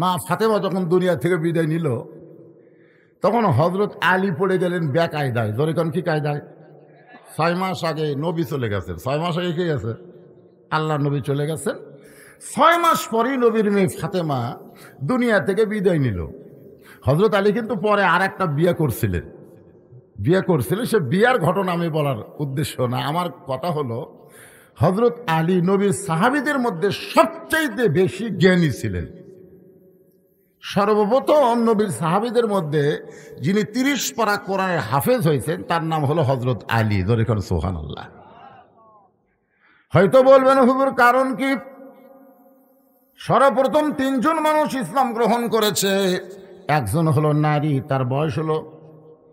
মা ফাতেমা যখন দুনিয়া থেকে বিদায় নিল তখন হজরত আলী পড়ে গেলেন বেকায়দায় জরিকন কি কায়দায় ছয় মাস আগে নবী চলে গেছেন ছয় মাস আগে কে গেছে আল্লাহ নবী চলে গেছেন ছয় মাস পরেই নবীর মেয়ে ফাতেমা দুনিয়া থেকে বিদায় নিল হজরত আলী কিন্তু পরে আর একটা বিয়ে করছিলেন বিয়ে করছিলেন সে বিয়ার ঘটনা আমি বলার উদ্দেশ্য না আমার কথা হলো হজরত আলী নবীর সাহাবিদের মধ্যে সবচাইতে বেশি জ্ঞানী ছিলেন সর্বপ্রথম নবীর সাহাবিদের মধ্যে যিনি তিরিশ পারা কোরআনের হাফেজ হয়েছেন তার নাম হলো হজরত আলী দরিকর সোহান আল্লাহ হয়তো বলবেন হুবুর কারণ কি সর্বপ্রথম তিনজন মানুষ ইসলাম গ্রহণ করেছে একজন হলো নারী তার বয়স হলো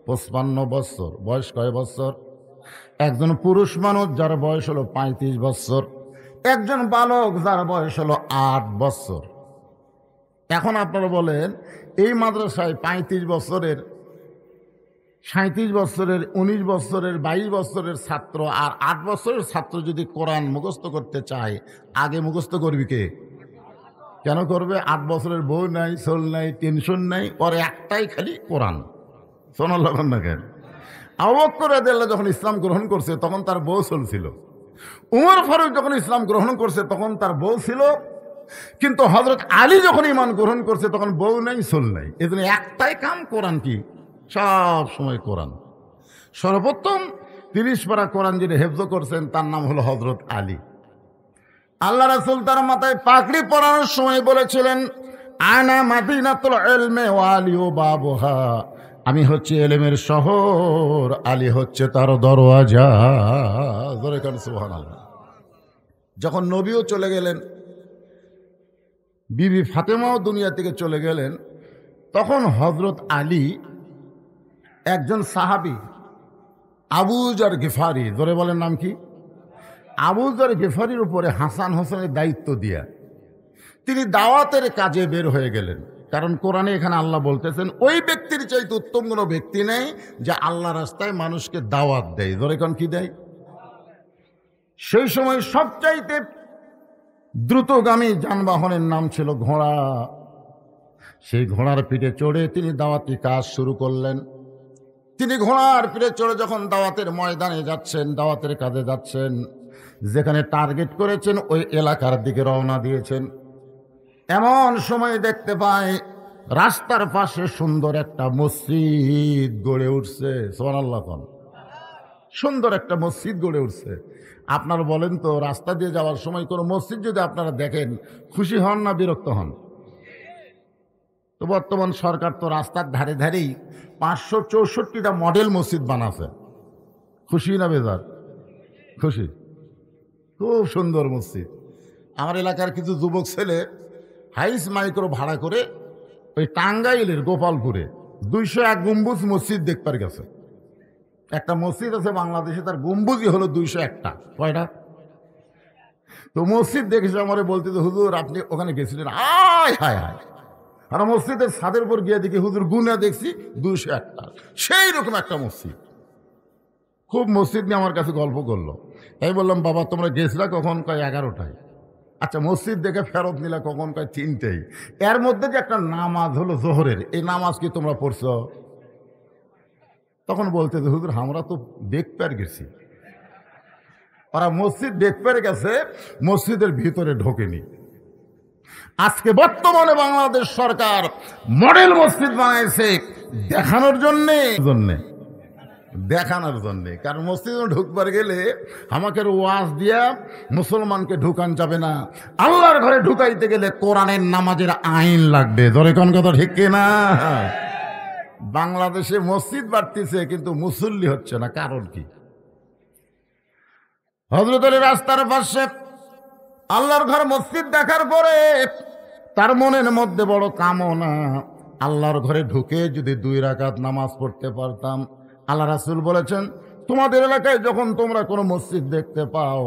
পঁচপান্ন বৎসর বয়স কয় বৎসর একজন পুরুষ মানুষ যার বয়স হলো পঁয়ত্রিশ বৎসর একজন বালক যার বয়স হলো আট বৎসর এখন আপনারা বলেন এই মাদ্রাসায় পঁয়ত্রিশ বছরের সাঁত্রিশ বছরের ১৯ বছরের ২২ বছরের ছাত্র আর আট বছরের ছাত্র যদি কোরআন মুখস্থ করতে চায় আগে মুখস্থ করবি কে কেন করবে আট বছরের বউ নাই সোল নাই টেনশন নাই ওর একটাই খালি কোরআন সোনাল না কেন আবক্কর আদাল্লাহ যখন ইসলাম গ্রহণ করছে তখন তার বউ চলছিল উমর ফারুক যখন ইসলাম গ্রহণ করছে তখন তার বউ ছিল কিন্তু হজরত আলী যখন ইমান গ্রহণ করছে তখন বউ নাই সোল নাই এজন্য একটাই কাম কোরআন কি সব সময় কোরআন সর্বোত্তম তিরিশ পারা কোরআন যিনি হেফজ করছেন তার নাম হলো হজরত আলী আল্লাহ রাসুল তার মাথায় পাকড়ি পরানোর সময় বলেছিলেন আনা মাদিনাতুল এলমে ও বাবহা আমি হচ্ছে এলেমের শহর আলী হচ্ছে তার দরওয়াজা যখন নবীও চলে গেলেন বিবি ফাতেমাও দুনিয়া থেকে চলে গেলেন তখন হজরত আলী একজন সাহাবি আবুজার গেফারি জোরে বলেন নাম কি আবুজার গেফারির উপরে হাসান হোসেনের দায়িত্ব দিয়া তিনি দাওয়াতের কাজে বের হয়ে গেলেন কারণ কোরআনে এখানে আল্লাহ বলতেছেন ওই ব্যক্তির চাইতে উত্তম কোনো ব্যক্তি নেই যে আল্লাহ রাস্তায় মানুষকে দাওয়াত দেয় জোরে কি দেয় সেই সময় সবচাইতে দ্রুতগামী যানবাহনের নাম ছিল ঘোড়া সেই ঘোড়ার পিঠে চড়ে তিনি দাওয়াতি কাজ শুরু করলেন তিনি ঘোড়ার পিঠে চড়ে যখন দাওয়াতের ময়দানে যাচ্ছেন দাওয়াতের কাজে যাচ্ছেন যেখানে টার্গেট করেছেন ওই এলাকার দিকে রওনা দিয়েছেন এমন সময় দেখতে পাই রাস্তার পাশে সুন্দর একটা মসজিদ গড়ে উঠছে সোনাল্লাহ সুন্দর একটা মসজিদ গড়ে উঠছে আপনারা বলেন তো রাস্তা দিয়ে যাওয়ার সময় কোনো মসজিদ যদি আপনারা দেখেন খুশি হন না বিরক্ত হন তো বর্তমান সরকার তো রাস্তার ধারে ধারেই পাঁচশো চৌষট্টিটা মডেল মসজিদ বানাছে খুশি না বেজার খুশি খুব সুন্দর মসজিদ আমার এলাকার কিছু যুবক ছেলে হাইস মাইক্রো ভাড়া করে ওই টাঙ্গাইলের গোপালপুরে দুইশো এক গম্বুজ মসজিদ দেখবার গেছে একটা মসজিদ আছে বাংলাদেশে তার গম্বুজি হলো দুইশো একটা কয়টা তো মসজিদ দেখেছে আমার বলতে যে হুজুর আপনি ওখানে গেছিলেন হায় হায় হায় আর মসজিদের ছাদের উপর গিয়ে দেখি হুজুর গুনে দেখছি দুইশো একটা সেই রকম একটা মসজিদ খুব মসজিদ নিয়ে আমার কাছে গল্প করলো আমি বললাম বাবা তোমরা গেছিলা কখন কয় এগারোটায় আচ্ছা মসজিদ দেখে ফেরত নিলা কখন কয় তিনটেই এর মধ্যে যে একটা নামাজ হলো জোহরের এই নামাজ কি তোমরা পড়ছো তখন বলতে যে হুজুর আমরা তো দেখপার গেছি ওরা মসজিদ দেখপার গেছে মসজিদের ভিতরে ঢোকেনি আজকে বর্তমানে বাংলাদেশ সরকার মডেল মসজিদ বানাইছে দেখানোর জন্যে জন্যে দেখানোর জন্যে কারণ মসজিদে ঢুকবার গেলে আমাকে ওয়াজ দিয়া মুসলমানকে ঢুকান যাবে না আল্লাহর ঘরে ঢুকাইতে গেলে কোরআনের নামাজের আইন লাগবে ধরে কোন কথা ঠিক না বাংলাদেশে মসজিদ বাড়তেছে কিন্তু মুসল্লি হচ্ছে না কারণ কি হজরত আলী রাস্তার পাশে আল্লাহর ঘর মসজিদ দেখার পরে তার মনের মধ্যে বড় কামনা আল্লাহর ঘরে ঢুকে যদি দুই রাকাত নামাজ পড়তে পারতাম আল্লাহ রাসুল বলেছেন তোমাদের এলাকায় যখন তোমরা কোনো মসজিদ দেখতে পাও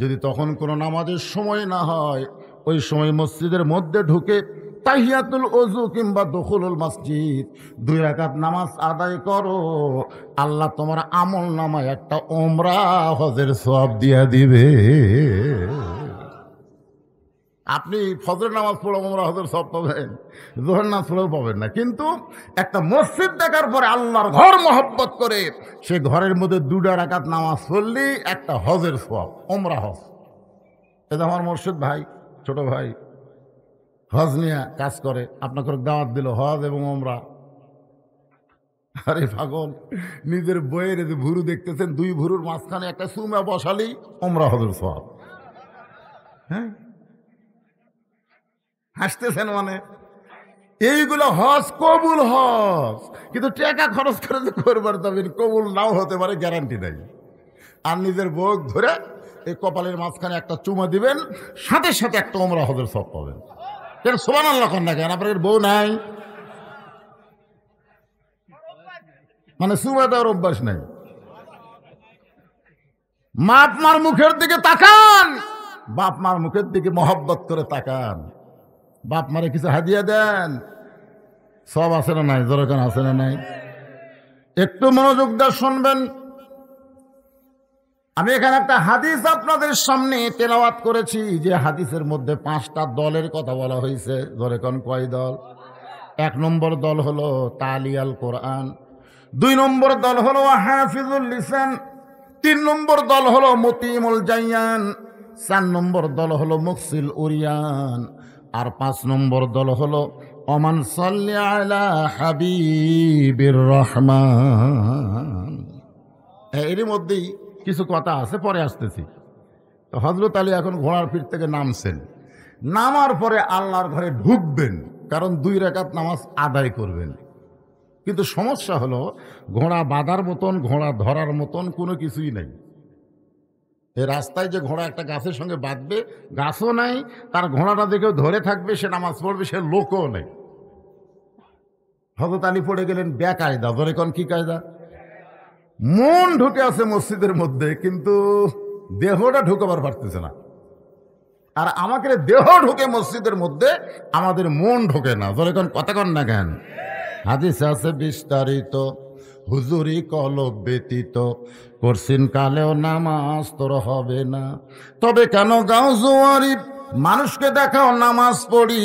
যদি তখন কোনো নামাজের সময় না হয় ওই সময় মসজিদের মধ্যে ঢুকে তাহিয়াতুল অজু কিংবা দখলুল মসজিদ দুই রাকাত নামাজ আদায় করো আল্লাহ তোমার আমল নামায় একটা ওমরা হজের সব দিয়া দিবে আপনি ফজরের নামাজ পড়ো ওমরা হজের সব পাবেন জোহর নামাজ পড়েও পাবেন না কিন্তু একটা মসজিদ দেখার পরে আল্লাহর ঘর মহব্বত করে সে ঘরের মধ্যে দুটা রাকাত নামাজ পড়লেই একটা হজের সব ওমরা হজ এটা আমার মসজিদ ভাই ছোট ভাই হজ নিয়ে কাজ করে আপনাকে দাওয়াত দিল হজ এবং ওমরা আরে পাগল নিজের বইয়ের যে ভুরু দেখতেছেন দুই ভুরুর মাঝখানে একটা সুমা বসালেই ওমরা হজর সব হ্যাঁ হাসতেছেন মানে এইগুলো হজ কবুল হজ কিন্তু টাকা খরচ করে যে করবার তবে কবুল নাও হতে পারে গ্যারান্টি নাই আর নিজের বোক ধরে এই কপালের মাঝখানে একটা চুমা দিবেন সাথে সাথে একটা ওমরা হজর সব পাবেন কেন সোমান আল্লাহ কন না কেন আপনার বউ নাই মানে সুমা অভ্যাস নাই মাপ মার মুখের দিকে তাকান বাপ মার মুখের দিকে মহব্বত করে তাকান বাপ মারে কিছু হাদিয়া দেন সব আছে না নাই দরকার আছে না নাই একটু মনোযোগ দিয়ে শুনবেন আমি এখানে একটা হাদিস আপনাদের সামনে তেলাওয়াত করেছি যে হাদিসের মধ্যে পাঁচটা দলের কথা বলা হয়েছে ধরে কোন কয় দল এক নম্বর দল হলো তালিয়াল কোরআন দুই নম্বর দল হলো হাফিজুল লিসান তিন নম্বর দল হলো মতিমুল জাইয়ান চার নম্বর দল হলো মুকসিল উরিয়ান আর পাঁচ নম্বর দল হলো অমান আলা হাবিবির রহমান এর মধ্যেই কিছু কথা আছে পরে আসতেছি তো হজরত আলী এখন ঘোড়ার পিঠ থেকে নামছেন নামার পরে আল্লাহর ঘরে ঢুকবেন কারণ দুই রেখাত নামাজ আদায় করবেন কিন্তু সমস্যা হলো ঘোড়া বাঁধার মতন ঘোড়া ধরার মতন কোনো কিছুই নেই এ রাস্তায় যে ঘোড়া একটা গাছের সঙ্গে বাঁধবে গাছও নাই তার ঘোড়াটা দেখেও ধরে থাকবে সে নামাজ পড়বে সে লোকও নেই হজরত আলী পড়ে গেলেন ব্যাকায়দা ধরে কন কী কায়দা মন ঢুকে আছে মসজিদের মধ্যে কিন্তু দেহটা ঢুকাবার পারতেছে না আর আমাকে দেহ ঢুকে মসজিদের মধ্যে আমাদের মন ঢোকে না যখন কথা কন না কেন হাদিস আছে বিস্তারিত হুজুরি কল ব্যতীত করছিন কালেও নামাজ তোর হবে না তবে কেন গাঁও জোয়ারি মানুষকে দেখাও নামাজ পড়ি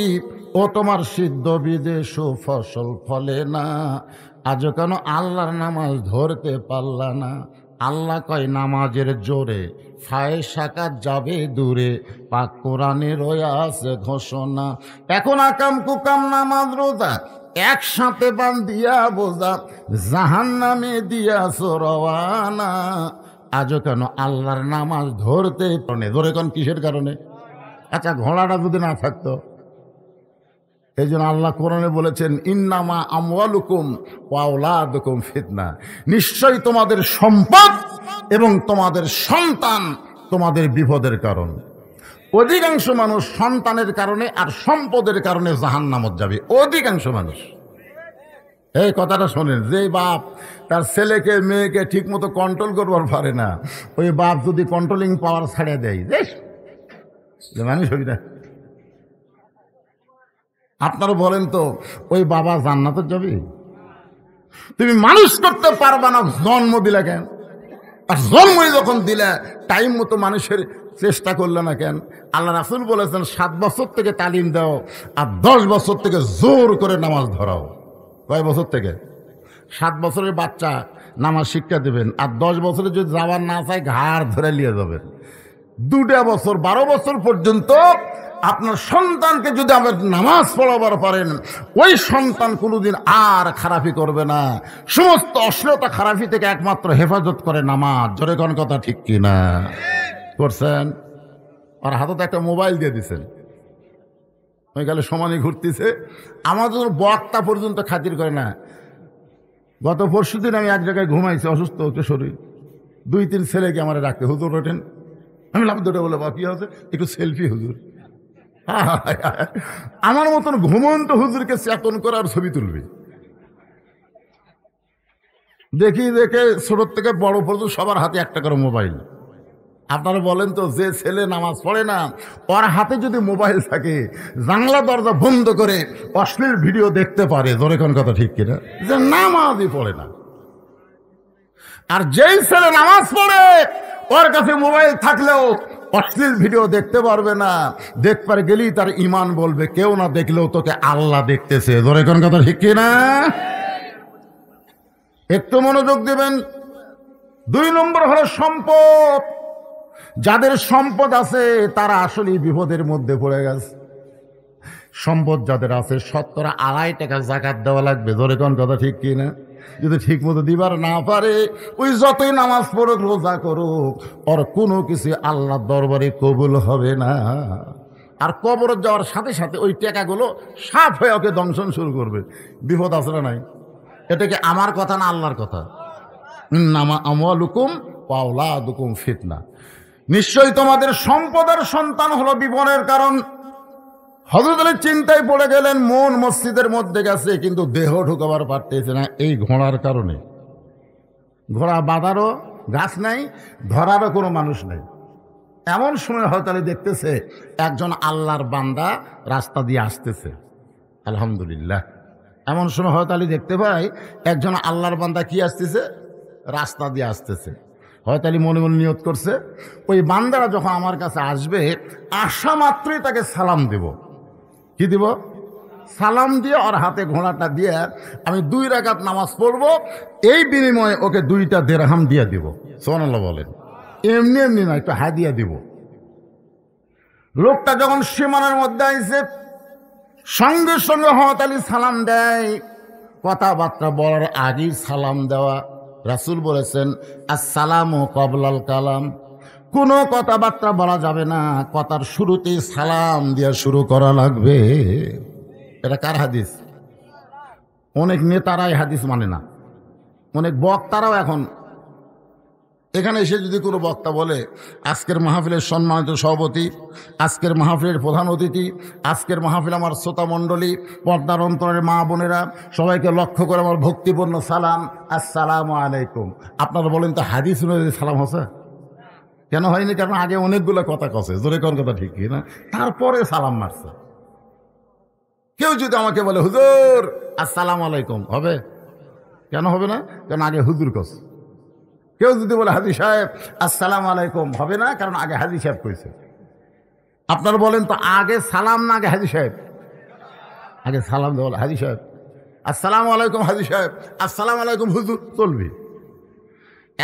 ও তোমার সিদ্ধ বিদেশ ফসল ফলে না আর কেন আল্লাহর নামাজ ধরতে পারলা না আল্লাহ কয় নামাজের জোরে ফায়ের শাখা যাবে দূরে পাক কোরআনে রয়ে আছে ঘোষণা এখন আকাম কুকাম নামাজ রোজা একসাথে বান দিয়া বোঝা জাহান নামে দিয়া সরওয়ানা আজও কেন আল্লাহর নামাজ ধরতে ধরে কন কিসের কারণে আচ্ছা ঘোড়াটা যদি না থাকতো এই জন্য আল্লাহ কোরআনে বলেছেন ইন্নামা আমওয়ালুকুম ওয়াউলাদুকুম ফিতনা নিশ্চয়ই তোমাদের সম্পদ এবং তোমাদের সন্তান তোমাদের বিপদের কারণ অধিকাংশ মানুষ সন্তানের কারণে আর সম্পদের কারণে জাহান নামত যাবে অধিকাংশ মানুষ এই কথাটা শোনেন যে বাপ তার ছেলেকে মেয়েকে ঠিকমতো কন্ট্রোল করবার পারে না ওই বাপ যদি কন্ট্রোলিং পাওয়ার ছাড়ে দেয় যে মানুষ হবি না আপনারা বলেন তো ওই বাবা জান্নাতের যাবে তুমি মানুষ করতে পারবা না জন্ম দিলা কেন আর জন্মই যখন দিলে টাইম মতো মানুষের চেষ্টা করলে না কেন আল্লাহ রাসুল বলেছেন সাত বছর থেকে তালিম দাও আর দশ বছর থেকে জোর করে নামাজ ধরাও কয় বছর থেকে সাত বছরের বাচ্চা নামাজ শিক্ষা দেবেন আর দশ বছরে যদি যাওয়ার না চায় ঘাড় ধরে নিয়ে যাবেন দুটা বছর বারো বছর পর্যন্ত আপনার সন্তানকে যদি আমার নামাজ পড়াবার পারেন ওই সন্তান কোনোদিন আর খারাপি করবে না সমস্ত অশ্লীলতা খারাপি থেকে একমাত্র হেফাজত করে নামাজ জোরে কোন কথা ঠিক কি না করছেন আর হাতত একটা মোবাইল দিয়ে দিছেন ওই গেলে সমানে ঘুরতেছে আমাদের বক্তা পর্যন্ত খাতির করে না গত পরশু দিন আমি এক জায়গায় ঘুমাইছি অসুস্থ হচ্ছে শরীর দুই তিন ছেলেকে আমার রাখতে হুজুর ওঠেন আমি লাভ দুটো বলে বাকি আছে একটু সেলফি হুজুর আমার মতন ঘুমন্ত হুজুরকে চেতন করার ছবি তুলবে দেখি দেখে ছোট থেকে বড় পর্যন্ত সবার হাতে একটা করে মোবাইল আপনারা বলেন তো যে ছেলে নামাজ পড়ে না ওর হাতে যদি মোবাইল থাকে জানলা দরজা বন্ধ করে অশ্লীল ভিডিও দেখতে পারে কোন কথা ঠিক কিনা যে নামাজই পড়ে না আর যেই ছেলে নামাজ পড়ে ওর কাছে মোবাইল থাকলেও অশ্লীল ভিডিও দেখতে পারবে না দেখবার গেলেই তার ইমান বলবে কেউ না দেখলেও তোকে আল্লাহ দেখতেছে ধরে কোন কথা ঠিক না একটু মনোযোগ দেবেন দুই নম্বর হলো সম্পদ যাদের সম্পদ আছে তারা আসলে বিপদের মধ্যে পড়ে গেছে সম্পদ যাদের আছে সত্তরা আড়াই টাকা জাকাত দেওয়া লাগবে ধরে কোন কথা ঠিক কিনা যদি ঠিক মতো দিবার না পারে ওই যতই নামাজ পড়ুক রোজা করুক ওর কোনো কিছু আল্লাহ দরবারে কবুল হবে না আর কবর যাওয়ার সাথে সাথে ওই টেকাগুলো সাফ হয়ে ওকে দংশন শুরু করবে বিপদ আসলে নাই এটা কি আমার কথা না আল্লাহর কথা নামা আমলুকুম পাওলা দুকুম ফিতনা নিশ্চয়ই তোমাদের সম্পদের সন্তান হলো বিপদের কারণ হজরত আলী চিন্তায় পড়ে গেলেন মন মসজিদের মধ্যে গেছে কিন্তু দেহ ঢুকাবার পারতেছে না এই ঘোড়ার কারণে ঘোড়া বাঁধারও গাছ নাই ধরারও কোনো মানুষ নেই এমন সময় আলী দেখতেছে একজন আল্লাহর বান্দা রাস্তা দিয়ে আসতেছে আলহামদুলিল্লাহ এমন সময় আলী দেখতে পাই একজন আল্লাহর বান্দা কি আসতেছে রাস্তা দিয়ে আসতেছে হয়তালি মনে মনে নিয়ত করছে ওই বান্দারা যখন আমার কাছে আসবে আসা মাত্রই তাকে সালাম দেবো কি দিব সালাম দিয়ে ওর হাতে ঘোড়াটা দিয়ে আমি দুই রাগাত নামাজ পড়ব এই বিনিময়ে ওকে দুইটা দেড়হাম দিয়ে দিব সোনাল্লাহ বলেন এমনি এমনি না একটু হাদিয়া দিব লোকটা যখন সীমানার মধ্যে আইসে সঙ্গে সঙ্গে হত আলী সালাম দেয় কথাবার্তা বলার আগেই সালাম দেওয়া রাসুল বলেছেন আসসালাম ও কবলাল কালাম কোনো কথাবার্তা বলা যাবে না কথার শুরুতে সালাম দিয়া শুরু করা লাগবে এটা কার হাদিস অনেক নেতারাই হাদিস মানে না অনেক বক্তারাও এখন এখানে এসে যদি কোনো বক্তা বলে আজকের মাহফিলের সম্মানিত সভাপতি আজকের মাহফিলের প্রধান অতিথি আজকের মাহফিল আমার শ্রোতামণ্ডলী পর্দার অন্তরের মা বোনেরা সবাইকে লক্ষ্য করে আমার ভক্তিপূর্ণ সালাম আসসালামু আলাইকুম আপনারা বলেন তো হাদিস সালাম হোসেন কেন হয়নি কারণ আগে অনেকগুলো কথা কছে জোরে কোন কথা ঠিক না তারপরে সালাম মারছে কেউ যদি আমাকে বলে হুজুর আসসালাম আলাইকুম হবে কেন হবে না কেন আগে হুজুর কস কেউ যদি বলে হাজি সাহেব আসসালাম আলাইকুম হবে না কারণ আগে হাজি সাহেব কইছে আপনারা বলেন তো আগে সালাম না আগে হাজি সাহেব আগে সালাম দেওয়া হাজি সাহেব আসসালামু আলাইকুম হাজি সাহেব আসসালাম আলাইকুম হুজুর চলবে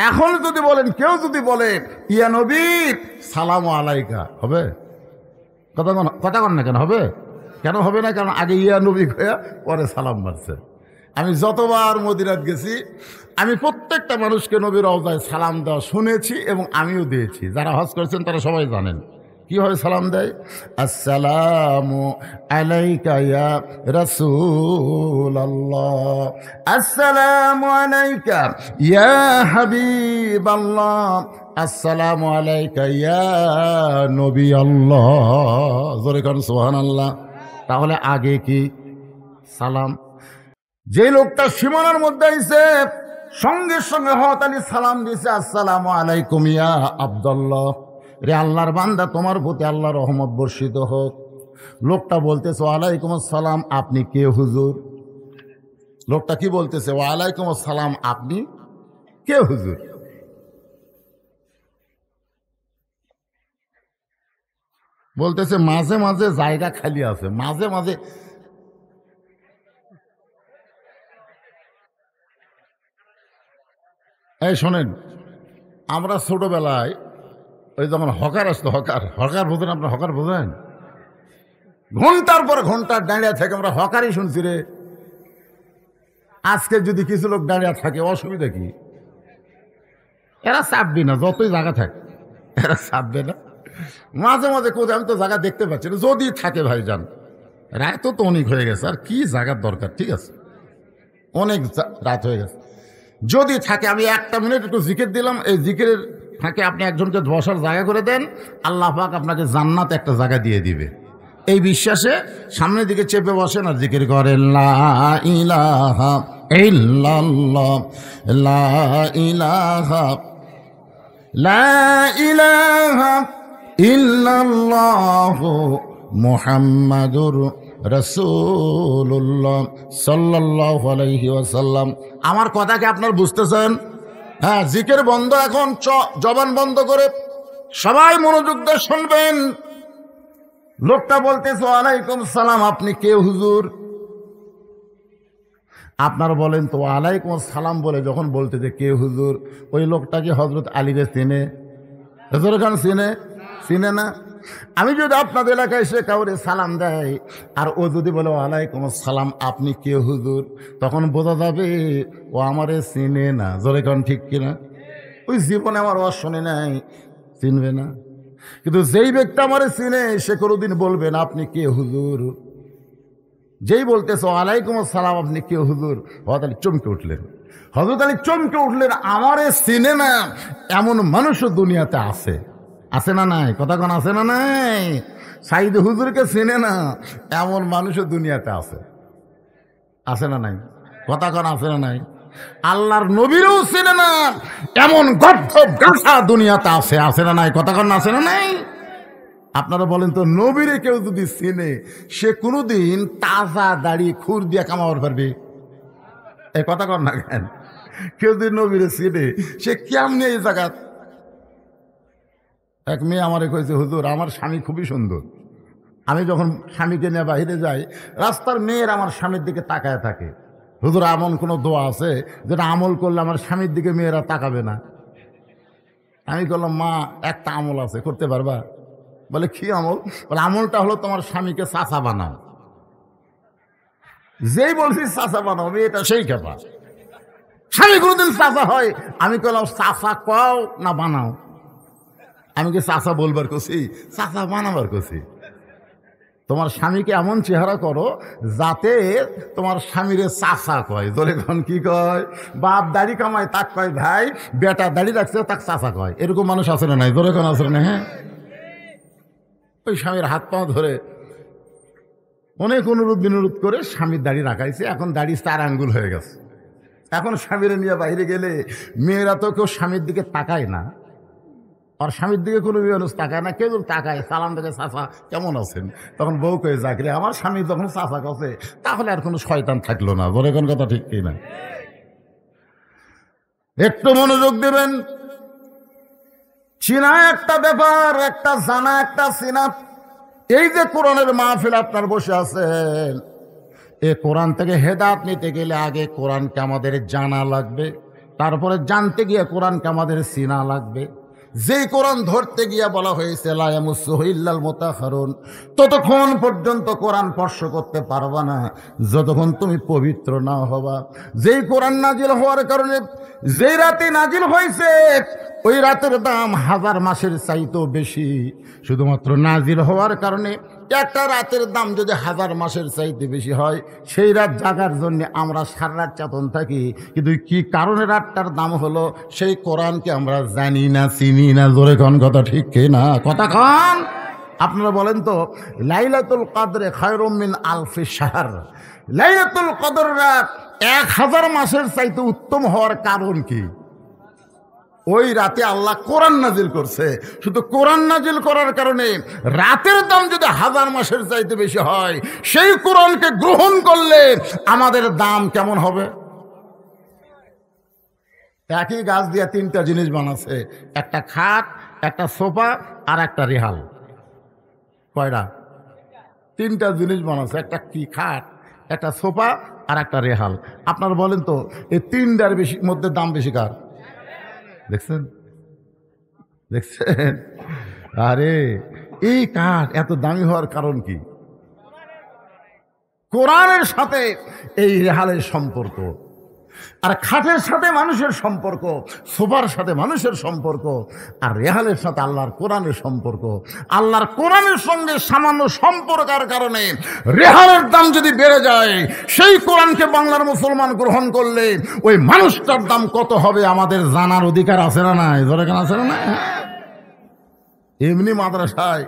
এখন যদি বলেন কেউ যদি বলে ইয়া নবী সালাম আলাইকা হবে কথা কথা কন না কেন হবে কেন হবে না কারণ আগে ইয়া নবী হয়ে পরে সালাম মারছে আমি যতবার মদিরাত গেছি আমি প্রত্যেকটা মানুষকে নবীর অজায় সালাম দেওয়া শুনেছি এবং আমিও দিয়েছি যারা হজ করেছেন তারা সবাই জানেন কিভাবে সালাম দেয় আসসালাম আলাইকা ইয়া রাসূলুল্লাহ আসসালামু আলাইকা ইয়া হাবিবাল্লাহ আসসালামু আলাইকা ইয়া নবী আল্লাহ জোরে সোহান আল্লাহ তাহলে আগে কি সালাম যে লোকটা সীমানার মধ্যে আইছে সঙ্গে সঙ্গে হত আলী সালাম দিছে আসসালামু আলাইকুম ইয়া আব্দুল্লাহ রে আল্লাহর বান্দা তোমার প্রতি আল্লাহ রহমত বর্ষিত হোক লোকটা বলতেছে ওয়ালাইকুম আসসালাম আপনি কে হুজুর লোকটা কি বলতেছে ওয়ালাইকুম আসসালাম আপনি কে হুজুর বলতেছে মাঝে মাঝে জায়গা খালি আছে মাঝে মাঝে এই শোনেন আমরা ছোটবেলায় ওই যখন হকার আসতো হকার হকার বোঝেন আপনার হকার বোঝেন ঘন্টার পর ঘন্টা দাঁড়িয়ে থাকে আমরা হকারই শুনছি রে আজকে যদি কিছু লোক দাঁড়িয়ে থাকে অসুবিধা কি এরা চাপবে না যতই জায়গা থাকে এরা চাপবে না মাঝে মাঝে কোথায় আমি তো জায়গা দেখতে পাচ্ছি না যদি থাকে ভাই যান রাতও তো অনেক হয়ে গেছে আর কি জায়গার দরকার ঠিক আছে অনেক রাত হয়ে গেছে যদি থাকে আমি একটা মিনিট একটু জিকির দিলাম এই জিকিরের থাকে আপনি একজনকে ধসার জায়গা করে দেন আল্লাহ পাক আপনাকে জান্নাত একটা জায়গা দিয়ে দিবে এই বিশ্বাসে সামনের দিকে চেপে বসেন আর জিকির করেন লা ইলাহা ইল্লাল্লাহ লা ইলাহা লা ইলাহা ইল্লাল্লাহ মুহাম্মাদুর রাসূলুল্লাহ সাল্লাল্লাহু আলাইহি ওয়াসাল্লাম আমার কথাকে আপনার বুঝতেছেন হ্যাঁ জিকের বন্ধ এখন জবান বন্ধ করে সবাই মনোযোগ দিয়ে শুনবেন লোকটা বলতেছে আলাইকুম সালাম আপনি কে হুজুর আপনার বলেন তো আলাইকুম সালাম বলে যখন বলতে যে কে হুজুর ওই লোকটাকে হজরত আলীকে চিনে হজুর খান চিনে চিনে না আমি যদি আপনাদের এলাকায় এসে কাউরে সালাম দেয় আর ও যদি বলে আলাইকুম সালাম আপনি কে হুজুর তখন বোঝা যাবে ও আমারে চিনে না জোরে কারণ ঠিক কিনা ওই জীবনে আমার অ শোনে নাই চিনবে না কিন্তু যেই ব্যক্তি আমারে চিনে সে কোনোদিন বলবে না আপনি কে হুজুর যেই বলতেছে আলাইকুম সালাম আপনি কে হুজুর হজরত আলী চমকে উঠলেন হজরত আলী চমকে উঠলেন আমারে চিনে না এমন মানুষও দুনিয়াতে আছে আছে না নাই কথা কোন আছে না নাই সাইদ হুজুরকে চেনে না এমন মানুষও দুনিয়াতে আছে আছে না নাই কথা কোন আছে না নাই আল্লাহর নবীরও চেনে না এমন গর্থ গাছা দুনিয়াতে আছে আছে না নাই কথা কোন আছে না নাই আপনারা বলেন তো নবীরে কেউ যদি চেনে সে কোনোদিন তাজা দাড়ি খুর দিয়ে কামাবার পারবে এই কথা কর না কেন কেউ যদি নবীরে চেনে সে কেমনি এই জায়গা এক মেয়ে আমারে কয়েছে হুজুর আমার স্বামী খুবই সুন্দর আমি যখন স্বামীকে নিয়ে বাহিরে যাই রাস্তার মেয়ের আমার স্বামীর দিকে তাকায় থাকে হুজুর এমন কোনো দোয়া আছে যেটা আমল করলে আমার স্বামীর দিকে মেয়েরা তাকাবে না আমি বললাম মা একটা আমল আছে করতে পারবা বলে কি আমল বলে আমলটা হলো তোমার স্বামীকে চাচা বানাও যেই বলছি চাষা বানাও মেয়েটা সেই খেপা স্বামী কোনোদিন চাচা হয় আমি কলাম চাষা কও না বানাও আমি কি চাচা বলবার কছি চাষা বানাবার কছি তোমার স্বামীকে এমন চেহারা করো যাতে তোমার স্বামীরে চাষা কয় দলেখন কি কয় বাপ দাড়ি কামায় তাক কয় ভাই বেটা দাড়ি রাখছে তাক চাষা কয় এরকম মানুষ আছে না নাই দলেখন আছে না হ্যাঁ ওই স্বামীর হাত পা ধরে অনেক অনুরোধ বিনোরোধ করে স্বামীর দাড়ি রাখাইছে এখন দাড়ি তার আঙ্গুল হয়ে গেছে এখন স্বামীরে নিয়ে বাইরে গেলে মেয়েরা তো কেউ স্বামীর দিকে তাকায় না আর স্বামীর দিকে কোনো মানুষ তাকায় না কেউ তাকায় সালাম থেকে চাষা কেমন আছেন তখন বউ কয়ে চাকরি আমার স্বামী যখন চাষা কাছে তাহলে আর কোনো শয়তান থাকলো না বলে কোন কথা ঠিক কি না একটু মনোযোগ দেবেন চিনা একটা ব্যাপার একটা জানা একটা চিনা এই যে কোরআনের মাহফিল আপনার বসে আছেন এ কোরআন থেকে হেদাত নিতে গেলে আগে কোরআনকে আমাদের জানা লাগবে তারপরে জানতে গিয়ে কোরআনকে আমাদের চিনা লাগবে যেই কোরআন ধরতে গিয়া বলা হয়েছে লায়ামুসহিল্লাল মোতাহারুন ততক্ষণ পর্যন্ত কোরআন স্পর্শ করতে পারবা না যতক্ষণ তুমি পবিত্র না হবা যেই কোরআন নাজিল হওয়ার কারণে যেই রাতে নাজিল হয়েছে ওই রাতের দাম হাজার মাসের চাইতেও বেশি শুধুমাত্র নাজিল হওয়ার কারণে একটা রাতের দাম যদি হাজার মাসের চাইতে বেশি হয় সেই রাত জাগার জন্য আমরা সারা রাত চেতন থাকি কিন্তু কি কারণে রাতটার দাম হলো সেই কোরআনকে আমরা জানি না চিনি না জোরে কন কথা ঠিক কে না কথা খান আপনারা বলেন তো লাইলাতুল কাদরে খায়রমিন আলফি শাহর লাইলাতুল কদর রাত এক হাজার মাসের চাইতে উত্তম হওয়ার কারণ কি ওই রাতে আল্লাহ কোরআন নাজিল করছে শুধু কোরআন নাজিল করার কারণে রাতের দাম যদি হাজার মাসের চাইতে বেশি হয় সেই কোরআনকে গ্রহণ করলে আমাদের দাম কেমন হবে একই গাছ দিয়ে তিনটা জিনিস বানাচ্ছে একটা খাট একটা সোফা আর একটা রেহাল কয়টা তিনটা জিনিস বানাচ্ছে একটা কি খাট একটা সোফা আর একটা রেহাল আপনারা বলেন তো এই তিনটার বেশি মধ্যে দাম বেশি কার দেখছেন দেখছেন আরে এই কাঠ এত দামি হওয়ার কারণ কি কোরআনের সাথে এই রেহালের সম্পর্ক আর খাটের সাথে মানুষের সম্পর্ক সোফার সাথে মানুষের সম্পর্ক আর রেহালের সাথে আল্লাহর কোরআনের সম্পর্ক আল্লাহর কোরআনের সঙ্গে সামান্য সম্পর্কের কারণে রেহালের দাম যদি বেড়ে যায় সেই কোরআনকে বাংলার মুসলমান গ্রহণ করলে ওই মানুষটার দাম কত হবে আমাদের জানার অধিকার আছে না নাই কেন আছে না এমনি মাদ্রাসায়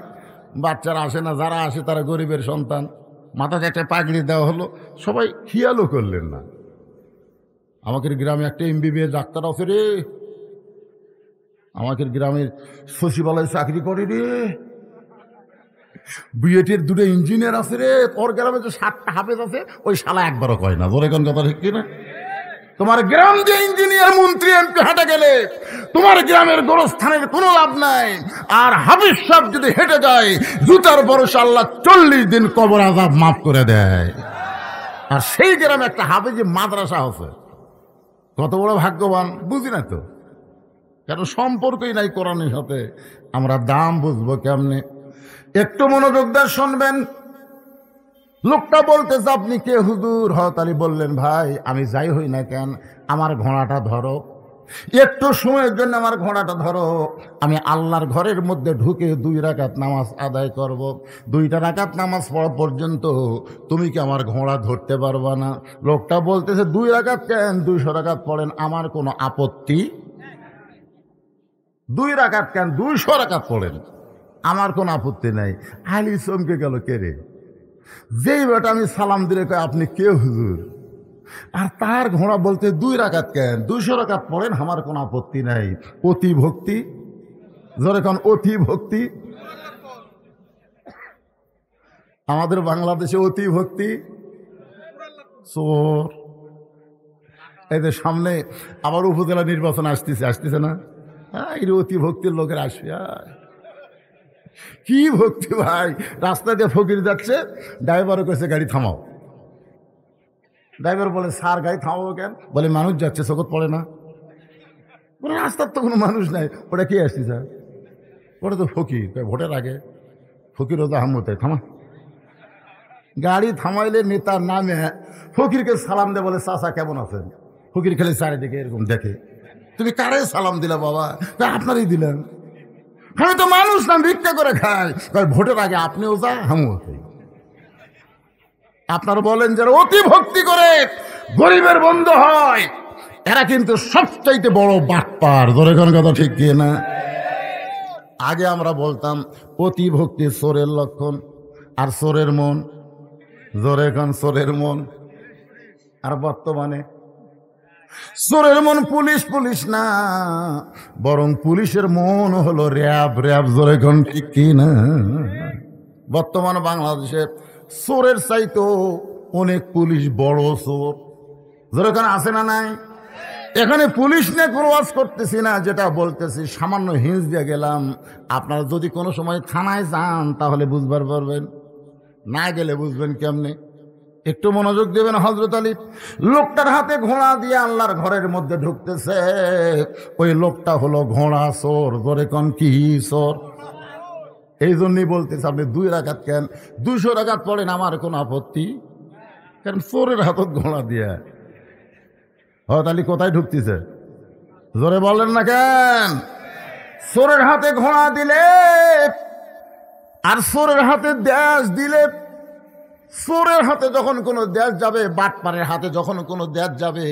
বাচ্চারা আসে না যারা আসে তারা গরিবের সন্তান মাথা একটা পাগড়ি দেওয়া হলো সবাই খেয়ালও করলেন না আমাকে গ্রামে একটা এমবিবিএস ডাক্তার আছে রে আমাদের গ্রামের সচিবালয়ে চাকরি করে রে বিএটির দুটো ইঞ্জিনিয়ার আছে রে তোর গ্রামে যে সাতটা হাফেজ আছে ওই শালা একবারও কয় না তোর এখন কথা ঠিক কিনা তোমার গ্রাম যে ইঞ্জিনিয়ার মন্ত্রী এমপি হেঁটে গেলে তোমার গ্রামের গোরস্থানের কোনো লাভ নাই আর হাফিজ সাহেব যদি হেঁটে যায় জুতার বরস আল্লাহ চল্লিশ দিন কবর আজাব মাফ করে দেয় আর সেই গ্রামে একটা হাফেজি মাদ্রাসা আছে কত বড় ভাগ্যবান বুঝি না তো কেন সম্পর্কই নাই কোরআনের সাথে আমরা দাম বুঝবো কেমনে একটু মনোযোগ দেয় শুনবেন লোকটা বলতেছে আপনি কে হুজুর হত আলী বললেন ভাই আমি যাই হই না কেন আমার ঘোড়াটা ধরো একটু সময়ের জন্য আমার ঘোড়াটা ধরো আমি আল্লাহর ঘরের মধ্যে ঢুকে দুই রাকাত নামাজ আদায় করব। দুইটা রাকাত নামাজ পড়া পর্যন্ত তুমি কি আমার ঘোড়া ধরতে পারবা না লোকটা বলতেছে দুই রাকাত কেন দুইশো রাকাত পড়েন আমার কোনো আপত্তি দুই রাকাত কেন দুইশো রাকাত পড়েন আমার কোনো আপত্তি নাই আলি চমকে গেল কেরে যেই বেটা আমি সালাম দিলে আপনি কে হুজুর আর তার ঘোড়া বলতে দুই রাকাত কেন দুইশো রাকাত পড়েন আমার কোনো আপত্তি নাই অতি ভক্তি ধরে কোন অতি ভক্তি আমাদের বাংলাদেশে অতি ভক্তি চোর এদের সামনে আবার উপজেলা নির্বাচন আসতেছে আসতেছে না হ্যাঁ এই অতি ভক্তির লোকের আসবে কি ভক্তি ভাই রাস্তা দিয়ে ফকির যাচ্ছে ড্রাইভারও কেছে গাড়ি থামাও ড্রাইভার বলে সার গাড়ি থামাবো কেন বলে মানুষ যাচ্ছে শকত পড়ে না বলে রাস্তার তো কোনো মানুষ নাই ওটা কে আসছি স্যার ওটা তো ফকির ভোটের আগে ফকির হতো হাম্মতে থামা গাড়ি থামাইলে নেতার নামে ফকিরকে সালাম দে বলে চাচা কেমন আছেন ফকির খেলে চারিদিকে এরকম দেখে তুমি কারে সালাম দিলে বাবা আপনারই দিলেন আমি তো মানুষ না ভিক্ষা করে খায় ভোটের আগে আপনিও যা হামু আপনারা বলেন যারা অতি ভক্তি করে গরিবের বন্ধু হয় এরা কিন্তু সবচাইতে বড় বাটপার ধরে কোন কথা ঠিক কি না আগে আমরা বলতাম অতি ভক্তি সোরের লক্ষণ আর সোরের মন জোরে কোন সোরের মন আর বর্তমানে সোরের মন পুলিশ পুলিশ না বরং পুলিশের মন হলো র্যাব র্যাব জোরে কোন ঠিক কি না বর্তমান বাংলাদেশের চোরের চাইতো অনেক পুলিশ বড় চোর এখানে আছে না নাই এখানে পুলিশ নিয়ে কোনো করতেছি না যেটা বলতেছি সামান্য হিন্স দিয়ে গেলাম আপনারা যদি কোনো সময় থানায় যান তাহলে বুঝবার পারবেন না গেলে বুঝবেন কেমনে একটু মনোযোগ দেবেন হজরত আলী লোকটার হাতে ঘোড়া দিয়ে আল্লাহর ঘরের মধ্যে ঢুকতেছে ওই লোকটা হলো ঘোড়া সর জোরে কন কি চোর এই জন্যই বলতেছে আপনি দুই রাখাত কেন দুশো রাখাত পড়েন আমার কোনো আপত্তি কেন চোরের হাতত ঘোড়া দিয়ে হ হ্যাঁ, তাহলে কোথায় ঢুকতেছে জোরে বলেন না কেন চোরের হাতে ঘোড়া দিলে আর চোরের হাতে দেশ দিলে চোরের হাতে যখন কোনো দেশ যাবে বাটপারের হাতে যখন কোনো দেশ যাবে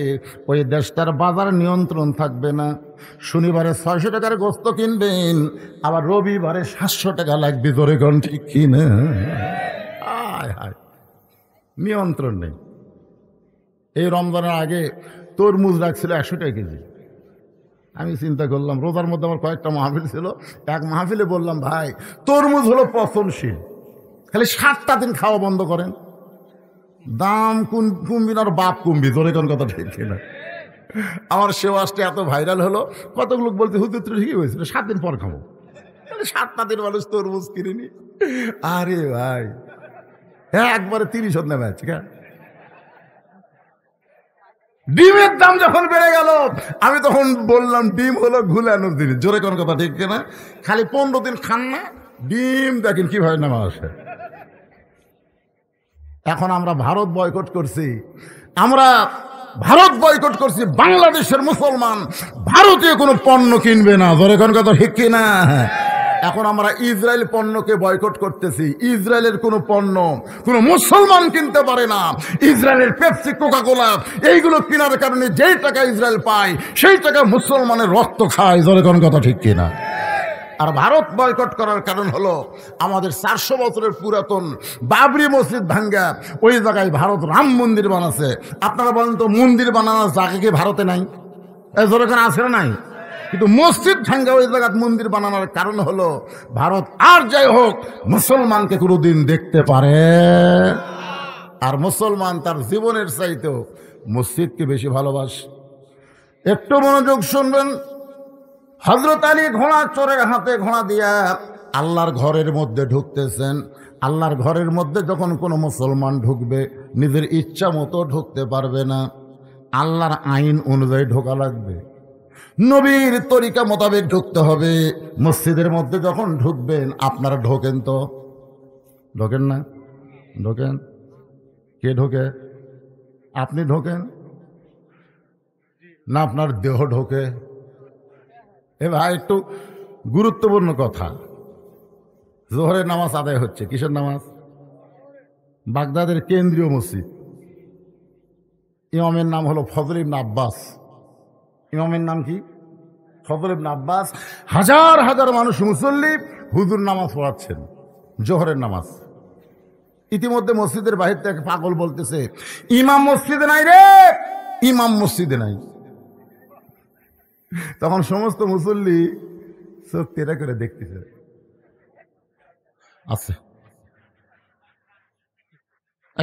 ওই দেশটার বাজার নিয়ন্ত্রণ থাকবে না শনিবারে ছয়শো টাকার গোস্ত কিনবেন আবার রবিবারে সাতশো টাকা লাগবে জোরে গণ ঠিক কিনে আয় হায় নিয়ন্ত্রণ নেই এই রমজানের আগে তরমুজ রাখছিল একশো টাকা কেজি আমি চিন্তা করলাম রোজার মধ্যে আমার কয়েকটা মাহফিল ছিল এক মাহফিলে বললাম ভাই তরমুজ হলো পচনশীল খালি সাতটা দিন খাওয়া বন্ধ করেন দাম কুম কুম্বি বাপ কুম্বি তোর কথা ঠিক না আমার সে এত ভাইরাল হলো কতগুলো লোক বলতে হুদুর তো ঠিকই হয়েছিল সাত দিন পর খাবো সাতটা দিন মানুষ তরমুজ কিনিনি আরে ভাই হ্যাঁ একবারে তিরিশ হদ নেমে আছে ডিমের দাম যখন বেড়ে গেল আমি তখন বললাম ডিম হলো ঘুলানোর দিন জোরে কোন কথা ঠিক না খালি পনেরো দিন খান না ডিম দেখেন কিভাবে নামা আসে এখন আমরা ভারত বয়কট করছি আমরা ভারত বয়কট করছি বাংলাদেশের মুসলমান ভারতীয় কোনো পণ্য কিনবে না ধরে কোন কথা ঠিক কিনা এখন আমরা ইসরায়েল পণ্যকে বয়কট করতেছি ইসরায়েলের কোনো পণ্য কোনো মুসলমান কিনতে পারে না ইসরায়েলের পেপসি কোকাকোলা এইগুলো কেনার কারণে যেই টাকা ইসরায়েল পায় সেই টাকা মুসলমানের রক্ত খায় ধরে কোন কথা ঠিক কিনা আর ভারত বয়কট করার কারণ হলো আমাদের চারশো বছরের পুরাতন বাবরি মসজিদ ভাঙ্গা ওই জায়গায় ভারত রাম মন্দির বানাচ্ছে আপনারা বলেন তো মন্দির বানানোর জায়গা কি ভারতে নাই এখানে আছে নাই কিন্তু মসজিদ ভাঙ্গা ওই জায়গায় মন্দির বানানোর কারণ হলো ভারত আর যাই হোক মুসলমানকে কোনোদিন দেখতে পারে আর মুসলমান তার জীবনের চাইতেও মসজিদকে বেশি ভালোবাসে একটু মনোযোগ শুনবেন হজরত আলী ঘোড়া চোরের হাতে ঘোড়া দিয়া আল্লাহর ঘরের মধ্যে ঢুকতেছেন আল্লাহর ঘরের মধ্যে যখন কোনো মুসলমান ঢুকবে নিজের ইচ্ছা মতো ঢুকতে পারবে না আল্লাহর আইন অনুযায়ী ঢোকা লাগবে নবীর তরিকা মোতাবেক ঢুকতে হবে মসজিদের মধ্যে যখন ঢুকবেন আপনারা ঢোকেন তো ঢোকেন না ঢোকেন কে ঢোকে আপনি ঢোকেন না আপনার দেহ ঢোকে এ ভাই একটু গুরুত্বপূর্ণ কথা জোহরের নামাজ আদায় হচ্ছে কিসের নামাজ বাগদাদের কেন্দ্রীয় মসজিদ ইমামের নাম হলো ফজল ইবন আব্বাস ইমামের নাম কি ফজল ইবন আব্বাস হাজার হাজার মানুষ মুসল্লি হুজুর নামাজ পড়াচ্ছেন জোহরের নামাজ ইতিমধ্যে মসজিদের বাহির থেকে পাগল বলতেছে ইমাম মসজিদে নাই রে ইমাম মসজিদে নাই তখন সমস্ত মুসল্লি চোখ তেরা করে দেখতেছে আছে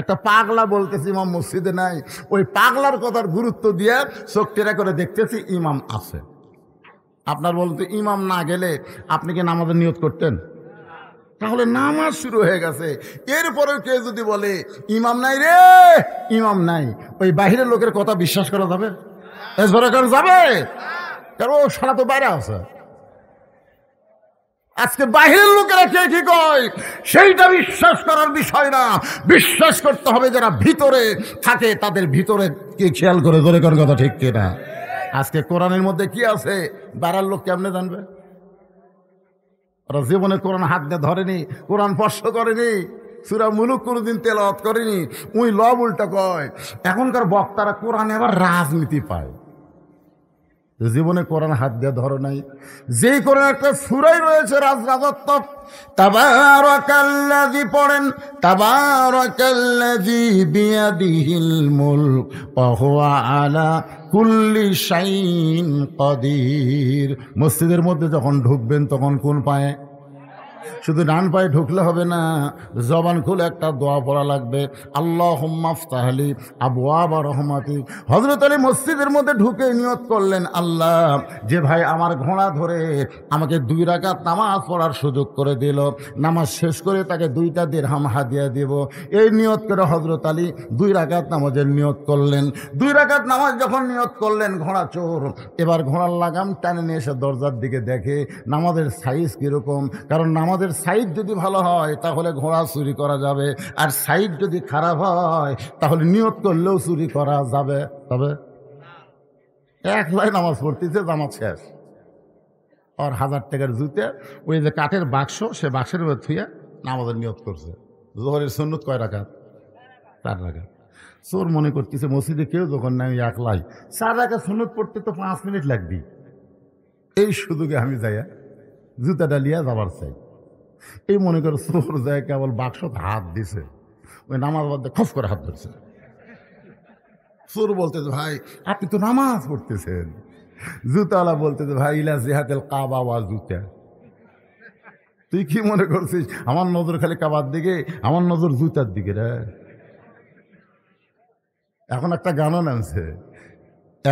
একটা পাগলা বলতেছি ইমাম মসজিদে নাই ওই পাগলার কথার গুরুত্ব দিয়ে চোখ টেরা করে দেখতেছি ইমাম আছে আপনার বলতে ইমাম না গেলে আপনি কি নামাজের নিয়ত করতেন তাহলে নামাজ শুরু হয়ে গেছে এরপরেও কেউ যদি বলে ইমাম নাই রে ইমাম নাই ওই বাহিরের লোকের কথা বিশ্বাস করা যাবে করা যাবে কারণ ও সারা তো বাইরে আছে আজকে বাহিরের লোকেরা কে কি কয় সেইটা বিশ্বাস করার বিষয় না বিশ্বাস করতে হবে যারা ভিতরে থাকে তাদের ভিতরে কি খেয়াল করে ধরে করার কথা ঠিক কিনা আজকে কোরআনের মধ্যে কি আছে বাইরের লোক কেমনে জানবে ওরা জীবনে কোরআন হাত দিয়ে ধরেনি কোরআন স্পর্শ করেনি সুরা মুলুক কোনোদিন অত করেনি উই লব উল্টা কয় এখনকার বক্তারা কোরআনে আবার রাজনীতি পায় জীবনে কোরআন হাত দিয়ে ধরো নাই যেই কোরআন একটা সুরাই রয়েছে তাবার কাল্লাজি পড়েন তাবার তাবারকাল্লাজি বিয়াদিহিল মুলক ওয়া আলা কুল্লি শাইন কদির মসজিদের মধ্যে যখন ঢুকবেন তখন কোন পায়ে শুধু ডান পায়ে ঢুকলে হবে না জবান খুলে একটা দোয়া পড়া লাগবে আল্লাহ হোম্মাফতাহালি আবু আবার রহমাতি হজরত আলী মসজিদের মধ্যে ঢুকে নিয়ত করলেন আল্লাহ যে ভাই আমার ঘোড়া ধরে আমাকে দুই রাখা নামাজ পড়ার সুযোগ করে দিল নামাজ শেষ করে তাকে দুইটা হাম হাদিয়া দেব এই নিয়ত করে হজরত আলী দুই রাকাত নামাজের নিয়ত করলেন দুই রাকাত নামাজ যখন নিয়ত করলেন ঘোড়া চোর এবার ঘোড়ার লাগাম টানে নিয়ে এসে দরজার দিকে দেখে নামাজের সাইজ কীরকম কারণ নামাজ আমাদের সাইড যদি ভালো হয় তাহলে ঘোড়া চুরি করা যাবে আর সাইড যদি খারাপ হয় তাহলে নিয়ত করলেও চুরি করা যাবে তবে এক ভাই নামাজ পড়তেছে জামাত শেষ আর হাজার টাকার জুতে ওই যে কাঠের বাক্স সে বাক্সের উপর থুয়ে নামাজের নিয়ত করছে জোহরের সন্ন্যত কয় রাখাত চার রাখাত চোর মনে করতেছে মসজিদে কেউ যখন নাই একলাই চার রাখা সন্ন্যত পড়তে তো পাঁচ মিনিট লাগবেই এই সুযোগে আমি যাইয়া জুতাটা লিয়া যাবার চাই এই মনে করে সুর যায় কেবল বাক্সত হাত দিছে ওই নামাজ বাদ খস করে হাত ধরছে চোর বলতেছে ভাই আপনি তো নামাজ পড়তেছেন জুতাওয়ালা যে ভাই ইলা জিহাদেল কাবা ওয়া জুতা তুই কি মনে করছিস আমার নজর খালি কাবার দিকে আমার নজর জুতার দিকে রে এখন একটা গানও নামছে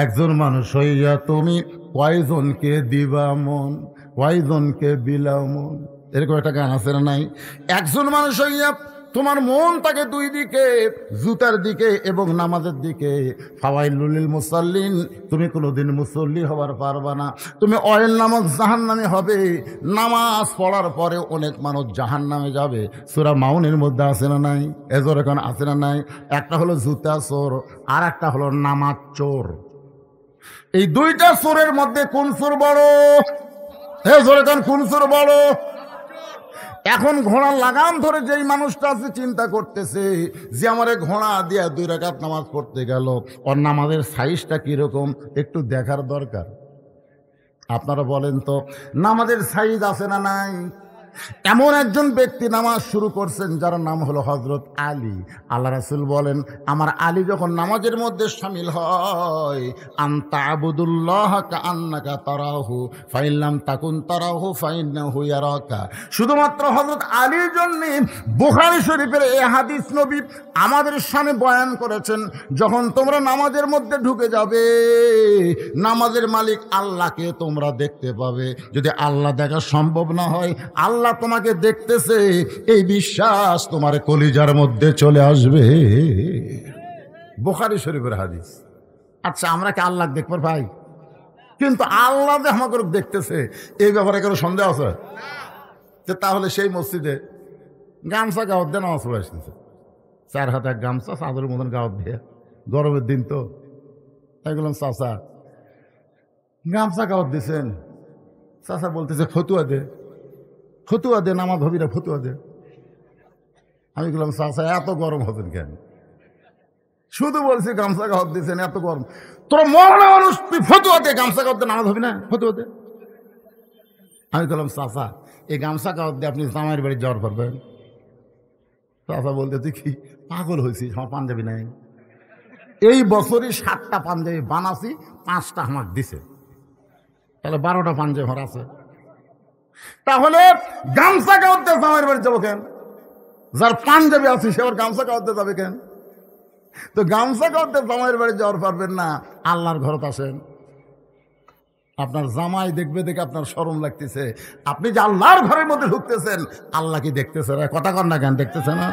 একজন মানুষ হইয়া তুমি কয়জনকে দিবা মন কয়জনকে বিলা মন এরকম একটা গান আছে না নাই একজন মানুষ হইয়া তোমার মন তাকে দুই দিকে জুতার দিকে এবং নামাজের দিকে ফাওয়াইলুলিল মুসল্লিন তুমি কোনোদিন মুসল্লি হবার পারবা না তুমি অয়েল নামক জাহান নামে হবে নামাজ পড়ার পরে অনেক মানুষ জাহান নামে যাবে সুরা মাউনের মধ্যে আছে না নাই এজোর এখন আছে না নাই একটা হলো জুতা চোর আর একটা হলো নামাজ চোর এই দুইটা চোরের মধ্যে কোন সুর বড় এজোর এখন কোন সুর বড় এখন ঘোড়ার লাগাম ধরে যেই মানুষটা আছে চিন্তা করতেছে যে আমারে ঘোড়া দিয়া দুই রেখাত নামাজ পড়তে গেল ওর নামাজের সাইজটা কীরকম একটু দেখার দরকার আপনারা বলেন তো নামাজের সাইজ আছে না নাই এমন একজন ব্যক্তি নামাজ শুরু করছেন যার নাম হলো হজরত আলী আল্লাহ রাসুল বলেন আমার আলী যখন নামাজের মধ্যে সামিল হয় আন্তা আবুদুল্লাহ আন্নাকা তারাহু ফাইলাম তাকুন তারাহু ফাইন হুইয়ার শুধুমাত্র হজরত আলীর জন্য বুখারি শরীফের এ হাদিস নবী আমাদের সামনে বয়ান করেছেন যখন তোমরা নামাজের মধ্যে ঢুকে যাবে নামাজের মালিক আল্লাহকে তোমরা দেখতে পাবে যদি আল্লাহ দেখা সম্ভব না হয় আল্লাহ আল্লাহ তোমাকে দেখতেছে এই বিশ্বাস তোমার কলিজার মধ্যে চলে আসবে বোখারি শরীফের হাদিস আচ্ছা আমরা কি আল্লাহ দেখবো ভাই কিন্তু আল্লাহ আমাকে দেখতেছে এই ব্যাপারে কোনো সন্দেহ আছে যে তাহলে সেই মসজিদে গামছা গাওয়ার দিয়ে নামাজ পড়ে আসতেছে চার হাতে এক গামছা চাদরের মতন গাওয়ার দিয়ে গরমের দিন তো তাই বললাম চাষা গামছা গাওয়ার দিয়েছেন চাষা বলতেছে ফতুয়া দে ফতুয়া দেন আমার ভাবিরা ফতুয়া দেন আমি বললাম সাসা এত গরম হবেন কেন শুধু বলছি গামছা গাহব দিয়েছেন এত গরম তোর মরনা মানুষ তুই ফতুয়া দে গামছা দেন আমার ভাবি না ফতুয়া দে আমি বললাম সাসা এই গামছা গাহব দিয়ে আপনি জামাইয়ের বাড়ি জ্বর পারবেন চাষা বলতে তুই কি পাগল হয়েছিস আমার পাঞ্জাবি নাই এই বছরই সাতটা পাঞ্জাবি বানাসি পাঁচটা আমার দিছে তাহলে বারোটা পাঞ্জাবি আমার আছে তাহলে গামছা কাউতে জামাইয়ের বাড়ি যাবো কেন যার পাঞ্জাবি আছে সে আবার গামছা কাউতে যাবে কেন তো গামছা কাউতে জামাইয়ের বাড়ি যাওয়ার পারবেন না আল্লাহর ঘরত আসেন আপনার জামাই দেখবে দেখে আপনার স্মরণ লাগতেছে আপনি যে আল্লাহর ঘরের মধ্যে ঢুকতেছেন আল্লাহ কি দেখতেছে কথা কর না কেন দেখতেছে না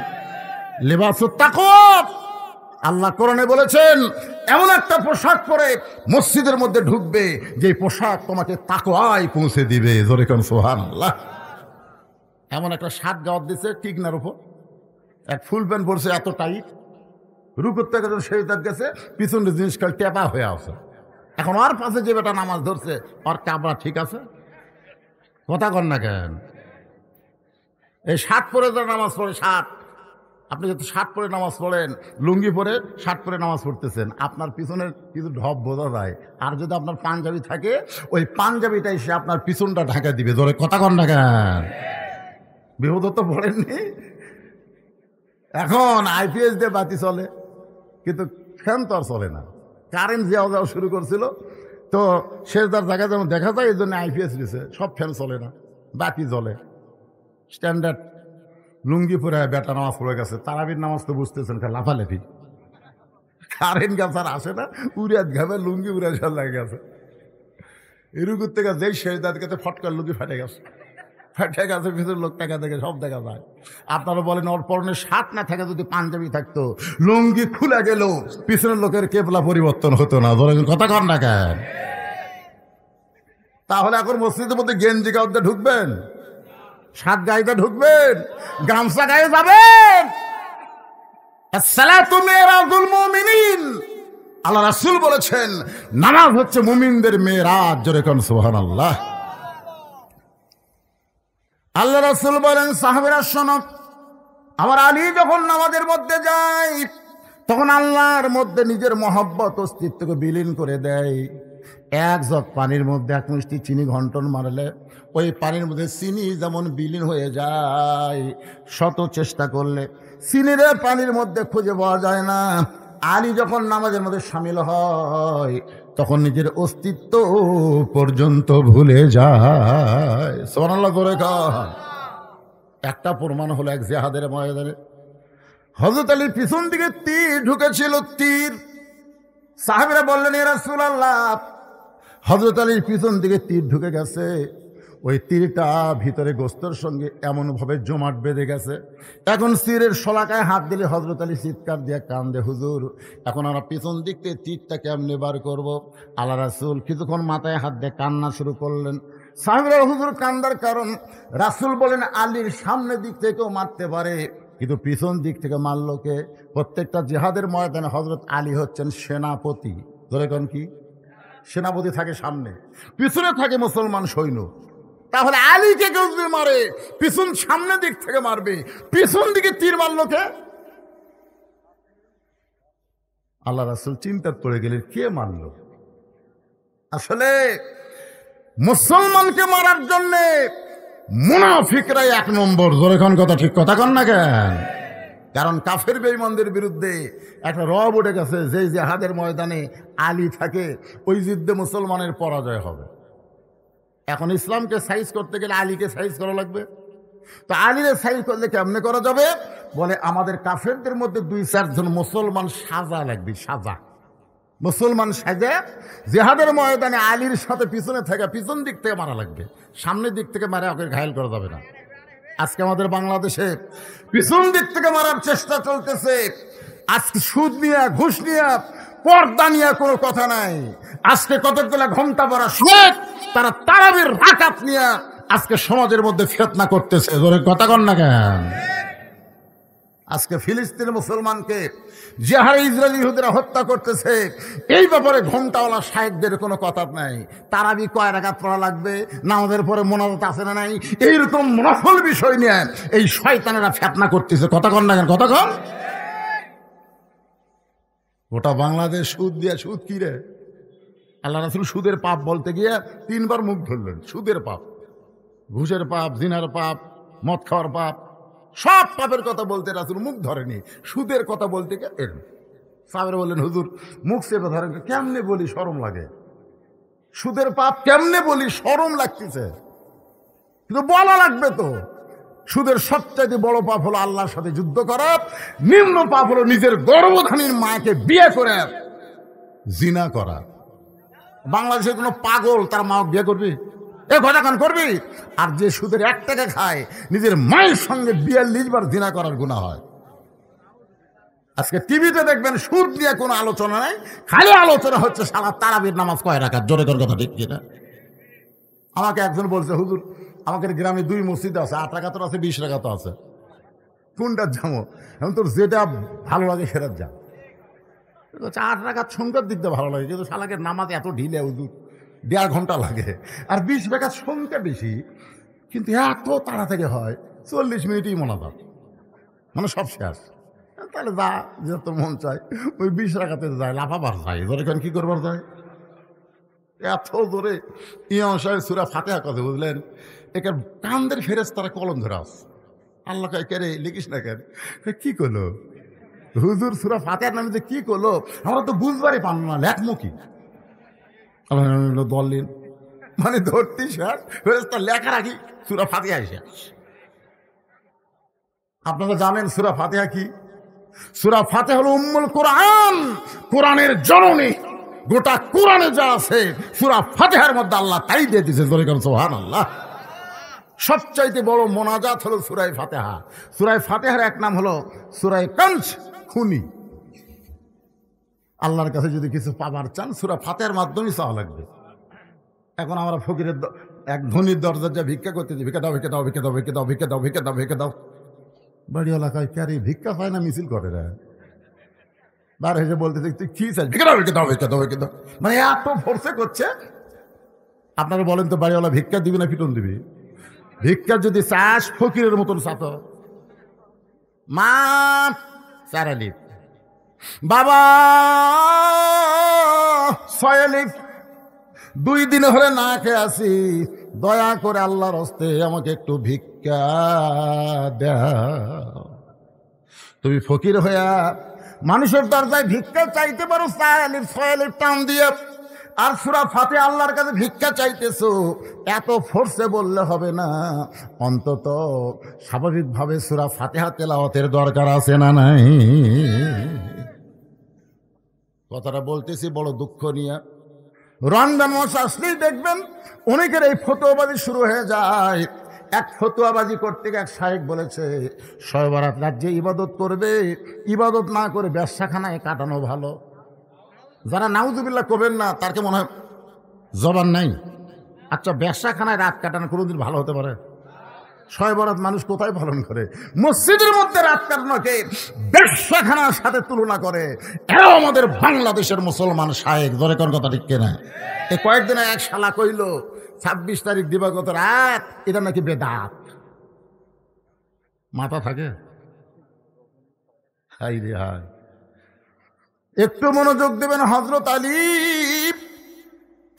লেবাস তাকত আল্লাহ কোরআনে বলেছেন এমন একটা পোশাক পরে মসজিদের মধ্যে ঢুকবে যে পোশাক তোমাকে তাকোয়ায় পৌঁছে দিবে জোরেকন সোহান আল্লাহ এমন একটা সাত গাওয়ার দিছে টিকনার উপর এক ফুল প্যান্ট পরছে এত টাইট রুকুর থেকে তার সেজদার গেছে পিছনের জিনিসকাল টেপা হয়ে আছে এখন আর পাশে যে বেটা নামাজ ধরছে আর কাপড়া ঠিক আছে কথা কর না কেন এই সাত পরে যারা নামাজ পড়ে সাত আপনি যত শার্ট পরে নামাজ পড়েন লুঙ্গি পরে শার্ট পরে নামাজ পড়তেছেন আপনার পিছনের কিছু ঢপ বোঝা যায় আর যদি আপনার পাঞ্জাবি থাকে ওই পাঞ্জাবিটাই সে আপনার পিছনটা ঢাকা দিবে ধরে কথা কন ঢাকার বিভদ তো পড়েননি এখন আইপিএস দিয়ে বাতি চলে কিন্তু ফ্যান তো আর চলে না কারেন্ট যাওয়া যাওয়া শুরু করছিল তো শেষ তার জায়গা যেমন দেখা যায় এই জন্য আইপিএস দিছে সব ফ্যান চলে না বাতি জ্বলে স্ট্যান্ডার্ড লুঙ্গি পরে বেটা নামাজ পড়ে গেছে তারাবির নামাজ তো বুঝতেছেন লাফালাফি কারেন্ট গাছ আর আসে না উড়িয়াত ঘামে লুঙ্গি উড়ে ঝাল লাগে গেছে এরুকুর থেকে যেই শেষ দাঁত গেছে ফটকার লুঙ্গি ফেটে গেছে ফেটে গেছে ভিতরে লোক টাকা দেখে সব দেখা যায় আপনারা বলেন ওর পরনে সাত না থাকে যদি পাঞ্জাবি থাকতো লুঙ্গি খুলে গেল পিছনের লোকের কেবলা পরিবর্তন হতো না ধরে কথা কর না কেন তাহলে এখন মসজিদের মধ্যে গেঞ্জি কাউতে ঢুকবেন সাত গাড়িতে ঢুকবেন গামছা গায়ে যাবেন আল্লাহ রাসুল বলেছেন নামাজ হচ্ছে মুমিনদের মেয়েরাজ যেরকম সোহান আল্লাহ আল্লাহ রাসুল বলেন সাহাবেরা সনক আমার আলী যখন নামাজের মধ্যে যায় তখন আল্লাহর মধ্যে নিজের মহব্বত অস্তিত্বকে বিলীন করে দেয় এক জগ পানির মধ্যে এক মিষ্টি চিনি ঘন্টন মারলে ওই পানির মধ্যে চিনি যেমন বিলীন হয়ে যায় শত চেষ্টা করলে চিনির পানির মধ্যে খুঁজে পাওয়া যায় না আলী যখন নামাজের মধ্যে সামিল হয় তখন নিজের অস্তিত্ব পর্যন্ত ভুলে যায় সোনাল্লা করে একটা প্রমাণ হলো এক জেহাদের ময়দানে হজরত আলীর পিছন দিকে তীর ঢুকেছিল তীর সাহেবরা বললেন এরা সুলাল্লাহ হজরত আলীর পিছন দিকে তীর ঢুকে গেছে ওই তীরটা ভিতরে গোস্তর সঙ্গে এমনভাবে জমাট বেঁধে গেছে এখন সিরের শলাকায় হাত দিলে হজরত আলী চিৎকার দিয়ে কান্দে হুজুর এখন আমরা পিছন দিক থেকে তীরটা কেমনি বার করবো আল্লাহ রাসুল কিছুক্ষণ মাথায় হাত দিয়ে কান্না শুরু করলেন সাহেবরা হুজুর কান্দার কারণ রাসুল বলেন আলীর সামনে দিক থেকেও মারতে পারে কিন্তু পিছন দিক থেকে মারলোকে প্রত্যেকটা জেহাদের ময়দানে হজরত আলী হচ্ছেন সেনাপতি ধরে কি সেনাপতি থাকে সামনে পিছনে থাকে মুসলমান সৈন্য তাহলে আলীকে কেউ যদি মারে পিছন সামনে দিক থেকে মারবে পিছন দিকে তীর কে আল্লাহ রাসুল চিন্তা পড়ে গেলেন কে মারল আসলে মুসলমানকে মারার জন্যে মুনাফিকরাই এক নম্বর জোরেখান কথা ঠিক কথা কন না কেন কারণ কাফের বেইমানদের বিরুদ্ধে একটা রব উঠে গেছে যে হাদের ময়দানে আলী থাকে ওই যুদ্ধে মুসলমানের পরাজয় হবে এখন ইসলামকে সাইজ করতে গেলে আলীকে সাইজ করা লাগবে তো আলীরে সাইজ করলে কেমনে করা যাবে বলে আমাদের কাফেরদের মধ্যে দুই চারজন মুসলমান সাজা লাগবে সাজা মুসলমান সাজে জেহাদের ময়দানে আলীর সাথে পিছনে থেকে পিছন দিক থেকে মারা লাগবে সামনের দিক থেকে মারা ওকে ঘায়ল করা যাবে না আজকে আমাদের বাংলাদেশে পিছন দিক থেকে মারার চেষ্টা চলতেছে আজকে সুদ নিয়ে ঘুষ নিয়ে পর্দা নিয়ে কোনো কথা নাই আজকে কতকগুলা ঘন্টা পড়া শেখ তারা তারাবির রাকাত নিয়ে আজকে সমাজের মধ্যে ফেতনা করতেছে ধরে কথা কন না কেন আজকে ফিলিস্তিন মুসলমানকে যে হারে ইসরায়েলি ইহুদিরা হত্যা করতেছে এই ব্যাপারে ঘন্টাওয়ালা সাহেবদের কোনো কথা নাই তারাবি কয় রাখা পড়া লাগবে না আমাদের পরে মোনাজাত আছে না নাই এইরকম নফল বিষয় নিয়ে এই শয়তানেরা ফেতনা করতেছে কথা কন না কেন কথা কন গোটা বাংলাদেশ সুদ দিয়ে সুদ কিরে আল্লাহ রাসুল সুদের পাপ বলতে গিয়ে তিনবার মুখ ধরলেন সুদের পাপ ঘুষের পাপ জিনার পাপ মদ খাওয়ার পাপ সব পাপের কথা বলতে রাসুল মুখ ধরেনি সুদের কথা বলতে গিয়ে এর সাহের বললেন হুজুর মুখ চেপে ধরেন কেমনে বলি সরম লাগে সুদের পাপ কেমনে বলি সরম লাগতেছে কিন্তু বলা লাগবে তো সুদের সবচাইতে বড় পাপ হলো আল্লাহর সাথে যুদ্ধ করার নিম্ন পাপ হলো নিজের গর্বধানীর মাকে বিয়ে করে জিনা করা বাংলাদেশের কোনো পাগল তার মা বিয়ে করবে এ ঘটাকান করবি আর যে সুদের এক টাকা খায় নিজের মায়ের সঙ্গে বিয়ের লিজবার জিনা করার গুণা হয় আজকে টিভিতে দেখবেন সুদ নিয়ে কোনো আলোচনা নেই খালি আলোচনা হচ্ছে সারা তারাবির নামাজ কয় রাখার জোরে কর কথা ঠিক কিনা আমাকে একজন বলছে হুজুর আমাদের গ্রামে দুই মসজিদ আছে আট রাখাতর আছে বিশ তো আছে কোনটা যাব এখন তোর যেটা ভালো লাগে সেটার যা আট রাখাত সংখ্যার দিক দিয়ে ভালো লাগে কিন্তু শালাকে নামাতে এত ঢিলে উদু দেড় ঘন্টা লাগে আর বিশ বেকার সংখ্যা বেশি কিন্তু এত তাড়াতাড়ি হয় চল্লিশ মিনিটই মোনাদার মানে সব শেষ তাহলে যা যে তোর মন চায় ওই বিশ রাখাতে যায় লাফাবার যায় ধরে কি করবার যায় এত ধরে ইমাম সাহেব সুরা ফাতে কথা বুঝলেন একে কান্দের ফেরেস তারা কলম ধরে আস আল্লাহ কেরে লিখিস না কেন কী করলো হুজুর সুরা ফাতেহার নামে যে কী করলো আমরা তো বুঝবারই পান না লেখমো কি বললেন মানে ধরতি স্যার ফেরেস তার লেখা রাখি সুরা ফাতে শেষ আপনারা জানেন সুরা ফাতে কি সুরা ফাতে হলো উম্মুল কোরআন কোরআনের জননী গোটা কোরআনে যা আছে সুরা ফাতেহার মধ্যে আল্লাহ তাই দিয়ে দিছে জরিকান সোহান আল্লাহ সবচাইতে বড় মোনাজাত হলো সুরাই ফাতেহা সুরাই ফাতেহার এক নাম হলো সুরাই কঞ্চ খুনি আল্লাহর কাছে যদি কিছু পাবার চান সুরা ফাতেহার মাধ্যমেই চাওয়া লাগবে এখন আমরা ফকিরের এক ধনির দরজা যা ভিক্ষা করতে ভিক্ষা দাও ভিক্ষা দাও ভিক্ষা দাও ভিক্ষা দাও ভিক্ষা দাও ভিক্ষা দাও ভিক্ষা দাও বাড়িওয়ালা এলাকায় ক্যারি ভিক্ষা হয় না মিছিল করে রায় বার হয়ে বলতে তুই কি চাস ভিক্ষা দাও ভিক্ষা দাও মানে এত ফোর্সে করছে আপনারা বলেন তো বাড়িওয়ালা ভিক্ষা দিবি না পিটন দিবি ভিক্ষা যদি চাষ ফকিরের মতন চাত মা চার বাবা ছয় দুই দিন হলে না খেয়ে আসি দয়া করে আল্লাহর হস্তে আমাকে একটু ভিক্ষা দেয়া তুমি ফকির হইয়া মানুষের দরজায় ভিক্ষা চাইতে পারো সায়ালিফ সয়ালিফ টান দিয়ে আর সুরা ফাতে আল্লাহর কাছে ভিক্ষা চাইতেছ এত ফোর্সে বললে হবে না অন্তত স্বাভাবিকভাবে সুরা ফাতেহা তেলাওয়াতের দরকার আছে না নাই কথাটা বলতেছি বড় দুঃখ নিয়ে রমজান মাস আসলেই দেখবেন অনেকের এই ফটোবাজি শুরু হয়ে যায় এক ফতুয়াবাজি করতে এক সাহেব বলেছে সয়বরাত রাজ্যে ইবাদত করবে ইবাদত না করে ব্যবসাখানায় কাটানো ভালো যারা নাউজুবিল্লা করবেন না তারকে মনে হয় জবান নাই আচ্ছা ব্যবসাখানায় রাত কাটানো কোনোদিন ভালো হতে পারে সয়বরাত মানুষ কোথায় পালন করে মসজিদের মধ্যে রাত কাটানোকে ব্যবসাখানার সাথে তুলনা করে এরাও আমাদের বাংলাদেশের মুসলমান সাহেব দরে কোন কথা ঠিক কেনা এ কয়েকদিন এক শালা কইলো ছাব্বিশ তারিখ দিবাগত রাত এটা নাকি বেদাত মাথা থাকে হাই রে হাই একটু মনোযোগ দেবেন হজরত আলিফ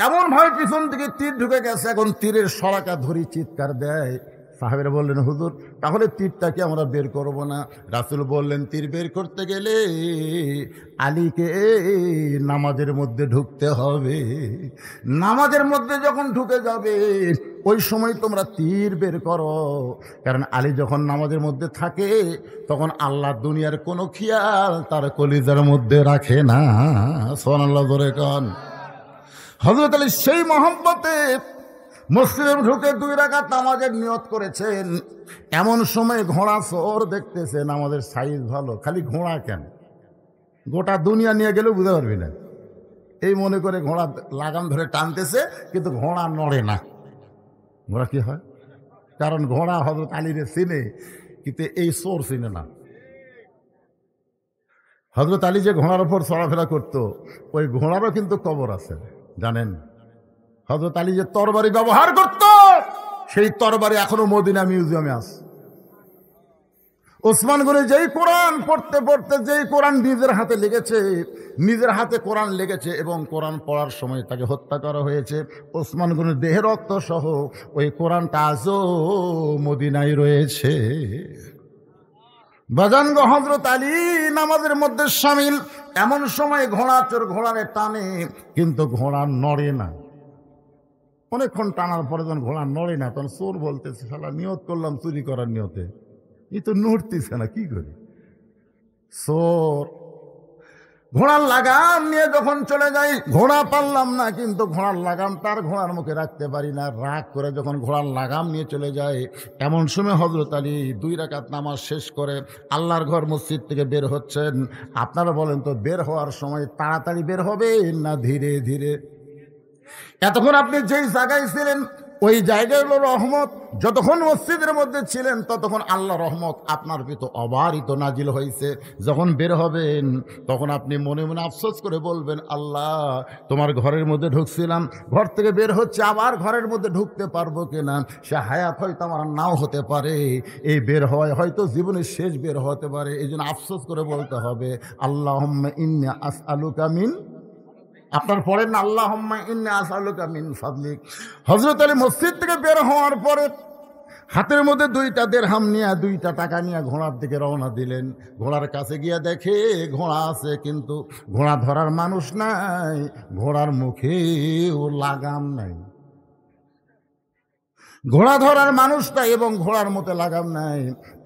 এমন ভাবে পিছন থেকে তীর ঢুকে গেছে এখন তীরের সরাকা ধরি চিৎকার দেয় সাহেবেরা বললেন হুজুর তাহলে তীরটাকে আমরা বের করব না রাসুল বললেন তীর বের করতে গেলে আলীকে নামাজের মধ্যে ঢুকতে হবে নামাজের মধ্যে যখন ঢুকে যাবে ওই সময় তোমরা তীর বের করো কারণ আলী যখন নামাজের মধ্যে থাকে তখন আল্লাহ দুনিয়ার কোনো খেয়াল তার কলিজার মধ্যে রাখে না সোনাল্লা ধরে কন হজরত আলী সেই মহম্মতে মুসলিম ঢুকে দুই রাখা তামাজের নিয়ত করেছেন এমন সময় ঘোড়া সর দেখতেছেন আমাদের সাইজ ভালো খালি ঘোড়া কেন গোটা দুনিয়া নিয়ে গেলেও বুঝতে পারবি না এই মনে করে ঘোড়া লাগাম ধরে টানতেছে কিন্তু ঘোড়া নড়ে না ঘোড়া কি হয় কারণ ঘোড়া হজরত আলীরে চিনে কিন্তু এই সোর চিনে না হজরত আলী যে ঘোড়ার ওপর চলাফেরা করতো ওই ঘোড়ারও কিন্তু কবর আছে জানেন হজরত আলী যে তরবারি ব্যবহার করত সেই তরবারি এখনো মদিনা মিউজিয়ামে আস ওসমান গনি যেই কোরআন পড়তে পড়তে যেই কোরআন নিজের হাতে লেগেছে নিজের হাতে কোরআন লেগেছে এবং কোরআন পড়ার সময় তাকে হত্যা করা হয়েছে ওসমান গনির দেহের রক্ত সহ ওই কোরআনটা আজও মদিনায় রয়েছে বাজানগ হজরত আলী নামাজের মধ্যে সামিল এমন সময় ঘোড়া চোর ঘোড়ারে টানে কিন্তু ঘোড়া নড়ে না অনেকক্ষণ টানার পরে যখন ঘোড়া নড়ে না তখন চোর বলতেছে শালা নিয়ত করলাম চুরি করার নিয়তে ই তো নড়তেছে না কি করি চোর ঘোড়ার লাগাম নিয়ে যখন চলে যাই ঘোড়া পারলাম না কিন্তু ঘোড়ার লাগাম তার ঘোড়ার মুখে রাখতে পারি না রাগ করে যখন ঘোড়ার লাগাম নিয়ে চলে যায় এমন সময় হজরত আলী দুই রাকাত নামাজ শেষ করে আল্লাহর ঘর মসজিদ থেকে বের হচ্ছেন আপনারা বলেন তো বের হওয়ার সময় তাড়াতাড়ি বের হবে না ধীরে ধীরে এতক্ষণ আপনি যেই জায়গায় ছিলেন ওই জায়গায় হলো রহমত যতক্ষণ মসজিদের মধ্যে ছিলেন ততক্ষণ আল্লাহ রহমত আপনার ভিতর অবারিত নাজিল হয়েছে যখন বের হবেন তখন আপনি মনে মনে আফসোস করে বলবেন আল্লাহ তোমার ঘরের মধ্যে ঢুকছিলাম ঘর থেকে বের হচ্ছে আবার ঘরের মধ্যে ঢুকতে পারবো কিনা সে হায়াত হয়তো আমার নাও হতে পারে এই বের হয় হয়তো জীবনের শেষ বের হতে পারে এই জন্য আফসোস করে বলতে হবে আল্লাহ ইন্না আস আলুকামিন আপনার পড়েন আল্লাহ হজরত আলী মসজিদ থেকে বের হওয়ার পরে হাতের মধ্যে দুইটা দেড়হাম নিয়ে দুইটা টাকা নিয়ে ঘোড়ার দিকে রওনা দিলেন ঘোড়ার কাছে গিয়া দেখে ঘোড়া আছে কিন্তু ঘোড়া ধরার মানুষ নাই ঘোড়ার মুখে ও লাগাম নাই ঘোড়া ধরার মানুষটা এবং ঘোড়ার মতো লাগাম নাই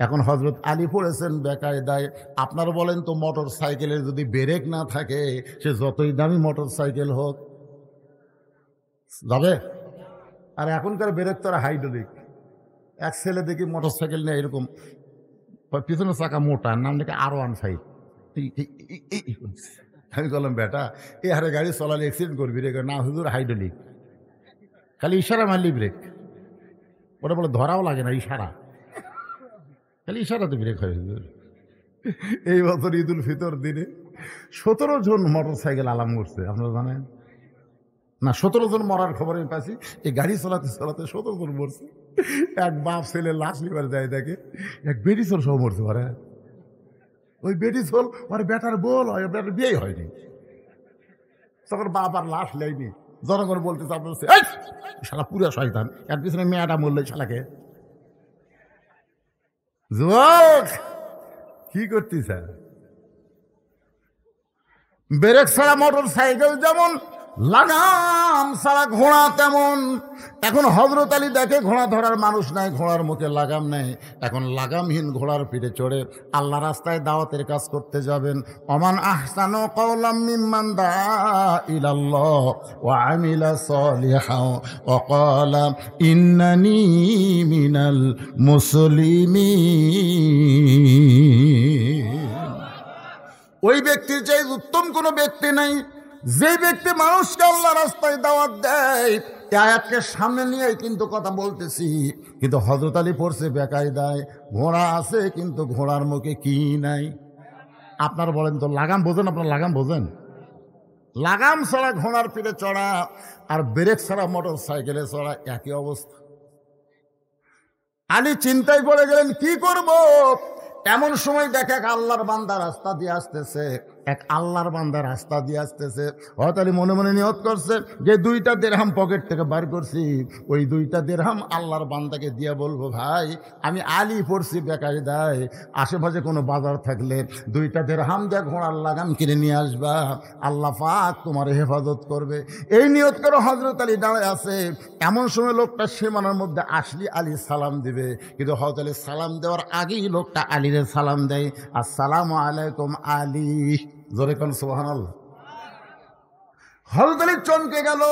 এখন হজরত আলী পড়েছেন বেকায় দায় আপনার বলেন তো মোটর সাইকেলের যদি ব্রেক না থাকে সে যতই দামি মোটর সাইকেল হোক যাবে আর এখনকার ব্রেক তো হাইড্রোলিক এক ছেলে দেখি মোটর সাইকেল নেই এরকম পিছনের চাকা মোটা নাম নাকি আর ওয়ান ফাইভ আমি বললাম বেটা এ হারে গাড়ি চলালে অ্যাক্সিডেন্ট করবি রে না হুজুর হাইড্রোলিক খালি ইশারা মারলি ব্রেক ওটা বলে ধরাও লাগে না ইশারা খালি ইশারাতে ব্রেক হয়ে এই বছর ঈদ উল ফিতর দিনে সতেরো জন মোটর সাইকেল আলাম করছে আপনারা জানেন না সতেরো জন মরার খবর আমি পাচ্ছি এই গাড়ি চলাতে চালাতে সতেরো জন মরছে এক বাপ ছেলে লাশ নিবার যায় দেখে এক বেডিসল সব মরছে ওরা ওই বেডিসল ওর বেটার বল হয় বেটার বিয়ে হয়নি তখন আর লাশ লেয়নি জনগণ বলতে আপনার শালা পুরো শয়তান এর পিছনে মেয়েটা মরল শালাকে যুবক কি করতিস ব্রেক ছাড়া মোটর সাইকেল যেমন লাগাম সারা ঘোড়া তেমন এখন হজরত আলী দেখে ঘোড়া ধরার মানুষ নাই ঘোড়ার মুখে লাগাম নেই এখন লাগামহীন ঘোড়ার পিঠে চড়ে আল্লাহ রাস্তায় দাওয়াতের কাজ করতে যাবেন অমান আহসান কওলাম অকলাম মিনাল ওই ব্যক্তির চাই উত্তম কোনো ব্যক্তি নাই যে ব্যক্তি মানুষকে আল্লাহ রাস্তায় দাওয়াত দেয় আয়াতকে সামনে নিয়ে কিন্তু কথা বলতেছি কিন্তু হজরত আলী পড়ছে বেকাই দেয় ঘোড়া আছে কিন্তু ঘোড়ার মুখে কি নাই আপনার বলেন তো লাগাম বোঝেন আপনার লাগাম বোঝেন লাগাম ছাড়া ঘোড়ার পিঠে চড়া আর ব্রেক ছাড়া মোটর সাইকেলে চড়া একই অবস্থা আলী চিন্তায় পড়ে গেলেন কি করব এমন সময় দেখে আল্লাহর বান্দা রাস্তা দিয়ে আসতেছে এক আল্লাহর বান্দা রাস্তা দিয়ে আসতেছে হতালি মনে মনে নিয়ত করছে যে দুইটা দেড়হাম পকেট থেকে বার করছি ওই দুইটা দেড়হাম আল্লাহর বান্দাকে দিয়ে বলবো ভাই আমি আলি পড়ছি বেকারি দেয় আশেপাশে কোনো বাজার থাকলে দুইটা দেড়হাম দেখ ঘোড়ার লাগাম কিনে নিয়ে আসবা আল্লাহ পাক তোমার হেফাজত করবে এই নিয়ত করে হজরত আলী দাঁড়ায় আছে এমন সময় লোকটা সীমানার মধ্যে আসলি আলী সালাম দিবে কিন্তু হজরত আলী সালাম দেওয়ার আগেই লোকটা আলীরে সালাম দেয় আসসালামু আলাইকুম আলী জোরে কোন সোহান আল্লাহ হলদলি চমকে গেল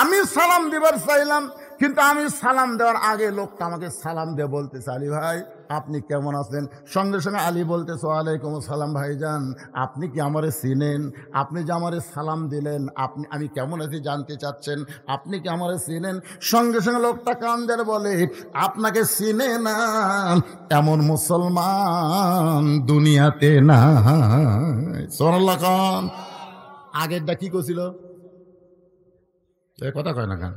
আমি সালাম দিবার চাইলাম কিন্তু আমি সালাম দেওয়ার আগে লোকটা আমাকে সালাম দিয়ে বলতে চালি ভাই আপনি কেমন আছেন সঙ্গে সঙ্গে আলী বলতেছো আলাইকুম সালাম ভাইজান আপনি কি আমারে চিনেন আপনি যে আমারে সালাম দিলেন আপনি আমি কেমন আছি জানতে চাচ্ছেন আপনি কি আমারে চিনেন সঙ্গে সঙ্গে লোকটা কান্দের বলে আপনাকে চিনে না এমন মুসলমান দুনিয়াতে না সরল্লা খান আগেরটা কি করছিল কথা কয় না কান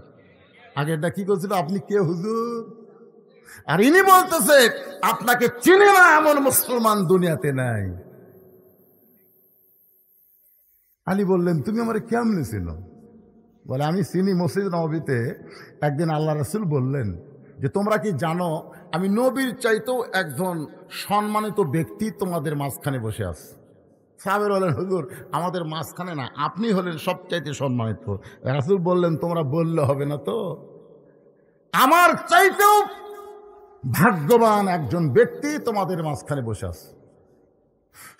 আগেরটা কি করছিল আপনি কে হুজুর আর ইনি বলতেছে আপনাকে চিনে না এমন মুসলমান দুনিয়াতে নাই আলী বললেন তুমি আমার কেমনে ছিল বলে আমি চিনি মসজিদ নবীতে একদিন আল্লাহ রসুল বললেন যে তোমরা কি জানো আমি নবীর চাইতেও একজন সম্মানিত ব্যক্তি তোমাদের মাঝখানে বসে আছে সাহেবের হলেন হুজুর আমাদের মাঝখানে না আপনি হলেন সবচাইতে সম্মানিত রাসুল বললেন তোমরা বললে হবে না তো আমার চাইতেও ভাগ্যবান একজন ব্যক্তি তোমাদের মাঝখানে বসে আছে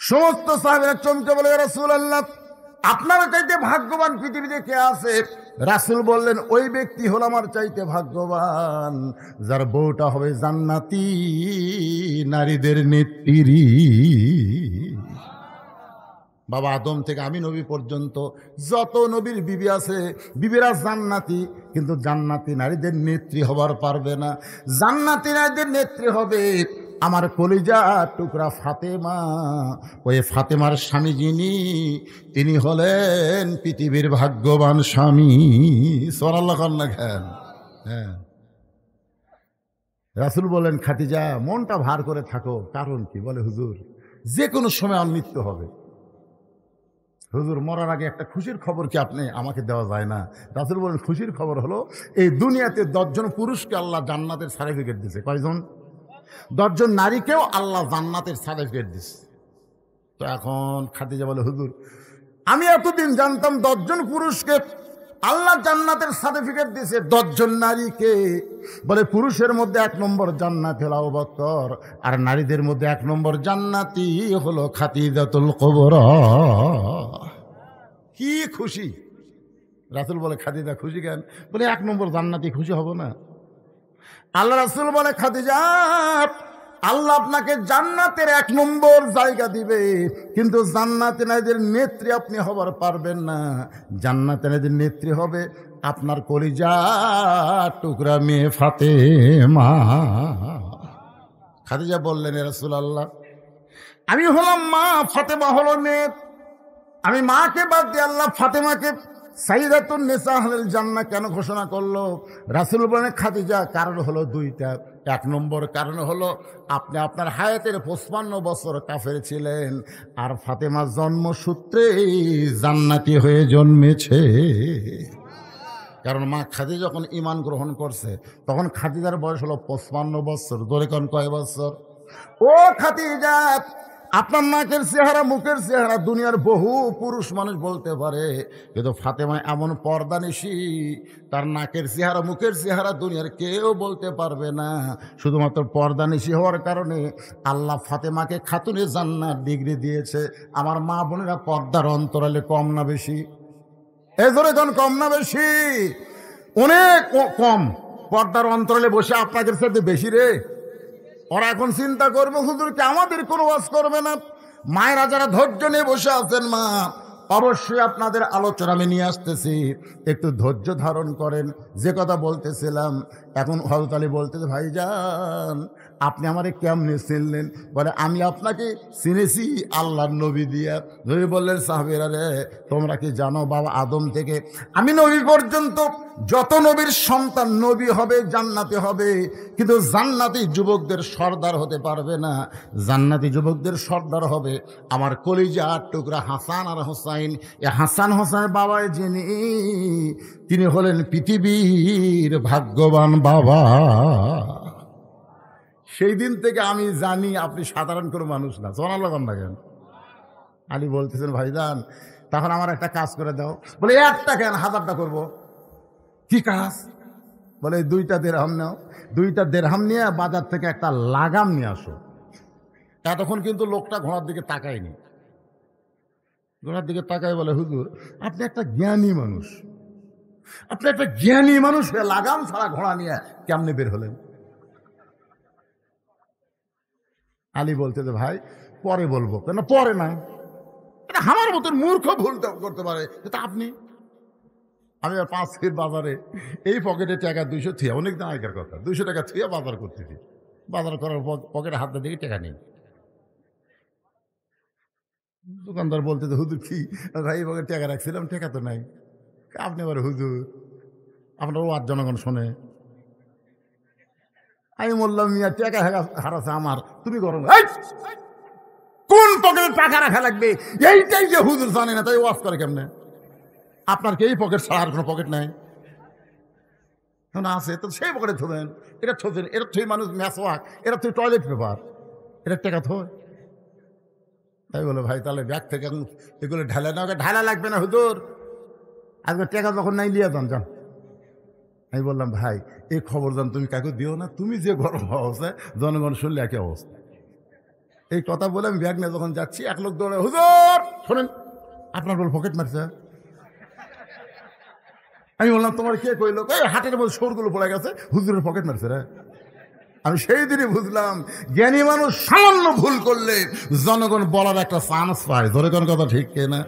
সমস্ত সাহেবের চমকে বলে রসুল আল্লাহ আপনার চাইতে ভাগ্যবান পৃথিবীতে কে আছে রাসুল বললেন ওই ব্যক্তি হল আমার চাইতে ভাগ্যবান যার বউটা হবে জান্নাতি নারীদের নেত্রী বাবা আদম থেকে আমি নবী পর্যন্ত যত নবীর বিবি আছে বিবিরা জান্নাতি কিন্তু জান্নাতি নারীদের নেত্রী হবার পারবে না জান্নাতি নারীদের নেত্রী হবে আমার কলিজা টুকরা ফাতেমা ওই ফাতেমার স্বামী যিনি তিনি হলেন পৃথিবীর ভাগ্যবান স্বামী সরাল্লা কন্যা খান হ্যাঁ রাসুল বলেন খাতিজা মনটা ভার করে থাকো কারণ কি বলে হুজুর যে কোনো সময় আমার মৃত্যু হবে হুজুর মরার আগে একটা খুশির খবর কি আপনি আমাকে দেওয়া যায় না রাসুল বলেন খুশির খবর হলো এই দুনিয়াতে দশজন পুরুষকে আল্লাহ জান্নাতের সার্টিফিকেট দিছে কয়জন দশজন নারীকেও আল্লাহ জান্নাতের সার্টিফিকেট দিছে তো এখন খাদিজা বলে হুজুর আমি এতদিন জানতাম দশজন পুরুষকে আল্লাহ জান্নাতের সার্টিফিকেট দিয়েছে দশজন নারীকে বলে পুরুষের মধ্যে এক নম্বর জান্নাত হেলাও বক্তর আর নারীদের মধ্যে এক নম্বর জান্নাতি হলো খাতিজাতুল কবর কি খুশি রাসুল বলে খাদিজা খুশি কেন বলে এক নম্বর জান্নাতি খুশি হব না আল্লাহ রাসুল বলে খাদিজা আল্লাহ আপনাকে জান্নাতের এক নম্বর জায়গা দিবে কিন্তু জান্নাতে নাইদের নেত্রী আপনি হবার পারবেন না জান্নাতে নাইদের নেত্রী হবে আপনার কলিজা টুকরা মেয়ে ফাতে মা খাদিজা বললেন রাসুল আল্লাহ আমি হলাম মা ফাতেমা হলো মেয়ে আমি মাকে বাদ দিয়ে আল্লাহ ফাতেমাকে সাইদাতুন নেশা হলেন জান্না কেন ঘোষণা করলো রাসুল বলেন খাদিজা কারণ হলো দুইটা এক নম্বর কারণ হলো আপনি আপনার হায়াতের পঁচপান্ন বছর কাফের ছিলেন আর ফাতেমা জন্মসূত্রে জান্নাতি হয়ে জন্মেছে কারণ মা খাদি যখন ইমান গ্রহণ করছে তখন খাদিজার বয়স হলো পঁচপান্ন বছর দরে কয় বছর ও খাদিজা আপনার নাকের চেহারা মুখের চেহারা দুনিয়ার বহু পুরুষ মানুষ বলতে পারে কিন্তু ফাতেমা এমন পর্দা নিশি তার নাকের চেহারা মুখের চেহারা দুনিয়ার কেউ বলতে পারবে না শুধুমাত্র পর্দা নিশি হওয়ার কারণে আল্লাহ ফাতেমাকে খাতুনে জান্নার ডিগ্রি দিয়েছে আমার মা বোনেরা পর্দার অন্তরালে কম না বেশি এই ধরে কম না বেশি অনেক কম পর্দার অন্তরালে বসে আপনাদের সাথে বেশি রে ওরা এখন চিন্তা করবে হুজুরকে আমাদের কোনো ওয়াজ করবে না মায়েরা যারা ধৈর্য নিয়ে বসে আছেন মা অবশ্যই আপনাদের আলোচনা আমি নিয়ে আসতেছি একটু ধৈর্য ধারণ করেন যে কথা বলতেছিলাম এখন হরতালি বলতেছে ভাইজান আপনি আমারে কেমনে চিনলেন বলে আমি আপনাকে চিনেছি আল্লাহর নবী দিয়া ধরে বললেন সাহাবেরা রে তোমরা কি জানো বাবা আদম থেকে আমি নবী পর্যন্ত যত নবীর সন্তান নবী হবে জান্নাতে হবে কিন্তু জান্নাতি যুবকদের সর্দার হতে পারবে না জান্নাতি যুবকদের সর্দার হবে আমার কলিজা টুকরা হাসান আর হোসাইন এ হাসান হোসাইন বাবা যিনি তিনি হলেন পৃথিবীর ভাগ্যবান বাবা সেই দিন থেকে আমি জানি আপনি সাধারণ কোনো মানুষ না সোনাল বাগান না কেন আলি বলতেছেন ভাইজান তখন আমার একটা কাজ করে দাও বলে একটা কেন হাজারটা করব কি কাজ বলে দুইটা দেড়হাম নেও দুইটা দেড়হাম নিয়ে বাজার থেকে একটা লাগাম নিয়ে আসো এতক্ষণ কিন্তু লোকটা ঘোড়ার দিকে তাকায়নি ঘোড়ার দিকে তাকায় বলে হুজুর আপনি একটা জ্ঞানী মানুষ আপনি একটা জ্ঞানী মানুষ লাগাম ছাড়া ঘোড়া নিয়ে কেমনে বের হলেন আলী বলতে যে ভাই পরে বলবো কেন পরে না এটা আমার মতন মূর্খ ভুল করতে পারে এটা আপনি আমি পাঁচ ফিট বাজারে এই পকেটে টাকা দুইশো থিয়া অনেক দিন আগের কথা দুইশো টাকা থিয়া বাজার করতেছি বাজার করার পকেটে হাত দিকে টাকা নেই দোকানদার বলতে তো হুজুর কি ভাই পকেটে টাকা রাখছিলাম টাকা তো নাই আপনি আবার হুজুর আপনার ওয়ার জনগণ শোনে আমি বললাম মিয়া টাকা হারাছে আমার তুমি গরম কোন পকেটে টাকা রাখা লাগবে এইটাই যে হুজুর জানে না তাই ওয়াফ করে কেমনে আপনার কে পকেট ছাড়া কোনো পকেট নাই না আছে তো সেই পকেটে থোবেন এটা থোবেন এটা ছুঁই মানুষ ম্যাসওয়াক এটা তুই টয়লেট পেপার এটা টাকা থ তাই বলো ভাই তাহলে ব্যাগ থেকে এখন এগুলো ঢালা না ঢালা লাগবে না হুজুর আজকে টাকা যখন নাই লিয়ে যান যান আমি বললাম ভাই এই খবর জান তুমি কাকে দিও না তুমি যে গরম অবস্থায় জনগণ শুনলে একই অবস্থা এই কথা বলে আমি ব্যাগ নিয়ে যখন যাচ্ছি এক লোক দৌড়ে হুজুর শোনেন আপনার বল পকেট মারছে আমি বললাম তোমার কে কইলো এই হাটের মধ্যে সোরগুলো পড়ে গেছে হুজুরের পকেট মারছে রে আমি সেই দিনই বুঝলাম জ্ঞানী মানুষ সামান্য ভুল করলে জনগণ বলার একটা চান্স পায় জনগণ কথা ঠিক না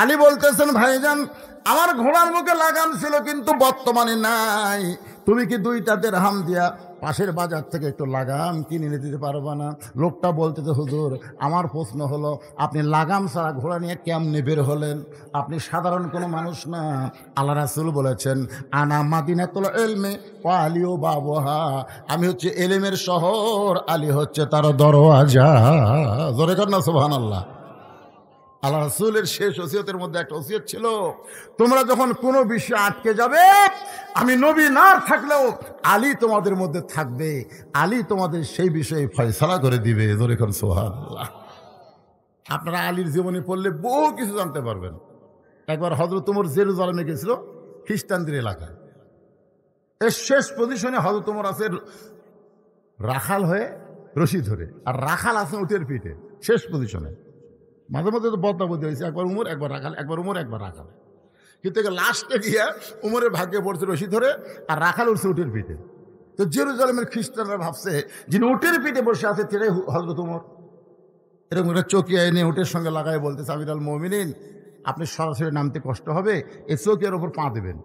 আলী বলতেছেন ভাইজান আমার ঘোড়ার মুখে লাগান ছিল কিন্তু বর্তমানে নাই তুমি কি দুইটা হাম দিয়া পাশের বাজার থেকে একটু লাগাম কিনে নিয়ে দিতে পারবা না লোকটা বলতে তো হুজুর আমার প্রশ্ন হলো আপনি লাগাম ছাড়া ঘোড়া নিয়ে কেমনে বের হলেন আপনি সাধারণ কোনো মানুষ না আল্লাহ রাসুল বলেছেন আনা তোলা এলমে আলিও বাবহা আমি হচ্ছে এলেমের শহর আলী হচ্ছে তার দরওয়াজা জোরে কর না সোহান আল্লাহ আল্লাহ রসুলের শেষ ওসিয়তের মধ্যে একটা ওসিয়ত ছিল তোমরা যখন কোনো বিষয়ে আটকে যাবে আমি নবী না থাকলেও আলী তোমাদের মধ্যে থাকবে আলী তোমাদের সেই বিষয়ে ফয়সলা করে দিবে দরেখন সোহান আপনারা আলীর জীবনে পড়লে বহু কিছু জানতে পারবেন একবার হজরত তোমর জলমে গেছিল খ্রিস্টানদের এলাকায় এর শেষ পজিশনে হজরত তোমর আছে রাখাল হয়ে রশি ধরে আর রাখাল আছে উঠের পিঠে শেষ পজিশনে মাঝে মাঝে তো বদলা বদলি হয়েছে একবার উমর একবার রাখাল একবার উমর একবার রাখাল কিন্তু লাস্টে গিয়া উমরের ভাগ্যে পড়ছে রশি ধরে আর রাখাল উঠছে উটের পিঠে তো জেরুজালেমের খ্রিস্টানরা ভাবছে যিনি উটের পিঠে বসে আছে তিনি হজরত উমর এরকম একটা চকিয়া এনে উটের সঙ্গে লাগায় বলতেছে আমির আল মমিনিন আপনি সরাসরি নামতে কষ্ট হবে এই চকিয়ার ওপর পা দেবেন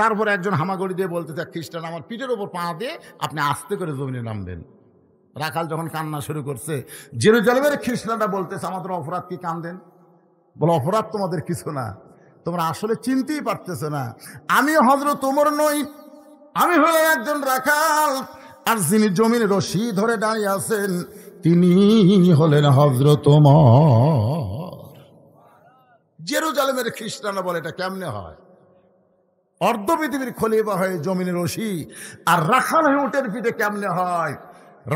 তারপর একজন হামাগড়ি দিয়ে বলতে খ্রিস্টান আমার পিঠের ওপর পা দিয়ে আপনি আস্তে করে জমিনে নামবেন রাখাল যখন কান্না শুরু করছে জেরুজালেমের খ্রিস্টানরা বলতেছে আমাদের অপরাধ কি কান্দেন বলো অপরাধ তোমাদের কিছু না তোমরা আসলে চিনতেই পারতেছ না আমি হজরত তোমর নই আমি হলাম একজন রাখাল আর যিনি জমির রশি ধরে দাঁড়িয়ে আছেন তিনি হলেন হজরত জেরুজালেমের খ্রিস্টানরা বলে এটা কেমনে হয় অর্ধ পৃথিবীর খলিবা হয়ে জমিনের রশি আর রাখাল হয়ে উঠের পিঠে কেমনে হয়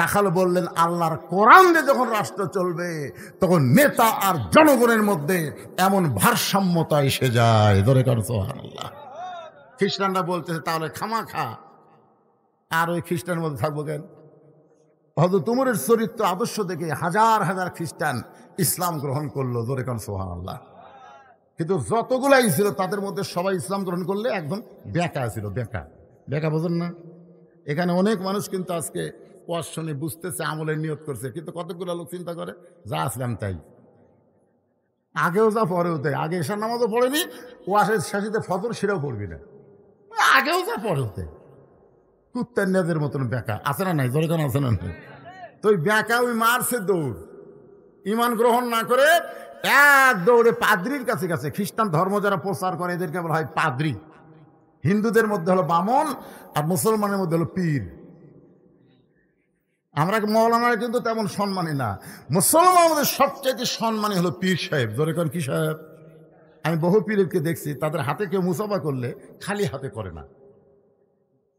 রাখাল বললেন আল্লাহর কোরআন দিয়ে যখন রাষ্ট্র চলবে তখন নেতা আর জনগণের মধ্যে এমন ভারসাম্যতা এসে যায় ধরে কার আল্লাহ খ্রিস্টানরা বলতেছে তাহলে খামাখা আর ওই খ্রিস্টানের মধ্যে থাকবো কেন হয়তো তুমরের চরিত্র আদর্শ দেখে হাজার হাজার খ্রিস্টান ইসলাম গ্রহণ করলো জোরে কান সোহান আল্লাহ কিন্তু যতগুলাই ছিল তাদের মধ্যে সবাই ইসলাম গ্রহণ করলে একদম বেঁকা ছিল বেঁকা বেঁকা বোঝেন না এখানে অনেক মানুষ কিন্তু আজকে ওয়াজ শুনে বুঝতেছে আমলের নিয়োগ করছে কিন্তু কতগুলো লোক চিন্তা করে যা আসলাম তাই আগেও যা পরেও তাই আগে এসার নামাজও পড়েনি ওয়াসের শাসিতে ফতর সেটাও পড়বি না আগেও যা পরেও তাই কুত্তার নেদের মতন বেঁকা আছে না নাই জোরে আছে না নাই তো ওই বেঁকা ওই মারছে দৌড় ইমান গ্রহণ না করে এক দৌড়ে পাদ্রির কাছে কাছে খ্রিস্টান ধর্ম যারা প্রচার করে এদেরকে বলা হয় পাদ্রি হিন্দুদের মধ্যে হলো বামন আর মুসলমানের মধ্যে হলো পীর আমরা মৌলানারা কিন্তু তেমন সম্মানী না মুসলমানদের সবচেয়ে সম্মানী হলো পীর সাহেব জোরেকন কি সাহেব আমি বহু পীরকে দেখছি তাদের হাতে কেউ মুসাফা করলে খালি হাতে করে না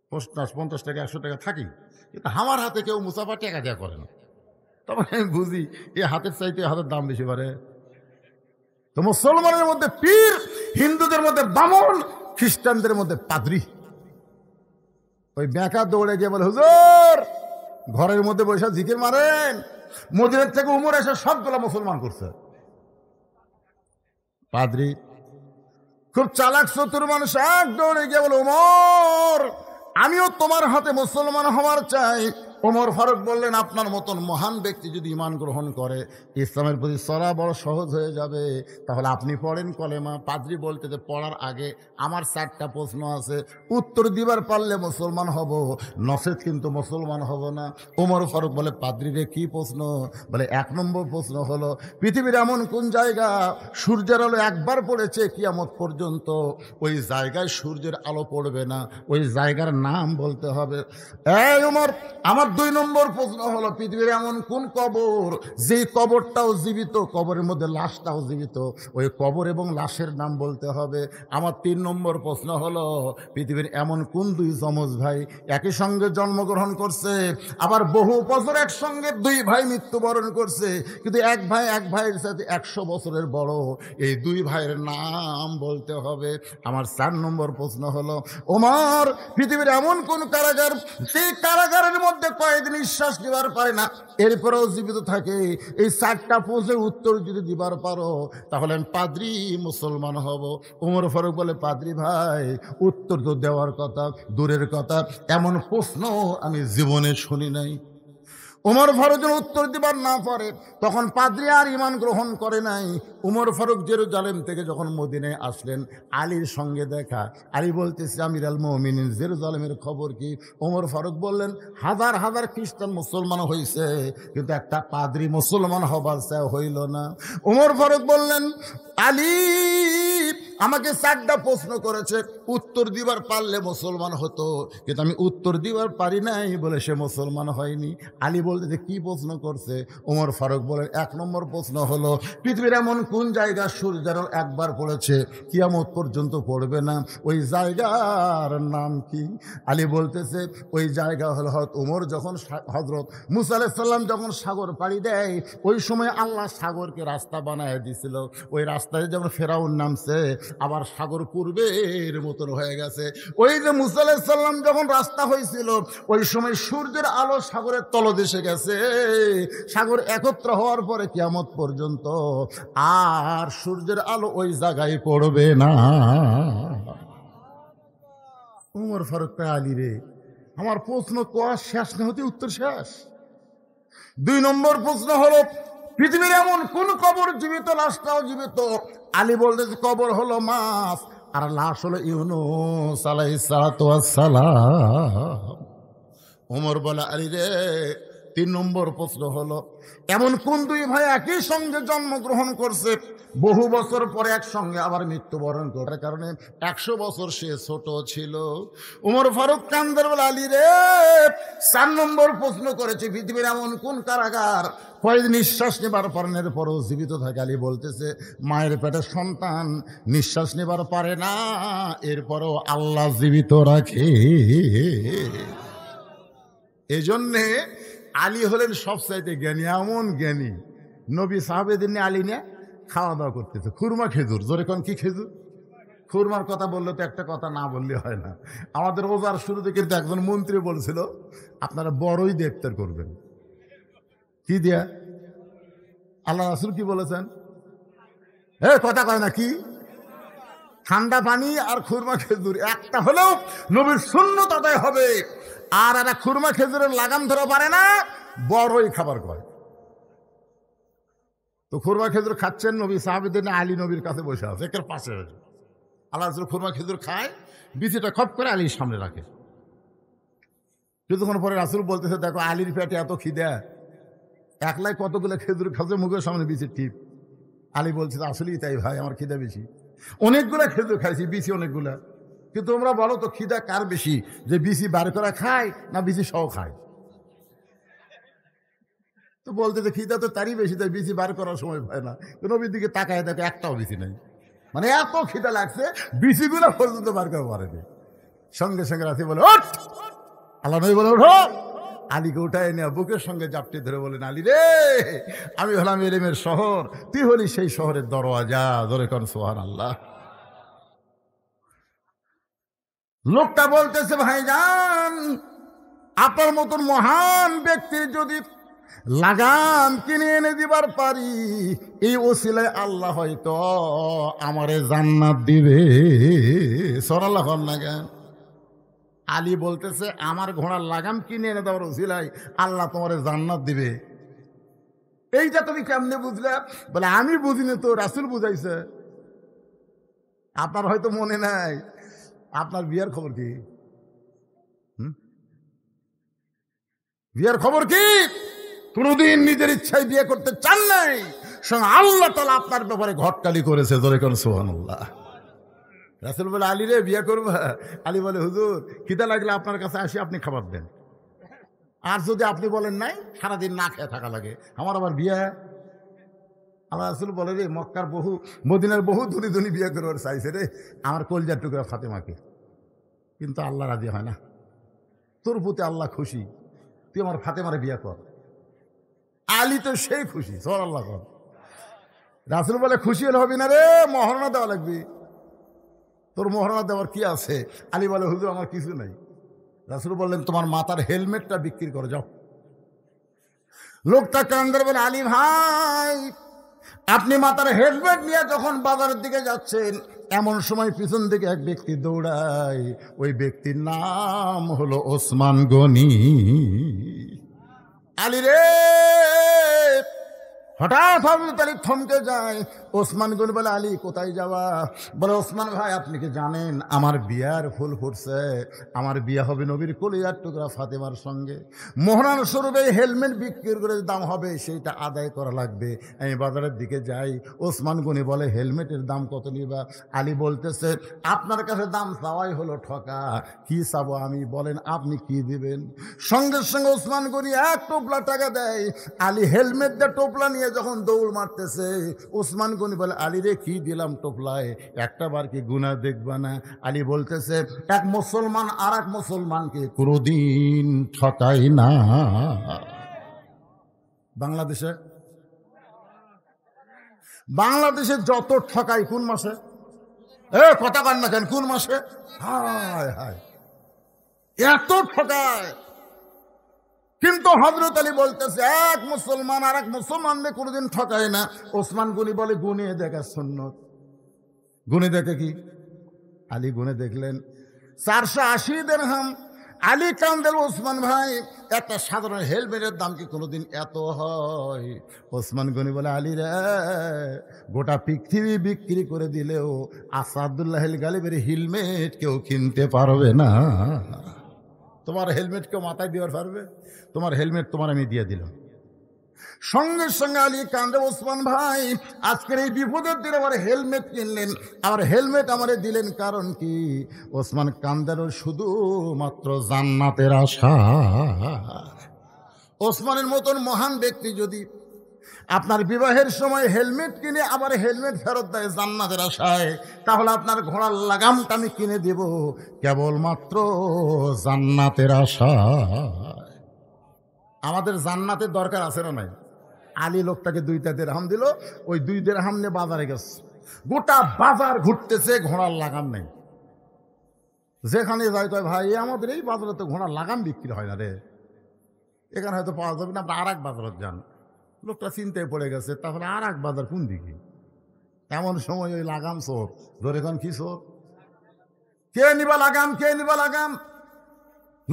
পঞ্চাশ পঞ্চাশ টাকা একশো টাকা থাকি কিন্তু আমার হাতে কেউ মুসাফা টেকা দেওয়া করে না তখন আমি বুঝি এ হাতের চাইতে হাতের দাম বেশি বাড়ে তো মুসলমানের মধ্যে পীর হিন্দুদের মধ্যে বামন খ্রিস্টানদের মধ্যে পাদ্রি ওই বেঁকা দৌড়ে গিয়ে বলে হুজুর ঘরের মধ্যে বসে জিকির মারেন মদিনের থেকে উমর এসে সবগুলো মুসলমান করছে পাদ্রি খুব চালাক চতুর মানুষ এক দৌড়ে গিয়ে বলে উমর আমিও তোমার হাতে মুসলমান হওয়ার চাই ওমর ফারুক বললেন আপনার মতন মহান ব্যক্তি যদি ইমান গ্রহণ করে ইসলামের প্রতি সরা বড় সহজ হয়ে যাবে তাহলে আপনি পড়েন কলেমা পাদ্রি বলতে যে পড়ার আগে আমার চারটা প্রশ্ন আছে উত্তর দিবার পারলে মুসলমান হব নসেদ কিন্তু মুসলমান হব না ওমর ফারুক বলে পাদ্রিরে কি প্রশ্ন বলে এক নম্বর প্রশ্ন হলো পৃথিবীর এমন কোন জায়গা সূর্যের আলো একবার পড়েছে কিয়ামত পর্যন্ত ওই জায়গায় সূর্যের আলো পড়বে না ওই জায়গার নাম বলতে হবে এই ওমর আমার দুই নম্বর প্রশ্ন হলো পৃথিবীর এমন কোন কবর যে কবরটাও জীবিত কবরের মধ্যে লাশটাও জীবিত ওই কবর এবং লাশের নাম বলতে হবে আমার তিন নম্বর প্রশ্ন হলো পৃথিবীর এমন কোন দুই যমজ ভাই একই সঙ্গে জন্মগ্রহণ করছে আবার বহু বছর একসঙ্গে দুই ভাই মৃত্যুবরণ করছে কিন্তু এক ভাই এক ভাইয়ের সাথে একশো বছরের বড় এই দুই ভাইয়ের নাম বলতে হবে আমার চার নম্বর প্রশ্ন হলো ওমার পৃথিবীর এমন কোন কারাগার সেই কারাগারের মধ্যে কয়েকদিন নিঃশ্বাস নেবার পারে না এরপরেও জীবিত থাকে এই চারটা পোষের উত্তর যদি দিবার পারো তাহলে আমি পাদ্রি মুসলমান হব উমর ফারুক বলে পাদ্রি ভাই উত্তর তো দেওয়ার কথা দূরের কথা এমন প্রশ্ন আমি জীবনে শুনি নাই উমর ফারুক যেন উত্তর দিবার না পারে তখন পাদ্রি আর ইমান গ্রহণ করে নাই উমর ফারুক জেরুজালেম থেকে যখন মদিনায় আসলেন আলীর সঙ্গে দেখা আলী বলতেছে আমির আল মমিন জেরুজালেমের খবর কি ওমর ফারুক বললেন হাজার হাজার খ্রিস্টান মুসলমান হয়েছে কিন্তু একটা পাদ্রি মুসলমান হবার সে হইল না উমর ফারুক বললেন আলী আমাকে চারটা প্রশ্ন করেছে উত্তর দিবার পারলে মুসলমান হতো কিন্তু আমি উত্তর দিবার পারি নাই বলে সে মুসলমান হয়নি আলী বলতেছে কি প্রশ্ন করছে ওমর ফারুক বলেন এক নম্বর প্রশ্ন হলো পৃথিবীর এমন কোন জায়গা সূর্যের একবার পড়েছে কিয়ামত পর্যন্ত পড়বে না ওই জায়গার নাম কি আলী বলতেছে ওই জায়গা হলো হত ওমর যখন হজরত মুসাল্লাম যখন সাগর পাড়ি দেয় ওই সময় আল্লাহ সাগরকে রাস্তা বানায় দিছিল ওই রাস্তায় যেমন ফেরাউন নামছে আবার সাগর পূর্বের মতন হয়ে গেছে ওই যে মুসাল্লাম যখন রাস্তা হয়েছিল ওই সময় সূর্যের আলো সাগরের তলদেশে গেছে সাগর একত্র হওয়ার পরে কিয়ামত পর্যন্ত আর সূর্যের আলো ওই জায়গায় পড়বে না উমর ফারুক পায় আলী রে আমার প্রশ্ন আর শেষ না হতে উত্তর শেষ দুই নম্বর প্রশ্ন হলো পৃথিবীর এমন কোন কবর জীবিত লাশটাও জীবিত আলী বলতে কবর হলো মাছ আর লাশ হলো ইউনো সালা আলাই সালা ওমর বলে আলী রে তিন নম্বর প্রশ্ন হলো এমন কোন দুই ভাই একই সঙ্গে জন্মগ্রহণ করছে বহু বছর পরে একসঙ্গে আবার মৃত্যুবরণ করার কারণে একশো বছর সে ছোট ছিল উমর ফারুক কান্দার আলী রে চার নম্বর প্রশ্ন করেছে পৃথিবীর এমন কোন কারাগার কয়েক নিঃশ্বাস নেবার পারেনের পরও জীবিত থাকে আলী বলতেছে মায়ের পেটে সন্তান নিঃশ্বাস নেবার পারে না এরপরও আল্লাহ জীবিত রাখে এজন্যে আলী হলেন সবচাইতে জ্ঞানী এমন জ্ঞানী নবী সাহাবেদের নিয়ে আলী নিয়ে খাওয়া দাওয়া করতেছে খুরমা খেজুর জোরে কন কি খেজুর খুরমার কথা বললে তো একটা কথা না বললে হয় না আমাদের ওজার শুরুতে কিন্তু একজন মন্ত্রী বলছিল আপনারা বড়ই দেখতে করবেন কি দিয়া আল্লাহ রাসুল কি বলেছেন এ কথা কয় না কি ঠান্ডা পানি আর খুরমা খেজুর একটা হলেও নবীর শূন্য তাদের হবে আর একটা খুরমা খেজুরের লাগাম ধরা পারে না বড়ই খাবার করে তো খুরমা খেজুর খাচ্ছেন নবী সাহাবিদিন আলী নবীর কাছে বসে আছে একের পাশে আল্লাহ রসুল খুরমা খেজুর খায় বিচিটা খপ করে আলীর সামনে রাখে কিছুক্ষণ পরে রাসুল বলতেছে দেখো আলীর পেটে এত খিদে একলাই কতগুলো খেজুর খাচ্ছে মুখের সামনে বিচির টিপ আলী বলছে আসলেই তাই ভাই আমার খিদে বেশি অনেকগুলো খেজুর খাইছি বিচি অনেকগুলা কিন্তু তোমরা বলো তো খিদা কার বেশি যে বিসি বার করা খায় না বিসি সহ খায় তো বলতে যে খিদা তো তারই বেশি তাই বিসি বার করার সময় পায় না নবীর দিকে তাকায় দেখো একটাও বেশি নেই মানে এত খিদা লাগছে বিসিগুলো পর্যন্ত বার করা পারেনি সঙ্গে সঙ্গে রাতে বলে ওঠ আল্লাহ নবী বলে ওঠো আলীকে উঠায় নেওয়া বুকের সঙ্গে জাপটে ধরে বলেন আলী রে আমি হলাম এলেমের শহর তুই হলি সেই শহরের দরওয়াজা ধরে কন সোহান আল্লাহ লোকটা বলতেছে যান আপনার মতন মহান ব্যক্তির যদি লাগাম কিনে এনে দিবার পারি এই ওসিলায় আল্লাহ হয়তো আমারে জান্নাত দিবে সরাল্লাহ লাগান আলী বলতেছে আমার ঘোড়ার লাগাম কিনে এনে দেওয়ার ওসিলায় আল্লাহ তোমারে জান্নাত দিবে এইটা তুমি কেমনে বুঝলে বলে আমি বুঝিনি তো রাসুল বুঝাইছে আপনার হয়তো মনে নাই আপনার বিয়ের খবর কি বিয়ের খবর কি কোনদিন নিজের ইচ্ছায় বিয়ে করতে চান নাই সঙ্গে আল্লাহ তালা আপনার ব্যাপারে ঘটকালি করেছে ধরে কোন সোহানুল্লাহ রাসেল বলে আলী রে বিয়ে করবো আলী বলে হুজুর খিদা লাগলে আপনার কাছে আসি আপনি খাবার দেন আর যদি আপনি বলেন নাই সারাদিন না খেয়ে থাকা লাগে আমার আবার বিয়ে আল্লাহ রাসুল বলে রে মক্কার বহু মদিনার বহু ধনী ধনী বিয়ে করে ওর চাইছে রে আমার কলজার টুকরা ফাতেমাকে কিন্তু আল্লাহ রাজি হয় না তোর প্রতি আল্লাহ খুশি তুই আমার ফাতেমারে বিয়ে কর আলী তো সেই খুশি সর আল্লাহ কর রাসুল বলে খুশি হলে হবি না রে মহারণা দেওয়া লাগবে তোর মহারণা দেওয়ার কি আছে আলী বলে হুজুর আমার কিছু নাই রাসুল বললেন তোমার মাথার হেলমেটটা বিক্রি করে যাও লোকটা কান্দার বলে আলী ভাই আপনি মাথার হেডব্যাগ নিয়ে যখন বাজারের দিকে যাচ্ছেন এমন সময় পিছন দিকে এক ব্যক্তি দৌড়ায় ওই ব্যক্তির নাম হলো ওসমান গনি আলী রে হঠাৎ হজরত আলী থমকে যায় ওসমান গনি বলে আলী কোথায় যাওয়া বলে ওসমান ভাই আপনি কি জানেন আমার বিয়ার ফুল ফুটছে আমার বিয়া হবে নবীর কলিয়ার টুকরা ফাতেমার সঙ্গে মোহরান স্বরূপে হেলমেট বিক্রি করে দাম হবে সেইটা আদায় করা লাগবে আমি বাজারের দিকে যাই ওসমান গুনি বলে হেলমেটের দাম কত নিবা আলী বলতেছে আপনার কাছে দাম চাওয়াই হলো ঠকা কি চাবো আমি বলেন আপনি কি দিবেন সঙ্গে সঙ্গে ওসমান গুনি এক টোপলা টাকা দেয় আলী হেলমেট দেয় টোপলা নিয়ে নিয়ে যখন দৌড় মারতেছে ওসমান গনি বলে আলী রে কি দিলাম টোপলায় একটা বার কি গুণা দেখবা না আলী বলতেছে এক মুসলমান আর এক মুসলমানকে কোনোদিন ঠকাই না বাংলাদেশে বাংলাদেশে যত ঠকাই কোন মাসে এ কথা কান না কেন কোন মাসে হায় হায় এত ঠকায় কিন্তু হজরত আলী বলতেছে এক মুসলমান আর এক মুসলমানদের কোনোদিন ঠকায় না ওসমান গুনি বলে গুনে দেখা সন্ন্যত গুনে দেখে কি আলী গুনে দেখলেন চারশো আশি দেন হাম আলী কান্দেল ওসমান ভাই একটা সাধারণ হেলমেটের দাম কি কোনোদিন এত হয় ওসমান গনি বলে আলী রে গোটা পৃথিবী বিক্রি করে দিলেও আসাদুল্লাহ গালিবের হেলমেট কেউ কিনতে পারবে না তোমার হেলমেট কেউ মাথায় দেওয়ার পারবে তোমার হেলমেট তোমার আমি দিয়ে দিলাম সঙ্গে সঙ্গে আলী কান্দে ওসমান ভাই আজকের এই বিপদের দিন আবার হেলমেট কিনলেন আর হেলমেট আমারে দিলেন কারণ কি ওসমান কান্দারও শুধুমাত্র জান্নাতের আশা ওসমানের মতন মহান ব্যক্তি যদি আপনার বিবাহের সময় হেলমেট কিনে আবার হেলমেট ফেরত দেয় জান্নাতের আশায় তাহলে আপনার ঘোড়ার লাগামটা আমি কিনে দেব কেবলমাত্র জান্নাতের আশা আমাদের জান্নাতের দরকার আছে না নাই আলী লোকটাকে দুইটা হাম দিল ওই দুই দেড়হাম নিয়ে বাজারে গেছে গোটা বাজার ঘুরতেছে ঘোড়ার লাগাম নেই যেখানে যাই তাই ভাই আমাদের এই বাজারে তো ঘোড়ার লাগাম বিক্রি হয় না রে এখানে হয়তো পাওয়া যাবে না আর এক বাজারত যান লোকটা চিন্তায় পড়ে গেছে তাহলে আর এক বাজার কোন দিকে এমন সময় ওই লাগাম সোর ধরে এখন কি সোর কে নিবা লাগাম কে নিবা লাগাম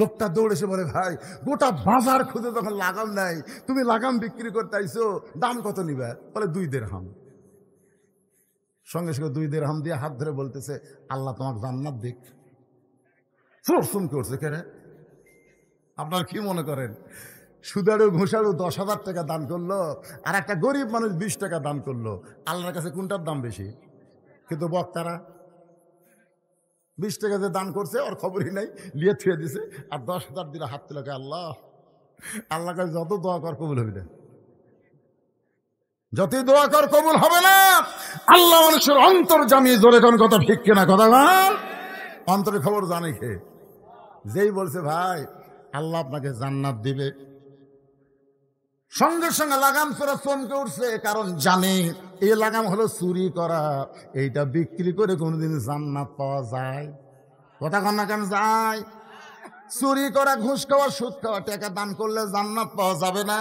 লোকটা দৌড়েছে বলে ভাই গোটা বাজার খুঁজে তখন লাগাম নাই তুমি লাগাম বিক্রি করতে আইসো দাম কত নিবে বলে দুই দেড় হাম সঙ্গে সঙ্গে দুই দেড় হাম দিয়ে হাত ধরে বলতেছে আল্লাহ তোমার জান্নাত দিক শুন করছে কেন আপনার কি মনে করেন সুদারু ঘোষারও দশ হাজার টাকা দান করলো আর একটা গরিব মানুষ বিশ টাকা দান করলো আল্লাহর কাছে কোনটার দাম বেশি কিন্তু বক্তারা বিশ টাকা যে দান করছে ওর খবরই নাই লিয়ে থুয়ে দিছে আর দশ হাজার দিলে হাত তুলে আল্লাহ আল্লাহ কাছে যত দোয়া কর কবুল হবে যতই দোয়া কর কবুল হবে না আল্লাহ মানুষের অন্তর জামিয়ে জোরে কোন কথা ঠিক কেনা কথা অন্তরের খবর জানে খেয়ে যেই বলছে ভাই আল্লাহ আপনাকে জান্নাত দিবে সঙ্গে সঙ্গে লাগাম ফেরত চমকে উঠছে কারণ জানে এই লাগাম হলো চুরি করা এইটা বিক্রি করে কোনোদিন জান্নাত পাওয়া যায় কথা কন্যা কেন যায় চুরি করা ঘুষ খাওয়া সুদ খাওয়া টাকা দান করলে জান্নাত পাওয়া যাবে না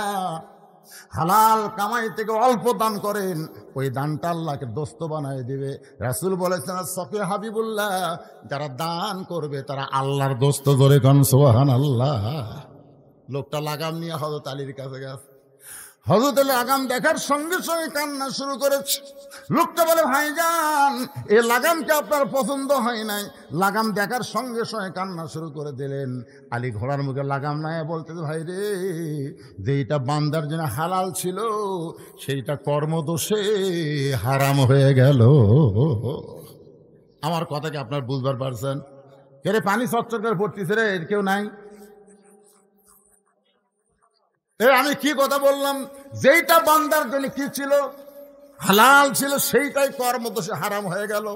হালাল কামাই থেকে অল্প দান করেন ওই দানটা আল্লাহকে দোস্ত বানায় দিবে রাসুল বলেছেন সকে হাবিবুল্লাহ যারা দান করবে তারা আল্লাহর দোস্ত ধরে কন সোহান আল্লাহ লোকটা লাগাম নিয়ে হজরত আলীর কাছে গেছে হজরত আলী লাগাম দেখার সঙ্গে সঙ্গে কান্না শুরু করেছে লোকটা বলে ভাই যান এ লাগামকে আপনার পছন্দ হয় নাই লাগাম দেখার সঙ্গে সঙ্গে কান্না শুরু করে দিলেন আলী ঘোড়ার মুখে লাগাম নাই বলতে ভাই রে যেইটা বান্দার জন্য হালাল ছিল সেইটা কর্মদোষে হারাম হয়ে গেল আমার কথা কি আপনার বুঝবার পারছেন রে পানি চচ্চর করে পড়তেছে রে কেউ নাই আমি কি কথা বললাম যেইটা বান্দার জন্য কি ছিল হালাল ছিল সেইটাই কর মতো সে হারাম হয়ে গেল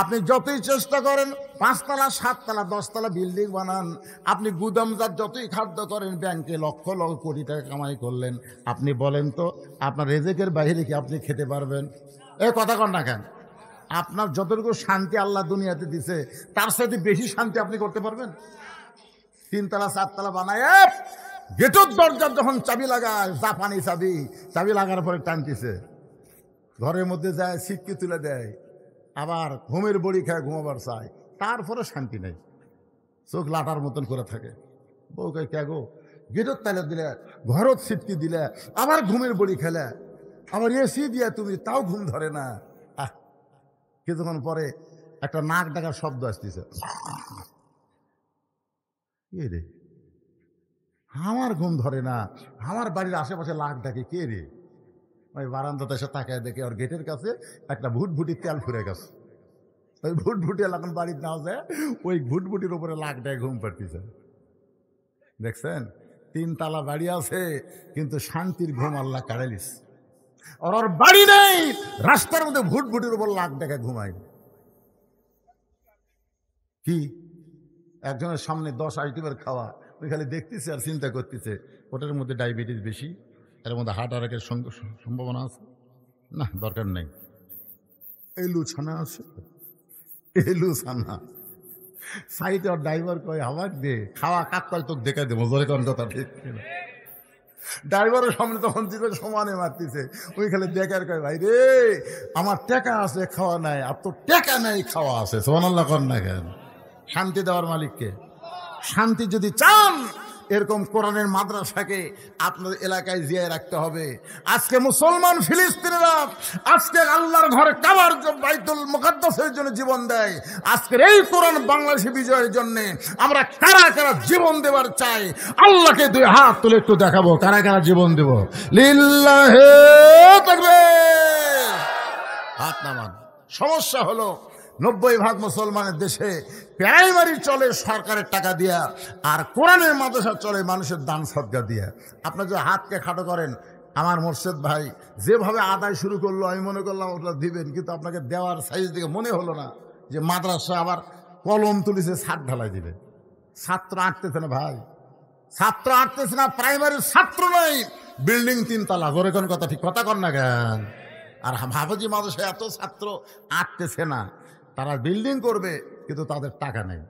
আপনি যতই চেষ্টা করেন পাঁচতলা সাততলা দশতলা বিল্ডিং বানান আপনি গুদামদার যতই খাদ্য করেন ব্যাংকে লক্ষ লক্ষ কোটি টাকা কামাই করলেন আপনি বলেন তো আপনার রেজেকের বাহিরে কি আপনি খেতে পারবেন এ কথা কন না কেন আপনার যতটুকু শান্তি আল্লাহ দুনিয়াতে দিছে তার সাথে বেশি শান্তি আপনি করতে পারবেন তিনতলা সাততলা বানায় গেটের দরজার যখন চাবি লাগায় জাপানি চাবি চাবি লাগার পরে টানতেছে ঘরের মধ্যে যায় সিটকে তুলে দেয় আবার ঘুমের বড়ি খায় ঘুমাবার চায় তারপরে শান্তি নেই চোখ লাটার মতন করে থাকে বউকে কে গো গেটের তালে দিলে ঘরত সিটকে দিলে আবার ঘুমের বড়ি খেলে আবার এসি দিয়ে তুমি তাও ঘুম ধরে না আহ কিছুক্ষণ পরে একটা নাক ডাকার শব্দ আসতেছে রে আমার ঘুম ধরে না আমার বাড়ির আশেপাশে লাখ ডাকে কে রে ওই বারান্দাতে এসে তাকায় দেখে ওর গেটের কাছে একটা ভুটভুটি তেল ফুরে গেছে ওই ভুটভুটি এখন বাড়ির না যায় ওই ভুটভুটির উপরে লাখ ডাকে ঘুম পাড়তেছে দেখছেন তিনতলা বাড়ি আছে কিন্তু শান্তির ঘুম আল্লাহ কাড়াইলিস আর ওর বাড়ি নেই রাস্তার মধ্যে ভুটভুটির উপর লাখ ডাকে ঘুমায় কি একজনের সামনে দশ আইটেমের খাওয়া ওই খালি দেখতেছে আর চিন্তা করতেছে ওটার মধ্যে ডায়াবেটিস বেশি এর মধ্যে হার্ট অ্যাটাকের সম্ভাবনা আছে না দরকার নেই এলু ছানা আছে এলু ছানা সাইড আর ড্রাইভার কয় হাওয়ার দে খাওয়া কাকতাল তোকে দেখা দেবো জোরে কোন কথা ঠিক ড্রাইভারের সামনে তখন দিল সমানে মারতেছে ওই খালি দেখার কয় ভাই রে আমার টেকা আছে খাওয়া নাই আর তোর টেকা নাই খাওয়া আছে সোমান আল্লাহ কর না কেন শান্তি দেওয়ার মালিককে শান্তি যদি চান এরকম কোরআনের মাদ্রাসাকে আপনার এলাকায় জিয়ায় রাখতে হবে আজকে মুসলমান ফিলিস্তিনেরা আজকে আল্লাহর ঘরে কাবার বাইতুল মুকাদ্দাসের জন্য জীবন দেয় আজকের এই কোরআন বাংলাদেশের বিজয়ের জন্য আমরা কারা কারা জীবন দেবার চাই আল্লাহকে দুই হাত তুলে একটু দেখাবো কারা কারা জীবন দেব লিল্লাহে হাত নামান সমস্যা হলো নব্বই ভাগ মুসলমানের দেশে প্রাইমারি চলে সরকারের টাকা দিয়া আর কোরআনের মাদ্রাসা চলে মানুষের দান সজ্জা দিয়া আপনার যে হাতকে খাটো করেন আমার মোর্শেদ ভাই যেভাবে আদায় শুরু করলো আমি মনে করলাম ওটা দিবেন কিন্তু আপনাকে দেওয়ার সাইজ দিকে মনে হলো না যে মাদ্রাসা আবার কলম তুলিছে ছাদ ঢালাই দিবে ছাত্র আঁকতেছে না ভাই ছাত্র আঁকতেছে না প্রাইমারি ছাত্র নাই বিল্ডিং তিনতলা ঘরে কোন কথা ঠিক কথা কর না কেন আর হাফাজি মাদ্রাসা এত ছাত্র আঁকতেছে না তারা বিল্ডিং করবে কিন্তু তাদের টাকা নেই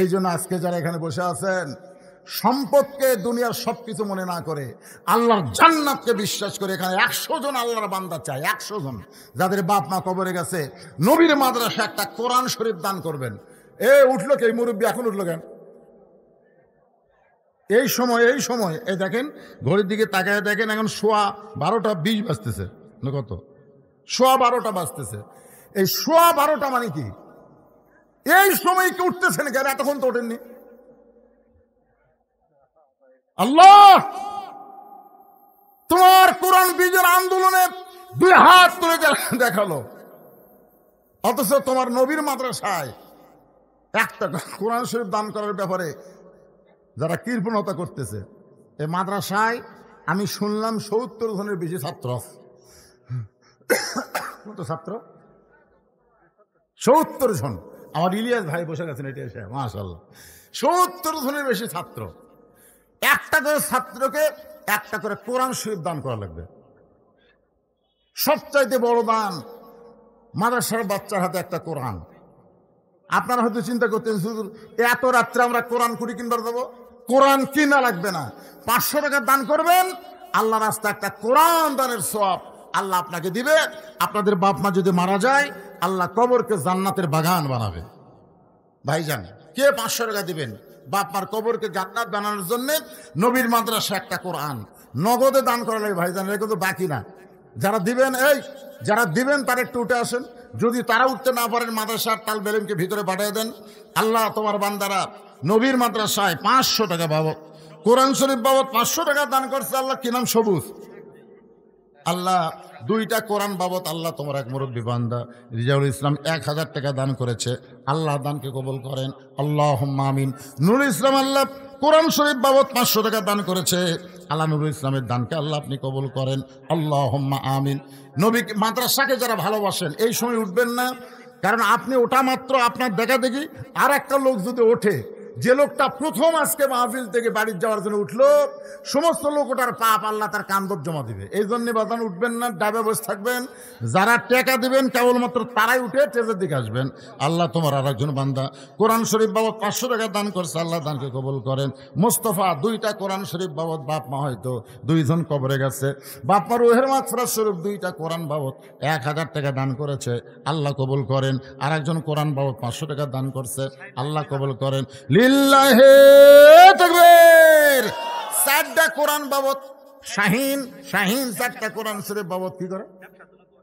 এই জন্য আজকে যারা এখানে বসে আছেন সম্পদকে দুনিয়ার সব কিছু মনে না করে আল্লাহর জান্নাতকে বিশ্বাস করে এখানে একশো জন আল্লাহর বান্দা চায় একশো জন যাদের বাপ মা কবরে গেছে নবীর মাদ্রাসা একটা কোরআন শরীফ দান করবেন এ উঠলো কে মুরব্বী এখন উঠলো কেন এই সময় এই সময় এই দেখেন ঘড়ির দিকে তাকায় দেখেন এখন শোয়া বারোটা বিশ বাজতেছে কত শোয়া বারোটা বাজতেছে এই সোয়া বারোটা মানে কি এই সময় কি উঠতেছেন কেন এতক্ষণ তো ওঠেননি আল্লাহ তোমার কোরআন বীজের আন্দোলনে দুই হাত তুলে দেখালো অথচ তোমার নবীর মাদ্রাসায় একটা কোরআন শরীফ দান করার ব্যাপারে যারা কৃপণতা করতেছে এই মাদ্রাসায় আমি শুনলাম সত্তর ধরনের বেশি ছাত্র ছাত্র সত্তর জন আমার ইলিয়াস ভাই বসে গেছেন এটি এসে মাশাল্লাহ সত্তর জনের বেশি ছাত্র একটা করে ছাত্রকে একটা করে কোরআন শরীফ দান করা লাগবে সবচাইতে বড় দান মাদ্রাসার বাচ্চার হাতে একটা কোরআন আপনারা হয়তো চিন্তা করতেন শুধু এত রাত্রে আমরা কোরআন কুড়ি কিনবার দেবো কোরআন কিনা লাগবে না পাঁচশো টাকা দান করবেন আল্লাহ রাস্তা একটা কোরআন দানের সব আল্লাহ আপনাকে দিবে আপনাদের বাপ মা যদি মারা যায় আল্লাহ কবরকে জান্নাতের বাগান বানাবে ভাইজান কে পাঁচশো টাকা দিবেন বাপ মার কবরকে জান্নাত বানানোর জন্য নবীর মাদ্রাসা একটা কোরআন নগদে দান করা লাগে ভাইজান এটা কিন্তু বাকি না যারা দিবেন এই যারা দিবেন তারা একটু উঠে আসেন যদি তারা উঠতে না পারেন মাদ্রাসার তাল বেলেমকে ভিতরে পাঠিয়ে দেন আল্লাহ তোমার বান্দারা নবীর মাদ্রাসায় পাঁচশো টাকা বাবদ কোরআন শরীফ বাবদ পাঁচশো টাকা দান করছে আল্লাহ কি নাম সবুজ আল্লাহ দুইটা কোরআন বাবদ আল্লাহ তোমার এক মুরব্বী বান্দা রিজাউল ইসলাম এক হাজার টাকা দান করেছে আল্লাহ দানকে কবল করেন আল্লাহ আমিন নুরুল ইসলাম আল্লাহ কোরআন শরীফ বাবদ পাঁচশো টাকা দান করেছে আল্লাহ নুরুল ইসলামের দানকে আল্লাহ আপনি কবল করেন আল্লাহ আমিন নবী মাদ্রাসাকে যারা ভালোবাসেন এই সময় উঠবেন না কারণ আপনি ওটা মাত্র আপনার দেখা দেখি আর একটা লোক যদি ওঠে যে লোকটা প্রথম আজকে মাহফিল থেকে বাড়ির যাওয়ার জন্য উঠলো সমস্ত লোক ওটার পা পাল্লা তার কান্দব জমা দিবে এই জন্য বাজান উঠবেন না ডাবে বসে থাকবেন যারা টেকা দিবেন কেবলমাত্র তারাই উঠে টেজের দিকে আসবেন আল্লাহ তোমার আর একজন বান্দা কোরআন শরীফ বাবদ পাঁচশো টাকা দান করছে আল্লাহ দানকে কবল করেন মোস্তফা দুইটা কোরআন শরীফ বাবদ বাপ মা হয়তো দুইজন কবরে গেছে বাপ মা রোহের মাকফরাজ শরীফ দুইটা কোরআন বাবদ এক হাজার টাকা দান করেছে আল্লাহ কবল করেন আর একজন কোরআন বাবদ পাঁচশো টাকা দান করছে আল্লাহ কবল করেন লিল্লাহে তাকবীর চারটা কোরআন বাবদ শাহীন শাহীন চারটা কোরআন শরীফ বাবদ কি করে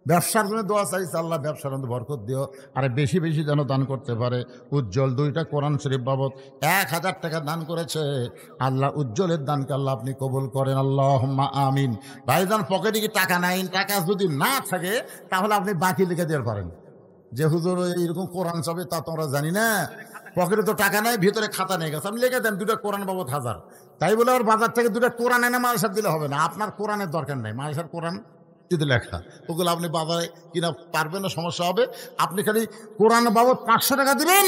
ব্যবসার জন্য দোয়া চাইছে আল্লাহ ব্যবসার মধ্যে বরকত দিও আর বেশি বেশি যেন দান করতে পারে উজ্জ্বল দুইটা কোরআন শরীফ বাবদ এক হাজার টাকা দান করেছে আল্লাহ উজ্জ্বলের দানকে আল্লাহ আপনি কবুল করেন আল্লাহ আমিন ভাইজান পকেটে কি টাকা নাই টাকা যদি না থাকে তাহলে আপনি বাকি লিখে দিতে পারেন যে হুজুর এইরকম কোরআন সবে তা তোমরা জানি না পকেটে তো টাকা নাই ভিতরে খাতা নিয়ে গেছে আপনি লিখে দেন দুটো কোরআন বাবদ হাজার তাই বলে আর বাজার থেকে দুটো কোরআন এনে মায়ের দিলে হবে না আপনার কোরআনের দরকার নাই মায়ের কোরআন যদি লেখা ওগুলো আপনি বাজারে কিনা পারবেন না সমস্যা হবে আপনি খালি কোরআন বাবদ পাঁচশো টাকা দিবেন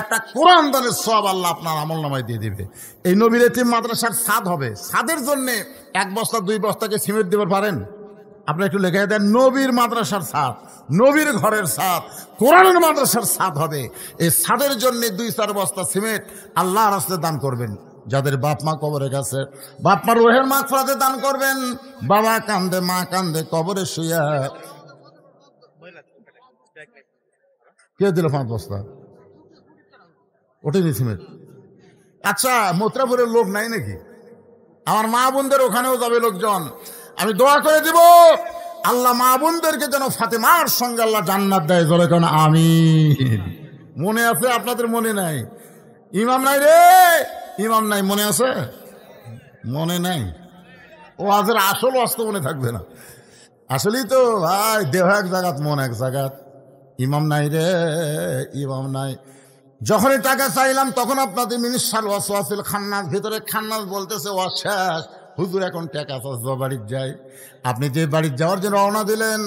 একটা কোরআন দানের সব আল্লাহ আপনার আমল নামায় দিয়ে দিবে এই নবীর মাদ্রাসার স্বাদ হবে স্বাদের জন্যে এক বস্তা দুই বস্তাকে সিমেন্ট দিতে পারেন আপনি একটু লেখা দেন নবীর মাদ্রাসার সাথ নবীর ঘরের সাথ কোরআনের মাদ্রাসার সাথ হবে এই সাদের জন্য দুই চার বস্তা সিমেন্ট আল্লাহ রাস্তে দান করবেন যাদের বাপ মা কবরে গেছে বাপ মা রোহের মাছ ফলাতে দান করবেন বাবা কান্দে মা কান্দে কবরে শুয়ে কে দিল পাঁচ বস্তা ওটাই সিমেন্ট আচ্ছা মোত্রাপুরের লোক নাই নাকি আমার মা বোনদের ওখানেও যাবে লোকজন আমি দোয়া করে দিব আল্লাহ মা বোনদেরকে যেন ফাতেমার সঙ্গে আল্লাহ জান্নাত দেয় জলে কেন আমি মনে আছে আপনাদের মনে নাই ইমাম নাই রে ইমাম নাই মনে আছে মনে নাই ও আজের আসল অস্ত মনে থাকবে না আসলেই তো ভাই দেহ এক জায়গাত মন এক জায়গাত ইমাম নাই রে ইমাম নাই যখনই টাকা চাইলাম তখন আপনাদের মিনিস্টার ওয়াস ওয়াসিল খান্নাস ভিতরে খান্নাস বলতেছে ওয়াস হুজুর এখন টেকা সসবা বাড়ির যায় আপনি যে বাড়ির যাওয়ার জন্য রওনা দিলেন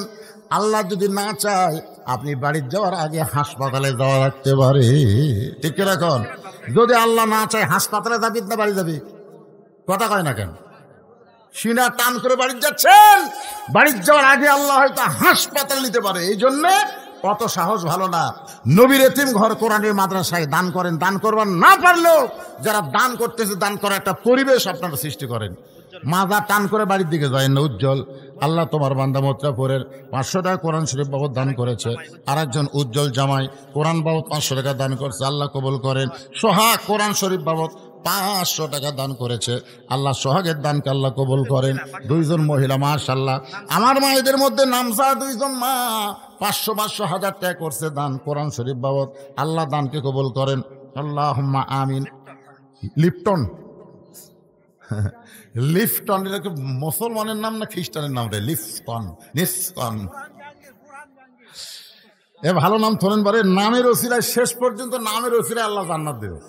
আল্লাহ যদি না চায় আপনি বাড়ির যাওয়ার আগে হাসপাতালে যাওয়া রাখতে পারে ঠিক এখন যদি আল্লাহ না চায় হাসপাতালে যাবি না বাড়ি যাবি কথা কয় না কেন সিনা টান করে বাড়ির যাচ্ছেন বাড়ির যাওয়ার আগে আল্লাহ হয়তো হাসপাতাল নিতে পারে এই জন্যে অত সাহস ভালো না নবীর এতিম ঘর কোরআনের মাদ্রাসায় দান করেন দান করবার না পারলেও যারা দান করতেছে দান করার একটা পরিবেশ আপনারা সৃষ্টি করেন মাজা টান করে বাড়ির দিকে যায় না উজ্জ্বল আল্লাহ তোমার বান্দা পরের পাঁচশো টাকা কোরআন শরীফ বাবদ দান করেছে আর একজন উজ্জ্বল জামাই কোরআন বাবদ পাঁচশো টাকা দান করছে আল্লাহ কবুল করেন সোহা কোরআন শরীফ বাবদ পাঁচশো টাকা দান করেছে আল্লাহ সোহাগের দানকে আল্লাহ কবল করেন দুইজন মহিলা মাশাল্লাহ আমার মায়েদের মধ্যে নামসা দুইজন মা পাঁচশো পাঁচশো হাজার টাকা করছে দান কোরআন শরীফ বাবদ আল্লাহ দানকে কবুল করেন আল্লাহ আমিন লিপটন লিফটন এটা কি মুসলমানের নাম না খ্রিস্টানের নাম রে লিফটন নিসকন এ ভালো নাম থোলেন পারে নামের ওসিরায় শেষ পর্যন্ত নামের ওসিরায় আল্লাহ জান্নাত দেবে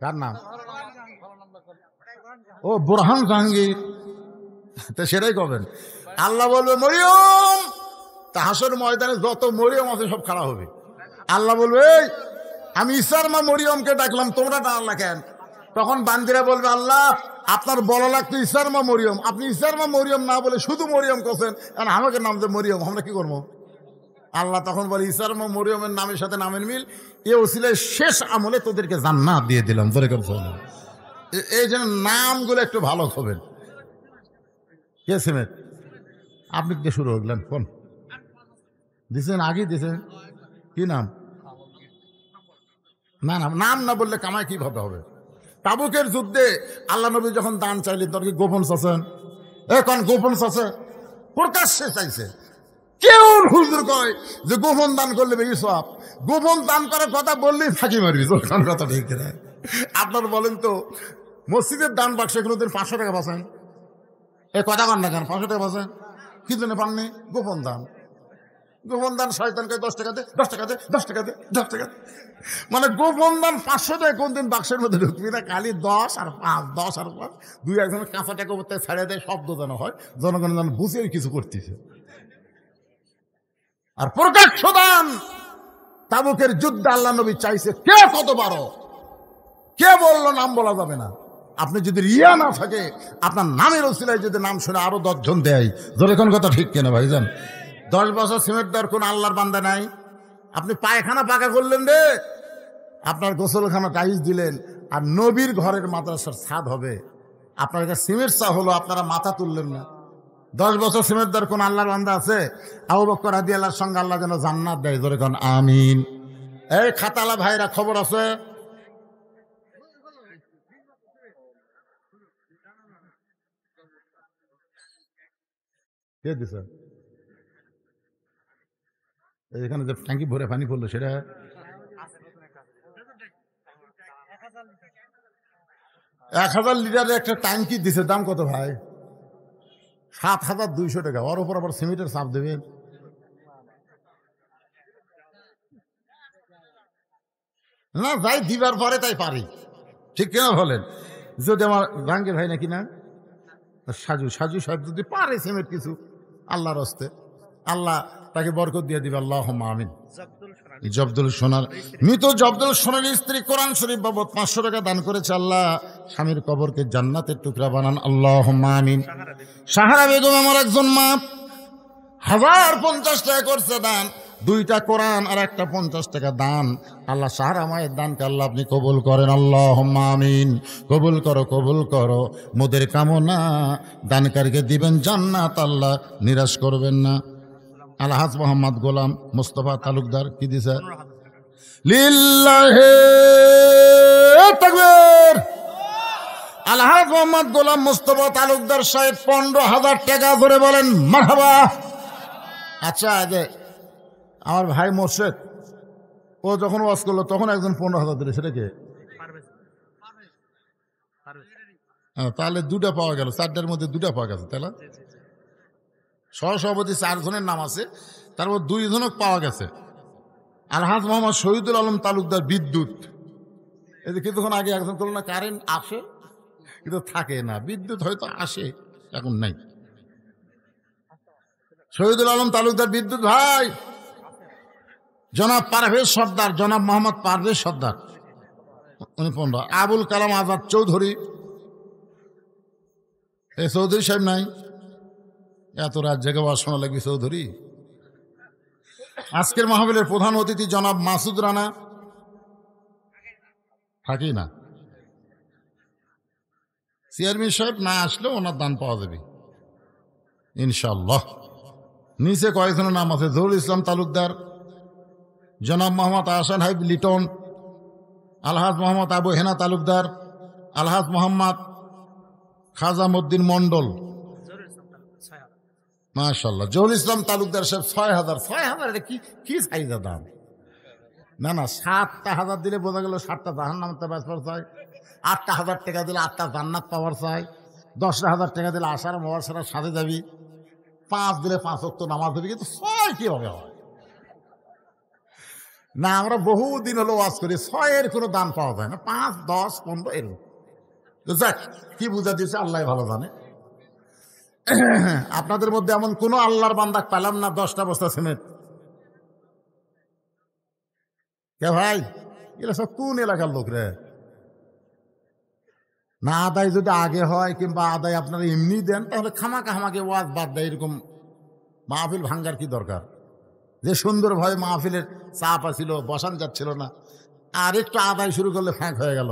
কার নাম ও বুরহান জাহাঙ্গীর তো সেটাই করবেন আল্লাহ বলবে মরিয়ম তা হাসর ময়দানে যত মরিয়ম আছে সব খারাপ হবে আল্লাহ বলবে আমি ইসার মা মরিয়মকে ডাকলাম তোমরা না কেন তখন বান্দিরা বলবে আল্লাহ আপনার বলা লাগতো ইসারমা মরিয়ম আপনি ইসারমা মরিয়ম না বলে শুধু মরিয়ম করছেন কারণ আমাকে নাম তো মরিয়ম আমরা কি করবো আল্লাহ তখন বলে ইসারমা মরিয়মের নামের সাথে নামের মিল এ ওসিলের শেষ আমলে তোদেরকে জান্নাত দিয়ে দিলাম ধরে করছে এই জন্য নামগুলো একটু ভালো হবেন কে সিমেন্ট আপনি কে শুরু হলেন ফোন দিছেন আগে দিছেন কি নাম না নাম না বললে কামায় কীভাবে হবে তাবুকের যুদ্ধে আল্লাহ নবী যখন দান চাইলেন তোর কি গোপন চাচ্ছেন এখন গোপন চাচ্ছে প্রকাশ্যে চাইছে কেউ হুজুর কয় যে গোপন দান করলে বেশি সব গোপন দান করার কথা বললেই ফাঁকি মারবি কথা ঠিক না আপনার বলেন তো মসজিদের দান বাক্স এগুলো দিন পাঁচশো টাকা পাচ্ছেন এ কথা কন না কেন পাঁচশো টাকা পাচ্ছেন কি জন্য পাননি গোপন দান গোপন দান শয়তানকে দশ টাকা দে দশ টাকা দে দশ টাকা দশ টাকা মানে গোপন দান পাঁচশো টাকা কোনদিন বাক্সের মধ্যে ঢুকবি না খালি দশ আর পাঁচ দশ আর পাঁচ দুই একজন কাঁচা টাকা করতে ছেড়ে দেয় শব্দ যেন হয় জনগণ যেন বুঝে কিছু করতেছে আর প্রকাশ্য দান তাবুকের যুদ্ধ আল্লাহ নবী চাইছে কে কত বারো কে বললো নাম বলা যাবে না আপনি যদি রিয়া না থাকে আপনার নামের অসিলায় যদি নাম শুনে আরো দশজন দেয় কোন কথা ঠিক কেনা ভাইজান দশ বছর সিমেন্ট দেওয়ার কোনো আল্লাহর বান্দা নাই আপনি পায়খানা পাকা করলেন রে আপনার গোসলখানা টাইস দিলেন আর নবীর ঘরের মাদ্রাসার ছাদ হবে আপনার কাছে সিমেন্ট চা হলো আপনারা মাথা তুললেন না দশ বছর সিমেন্ট দেওয়ার কোন আল্লাহর বান্দা আছে আবু বক্কর আদি আল্লাহর সঙ্গে আল্লাহ যেন জান্নাত দেয় ধরে কন আমিন এই খাতালা ভাইরা খবর আছে কে দিছে এখানে যে ট্যাঙ্কি ভরে পানি পড়লো সেটা এক হাজার লিটারে একটা ট্যাঙ্কি দিছে দাম কত ভাই সাত হাজার দুইশো টাকা ওর উপর আবার সিমেন্টের চাপ দেবে না যাই দিবার পরে তাই পারি ঠিক কেন বলেন যদি আমার জাহাঙ্গীর ভাই নাকি না সাজু সাজু সাহেব যদি পারে সিমেন্ট কিছু আল্লাহর হস্তে আল্লাহ তাকে বরকত দিয়ে দিবে আল্লাহ আমিন জব্দুল সোনার মৃত জব্দুল সোনার স্ত্রী কোরআন শরীফ বাবদ পাঁচশো টাকা দান করেছে আল্লাহ স্বামীর কবরকে জান্নাতের টুকরা বানান আল্লাহ আমিন সাহারা বেগম আমার একজন মা হাজার পঞ্চাশ টাকা করছে দান দুইটা কোরআন আর একটা পঞ্চাশ টাকা দান আল্লাহ সাহারা মায়ের দানকে আল্লাহ আপনি কবুল করেন আল্লাহ আমিন কবুল করো কবুল করো মোদের কামনা দানকারকে দিবেন জান্নাত আল্লাহ নিরাশ করবেন না আলহাজ মোহাম্মদ গোলাম মুস্তফা তালুকদার কি দিছে লিল্লাহে তাকবীর আলহাজ মোহাম্মদ গোলাম মুস্তফা তালুকদার সাহেব পনেরো হাজার টাকা ধরে বলেন মারহাবা আচ্ছা যে আমার ভাই মোর্শেদ ও যখন ওয়াজ করলো তখন একজন পনেরো হাজার দিলে সেটা কে হ্যাঁ, তাহলে দুটা পাওয়া গেল চারটার মধ্যে দুটা পাওয়া গেছে তাই না সহসভাপতি চারজনের নাম আছে তারপর দুইজনক পাওয়া গেছে আলহাজ মোহাম্মদ শহীদুল আলম তালুকদার বিদ্যুৎ এই যে কিছুক্ষণ আগে একজন তুলনা কারেন্ট আসে কিন্তু থাকে না বিদ্যুৎ হয়তো আসে এখন নাই শহীদুল আলম তালুকদার বিদ্যুৎ ভাই জনাব পারভেজ সর্দার জনাব মোহাম্মদ পারভেজ সর্দার উনি পনেরো আবুল কালাম আজাদ চৌধুরী এ চৌধুরী সাহেব নাই এত রাত জেগে শোনা লাগবে চৌধুরী আজকের মহাবিলের প্রধান অতিথি জনাব মাসুদ রানা থাকি না চেয়ারম্যান সাহেব না আসলেও ওনার দান পাওয়া যাবে ইনশাল্লাহ নিচে কয়েকজনের নাম আছে জহুল ইসলাম তালুকদার জনাব মোহাম্মদ আহসান হাইব লিটন আলহাজ মোহাম্মদ আবু হেনা তালুকদার আলহাজ মোহাম্মদ খাজামউদ্দিন মণ্ডল মাশাল্লাহ জহুল ইসলাম তালুকদার সাহেব ছয় হাজার ছয় হাজার এটা কি কি চাহিদা দাম না না সাতটা হাজার দিলে বোঝা গেল সাতটা জাহান নামতে বাঁচবার চাই আটটা হাজার টাকা দিলে আটটা জান্নাত পাওয়ার চাই দশটা হাজার টাকা দিলে আসার মহার সারা সাথে যাবি পাঁচ দিলে পাঁচ অক্ত নামাজ দেবি কিন্তু ছয় কীভাবে হয় না আমরা বহু দিন হলো ওয়াজ করি ছয়ের কোনো দাম পাওয়া যায় না পাঁচ দশ পনেরো এরকম যাক কি বুঝা দিয়েছে আল্লাহ ভালো জানে আপনাদের মধ্যে এমন কোনো আল্লাহর বান্দাক পেলাম না দশটা বস্তা সিমেন্ট কে ভাই এরা সব কোন এলাকার লোক রে না আদায় যদি আগে হয় কিংবা আদায় আপনারা এমনি দেন তাহলে খামাকা হামাকে ওয়াজ বাদ দেয় এরকম মাহফিল ভাঙ্গার কি দরকার যে সুন্দরভাবে মাহফিলের চাপ আছিল বসান যাচ্ছিল না আর একটু আদায় শুরু করলে ফাঁক হয়ে গেল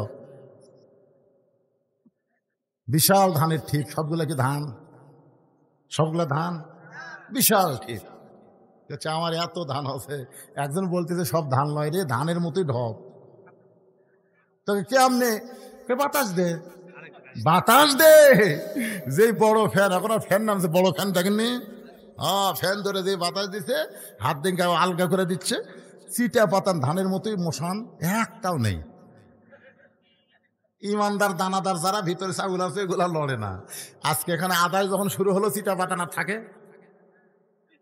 বিশাল ধানের ঠিক সবগুলো কি ধান সবগুলা ধান বিশাল ঠিক হচ্ছে আমার এত ধান আছে একজন বলতেছে সব ধান নয় রে ধানের মতোই ঢপ তবে কে আমনে বাতাস দে বাতাস দে যেই বড় ফ্যান এখন ফ্যান নামছে বড় ফ্যান দেখেননি হ্যাঁ ফ্যান ধরে যে বাতাস দিছে হাত দিন আলগা করে দিচ্ছে চিটা পাতান ধানের মতোই মশান একটাও নেই ইমানদার দানাদার যারা ভিতরে ছাগল আছে এগুলা লড়ে না আজকে এখানে আদায় যখন শুরু হলো চিটা পাটানা থাকে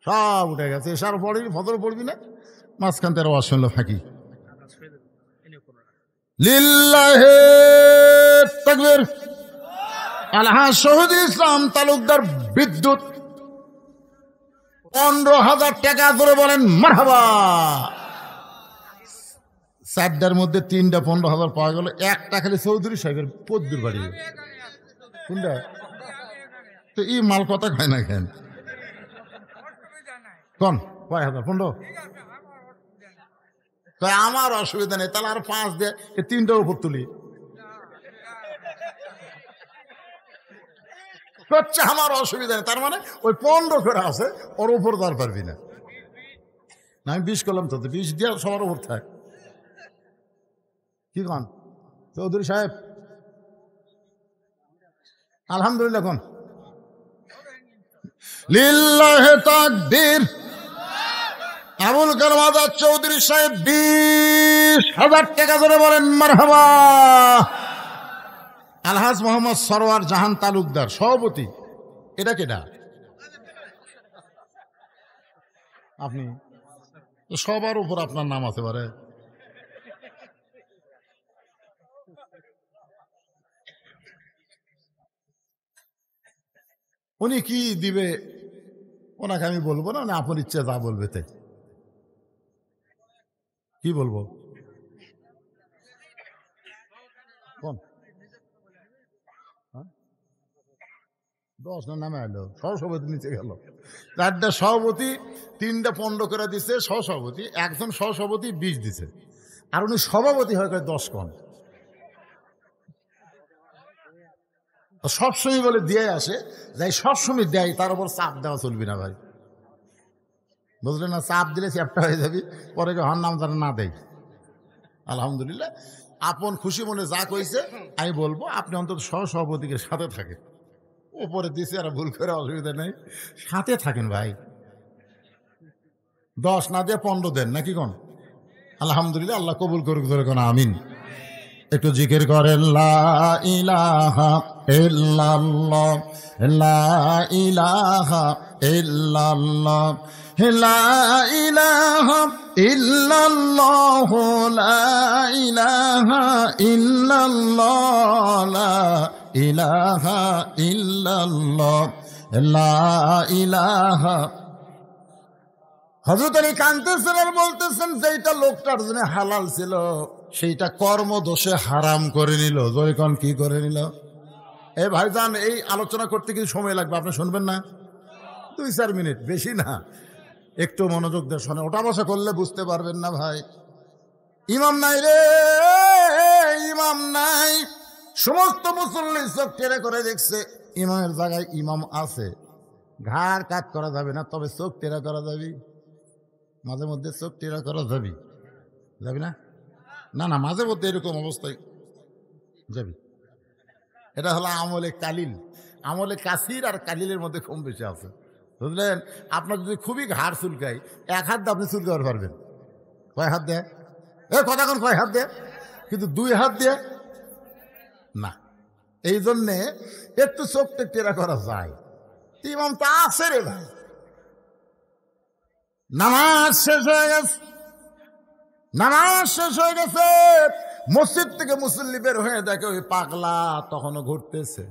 সব উঠে গেছে এসার পরে ফজর পড়বি না মাঝখান তার রস থাকি ফাঁকি লিল্লাহে তাকবীর আলহা ইসলাম তালুকদার বিদ্যুৎ পনেরো হাজার টাকা ধরে বলেন মারহাবা চারটার মধ্যে তিনটা পনেরো হাজার পাওয়া গেল একটা খালি চৌধুরী সাহেবের পদ্মুর বাড়ি কোনটা তো এই মাল কথা খায় না খেন কন কয় হাজার পনেরো তাই আমার অসুবিধা নেই তাহলে আর পাঁচ দে এই তিনটার উপর তুলি হচ্ছে আমার অসুবিধা নেই তার মানে ওই পনেরো করে আছে ওর উপর তার পারবি না আমি বিষ করলাম তো বিষ দিয়ে সবার উপর থাক কি কন চৌধুরী সাহেব আলহামদুলিল্লাহ কন লিল্লাহে তাকবীর আবুল কালামাদার চৌধুরী সাহেব বিশ হাজার টাকা ধরে বলেন মারহাবা আলহাজ মোহাম্মদ সরোয়ার জাহান তালুকদার সভাপতি এটা কেটা আপনি সবার উপর আপনার নাম আছে পারে উনি কি দিবে ওনাকে আমি বলবো না মানে আপন ইচ্ছে তা বলবে তাই কি বলবো কোন হ্যাঁ? দশ না নামে আলো সহসভাপতি নিচে গেল চারটা সভাপতি তিনটা পণ্ড করে দিছে সহসভাপতি একজন সহসভাপতি বিশ দিছে আর উনি সভাপতি হয় দশ কন সবসময় বলে দিয়ে আসে যাই সবসময় দেয় তার উপর চাপ দেওয়া চলবি না ভাই বুঝলেন না চাপ দিলে চ্যাপটা হয়ে যাবি পরে হর নাম তারা না দেয় আলহামদুলিল্লাহ আপন খুশি মনে যা কইছে আমি বলবো আপনি অন্তত সহ সভাপতিকে সাথে থাকেন ওপরে দিছে আর ভুল করে অসুবিধা নেই সাথে থাকেন ভাই দশ না দিয়ে পনেরো দেন নাকি কোন আলহামদুলিল্লাহ আল্লাহ কবুল করুক ধরে কোন আমিন একটু জিকির করেন লা ইলাহা লা ইলাহা লা লা ইলাহা ইলাহা লা ইলাহা আলী কান্তেশ্বর বলতেছেন যে এইটা লোকটার জন্য হালাল ছিল সেইটা কর্ম দোষে হারাম করে নিল জরিকন কি করে নিল এ ভাইজান এই আলোচনা করতে কিছু সময় লাগবে আপনি শুনবেন না দুই চার মিনিট বেশি না একটু মনোযোগ দিয়ে শোনে ওটা বসা করলে বুঝতে পারবেন না ভাই ইমাম নাই রে ইমাম নাই সমস্ত মুসল্লি চোখ টেরে করে দেখছে ইমামের জায়গায় ইমাম আছে ঘাড় কাজ করা যাবে না তবে চোখ টেরা করা যাবি মাঝে মধ্যে চোখ টেরা করা যাবি যাবি না না না মাঝে মধ্যে এরকম অবস্থায় যাবি এটা হলো আমলে কালিল আমলে কাসির আর কালিলের মধ্যে কম বেশি আছে বুঝলেন আপনার যদি খুবই ঘাড় চুলকায় এক হাত দিয়ে আপনি চুলকাতে পারবেন কয় হাত দেয় এ কথা কোন কয় হাত দেয় কিন্তু দুই হাত দিয়ে না এই জন্যে একটু চোখটা টেরা করা যায় ইমাম তা আছে রে ভাই নামাজ শেষ হয়ে গেছে নামাজ শেষ হয়ে গেছে মসজিদ থেকে মুসল্লি বের হয়ে দেখে ওই পাগলা তখনও ঘুরতেছে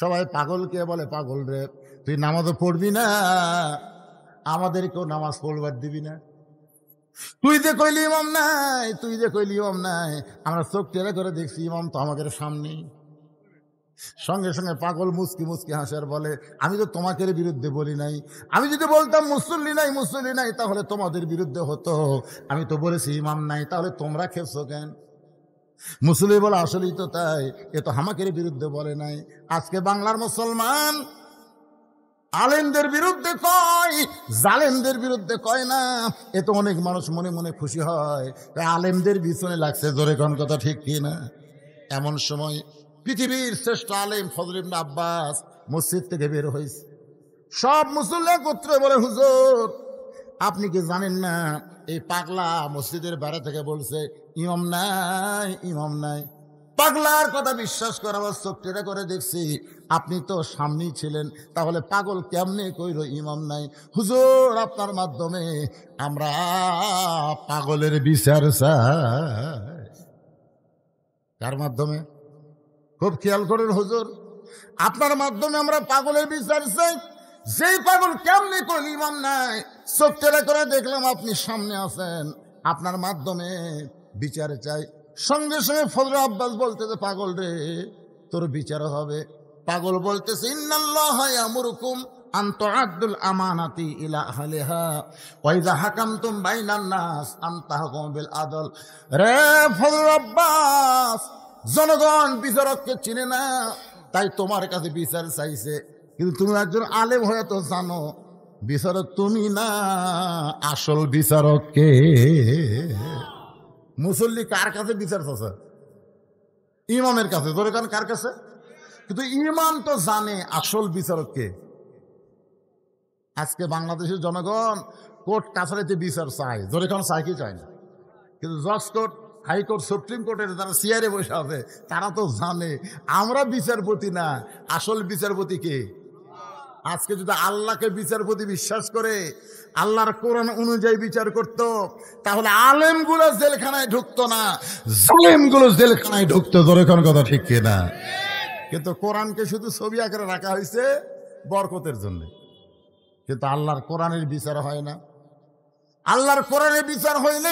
সবাই পাগলকে বলে পাগল রে তুই নামাজও পড়বি না আমাদেরকেও নামাজ পড়বার দিবি না তুই যে কইলি ইমাম নাই তুই যে কইলি ইমাম নাই আমরা চোখ টেরা করে দেখছি ইমাম তো আমাদের সামনেই সঙ্গে সঙ্গে পাগল মুসকি মুসকি হাসার বলে আমি তো তোমাকে বিরুদ্ধে বলি নাই আমি যদি বলতাম মুসল্লি নাই মুসল্লি নাই তাহলে তোমাদের বিরুদ্ধে হতো আমি তো বলেছি ইমাম নাই তাহলে তোমরা খেয়েছো কেন মুসলিম বলে আসলেই তো তাই এ তো হামাকের বিরুদ্ধে বলে নাই আজকে বাংলার মুসলমান আলেমদের বিরুদ্ধে কয় জালেমদের বিরুদ্ধে কয় না এ তো অনেক মানুষ মনে মনে খুশি হয় আলেমদের পিছনে লাগছে জোরে কোন কথা ঠিক কি না এমন সময় পৃথিবীর শ্রেষ্ঠ আলেম ফজল ইবনে আব্বাস মসজিদ থেকে বের হয়েছে সব মুসল্লা গোত্রে বলে হুজুর আপনি কি জানেন না এই পাগলা মসজিদের বেড়া থেকে বলছে ইমাম নাই ইমাম নাই পাগলার কথা বিশ্বাস করে আমার টেরা করে দেখছি আপনি তো সামনেই ছিলেন তাহলে পাগল কেমনে কইল ইমাম নাই হুজুর আপনার মাধ্যমে আমরা পাগলের বিচার চাই কার মাধ্যমে খুব খেয়াল করেন হুজুর আপনার মাধ্যমে আমরা পাগলের বিচার চাই যেই পাগল কেমনি কোন ইমাম নাই চোখ করে দেখলাম আপনি সামনে আছেন আপনার মাধ্যমে বিচার চাই সঙ্গে সঙ্গে ফজর আব্বাস বলতেছে পাগল রে তোর বিচার হবে পাগল বলতেছে ইন্নাল্লাহ আমরুকুম আন্তআদ্দুল আমানাতি ইলা আহলিহা ওয়া ইযা হাকামতুম বাইনান নাস আন তাহকুম বিল আদল রে ফজর আব্বাস জনগণ বিচারককে চিনে না তাই তোমার কাছে বিচার চাইছে কিন্তু তুমি একজন আলেম হয়ে তো জানো বিচারক তুমি না আসল বিচারককে মুসল্লি কার কাছে বিচার চাচ্ছে ইমামের কাছে ধরে কান কার কাছে কিন্তু ইমাম তো জানে আসল বিচারককে আজকে বাংলাদেশের জনগণ কোর্ট কাছারিতে বিচার চায় জোরে কারণ চায় কি চায় না কিন্তু জজ কোর্ট হাইকোর্ট সুপ্রিম কোর্টের যারা সিআরে বসে আছে তারা তো জানে আমরা বিচারপতি না আসল বিচারপতি কে আজকে যদি আল্লাহকে বিচারপতি বিশ্বাস করে আল্লাহর কোরআন অনুযায়ী বিচার করত তাহলে আলেমগুলো জেলখানায় ঢুকতো না জালেমগুলো জেলখানায় ঢুকতো দরেখান কথা ঠিক না কিন্তু কোরআনকে শুধু ছবি আঁকড়ে রাখা হয়েছে বরকতের জন্য কিন্তু আল্লাহর কোরআনের বিচার হয় না আল্লাহর কোরআনের বিচার হইলে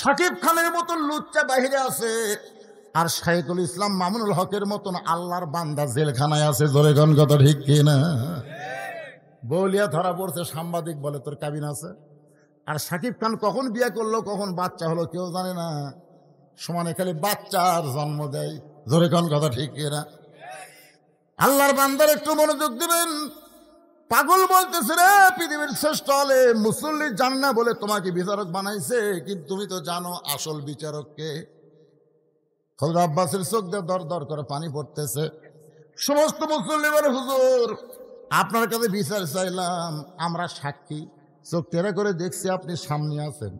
শাকিব খানের মতন লুচ্চা বাহিরে আছে আর শাহিকুল ইসলাম মামুনুল হকের মতন আল্লাহর বান্দা জেলখানায় আছে জোরে গন কথা ঠিক কিনা বলিয়া ধরা পড়ছে সাংবাদিক বলে তোর কাবিন আছে আর শাকিব খান কখন বিয়ে করলো কখন বাচ্চা হলো কেউ জানে না সমানে খালি বাচ্চার জন্ম দেয় জোরে কোন কথা ঠিক কিনা আল্লাহর বান্দার একটু মনোযোগ দেবেন পাগল বলতেছে রে পৃথিবীর শ্রেষ্ঠ হলে মুসল্লি জান না বলে তোমাকে বিচারক বানাইছে কিন্তু তুমি তো জানো আসল বিচারককে হজরত আব্বাসের চোখ দিয়ে দর দর করে পানি পড়তেছে সমস্ত মুসল্লি বলে হুজুর আপনার কাছে বিচার চাইলাম আমরা সাক্ষী চোখ তেরা করে দেখছি আপনি সামনে আছেন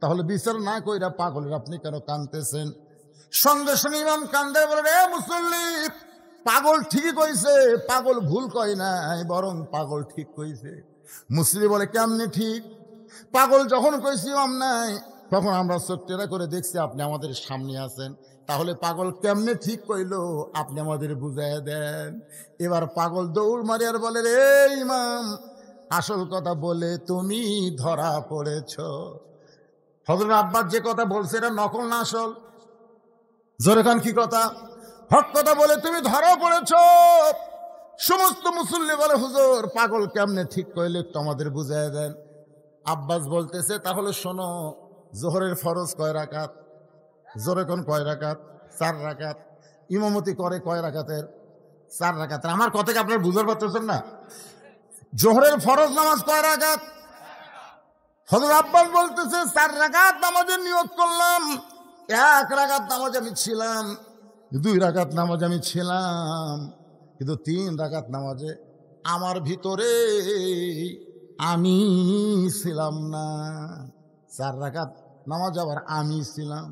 তাহলে বিচার না কইরা পাগলের আপনি কেন কানতেছেন সঙ্গে সঙ্গে ইমাম কান্দায় বলে রে মুসল্লি পাগল ঠিকই কইছে পাগল ভুল কয় নাই বরং পাগল ঠিক কইছে মুসলি বলে কেমনি ঠিক পাগল যখন কইছি নাই তখন আমরা সত্যিটা করে দেখছি আপনি আমাদের সামনে আছেন তাহলে পাগল কেমনে ঠিক কইল আপনি আমাদের বুঝাই দেন এবার পাগল দৌড় মারিয়ার বলে রে ইমাম আসল কথা বলে তুমি ধরা পড়েছ হজরত আব্বাস যে কথা বলছে এটা নকল না আসল জোরে খান কি কথা হক কথা বলে তুমি ধরা পড়েছ সমস্ত মুসল্লি বলে হুজুর পাগল কেমনে ঠিক কইলে তোমাদের বুঝাই দেন আব্বাস বলতেছে তাহলে শোনো জোহরের ফরজ কয় রাকাত জোরে কোন কয় রাকাত চার রাকাত ইমামতি করে কয় রাকাতের চার রাকাতের আমার কথাকে আপনার বুঝতে পারতেছেন না জোহরের ফরজ নামাজ কয় রাকাত হজর আব্বাস বলতেছে চার রাকাত নামাজের নিয়োগ করলাম এক রাকাত নামাজ আমি ছিলাম দুই রাকাত নামাজ আমি ছিলাম কিন্তু তিন রাকাত নামাজে আমার ভিতরে আমি ছিলাম না চার রাকাত নামাজ আবার আমি ছিলাম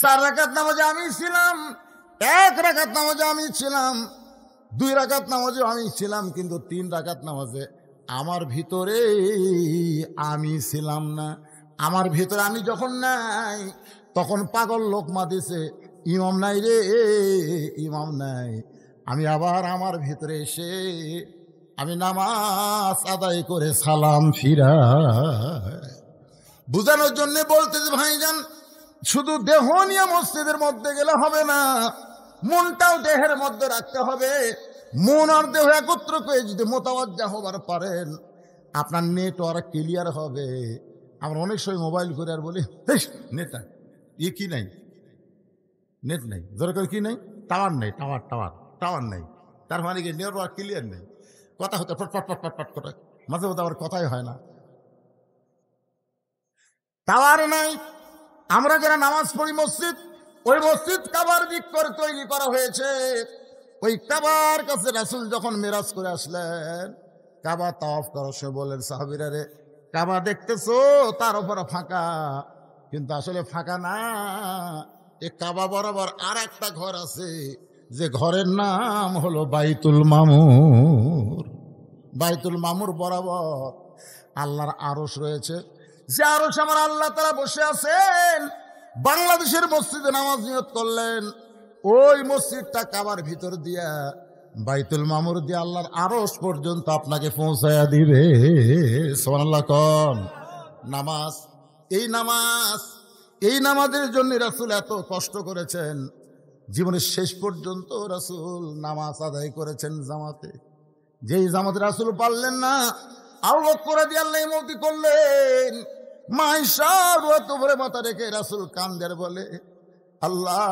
চার রাকাত নামাজে আমি ছিলাম এক রাকাত নামাজে আমি ছিলাম দুই রাকাত নামাজে আমি ছিলাম কিন্তু তিন রাকাত নামাজে আমার ভিতরে আমি ছিলাম না আমার ভিতরে আমি যখন নাই তখন পাগল লোক মা দিছে ইমাম নাই রে ইমাম নাই আমি আবার আমার ভেতরে এসে আমি নামাজ আদায় করে সালাম ফিরা বুঝানোর জন্য বলতে যে যান শুধু দেহ নিয়ে মসজিদের মধ্যে গেলে হবে না মনটাও দেহের মধ্যে রাখতে হবে মন আর দেহ একত্র করে যদি মোতাবজ্জা হবার পারেন আপনার নেটওয়ার্ক ক্লিয়ার হবে আমরা অনেক সময় মোবাইল করে আর বলি নেতা এ কি নাই নেট নেই ধরে করে কী নেই টাওয়ার নেই টাওয়ার টাওয়ার টাওয়ার নেই তার মানে কি নেটওয়ার্ক ক্লিয়ার নেই কথা হতে ফটফট ফটফট পট করে মাঝে মধ্যে আবার কথাই হয় না টাওয়ার নাই আমরা যারা নামাজ পড়ি মসজিদ ওই মসজিদ কাবার দিক করে তৈরি করা হয়েছে ওই কাবার কাছে রাসুল যখন মেরাজ করে আসলেন কাবা তফ করো সে বলেন সাহাবিরা রে কাবা দেখতেছো তার উপরে ফাঁকা কিন্তু আসলে ফাঁকা না এ কাবা বরাবর আর একটা ঘর আছে যে ঘরের নাম হলো বাইতুল মামুর বাইতুল মামুর বরাবর আল্লাহর আরস রয়েছে যে আরস আমার আল্লাহ তারা বসে আছেন বাংলাদেশের মসজিদে নামাজ নিয়ত করলেন ওই মসজিদটা কাবার ভিতর দিয়া বাইতুল মামুর দিয়ে আল্লাহর আরস পর্যন্ত আপনাকে পৌঁছায়া দিবে সোনাল্লা কন নামাজ এই নামাজ এই নামাজের জন্য রাসুল এত কষ্ট করেছেন জীবনের শেষ পর্যন্ত রাসুল নামাজ আদায় করেছেন জামাতে যেই জামাতে রাসুল পারলেন না আল্লাহ করে দিয়ে আল্লাহ মতি করলেন মাইশার তোমরে মাথা রেখে রাসুল কান্দের বলে আল্লাহ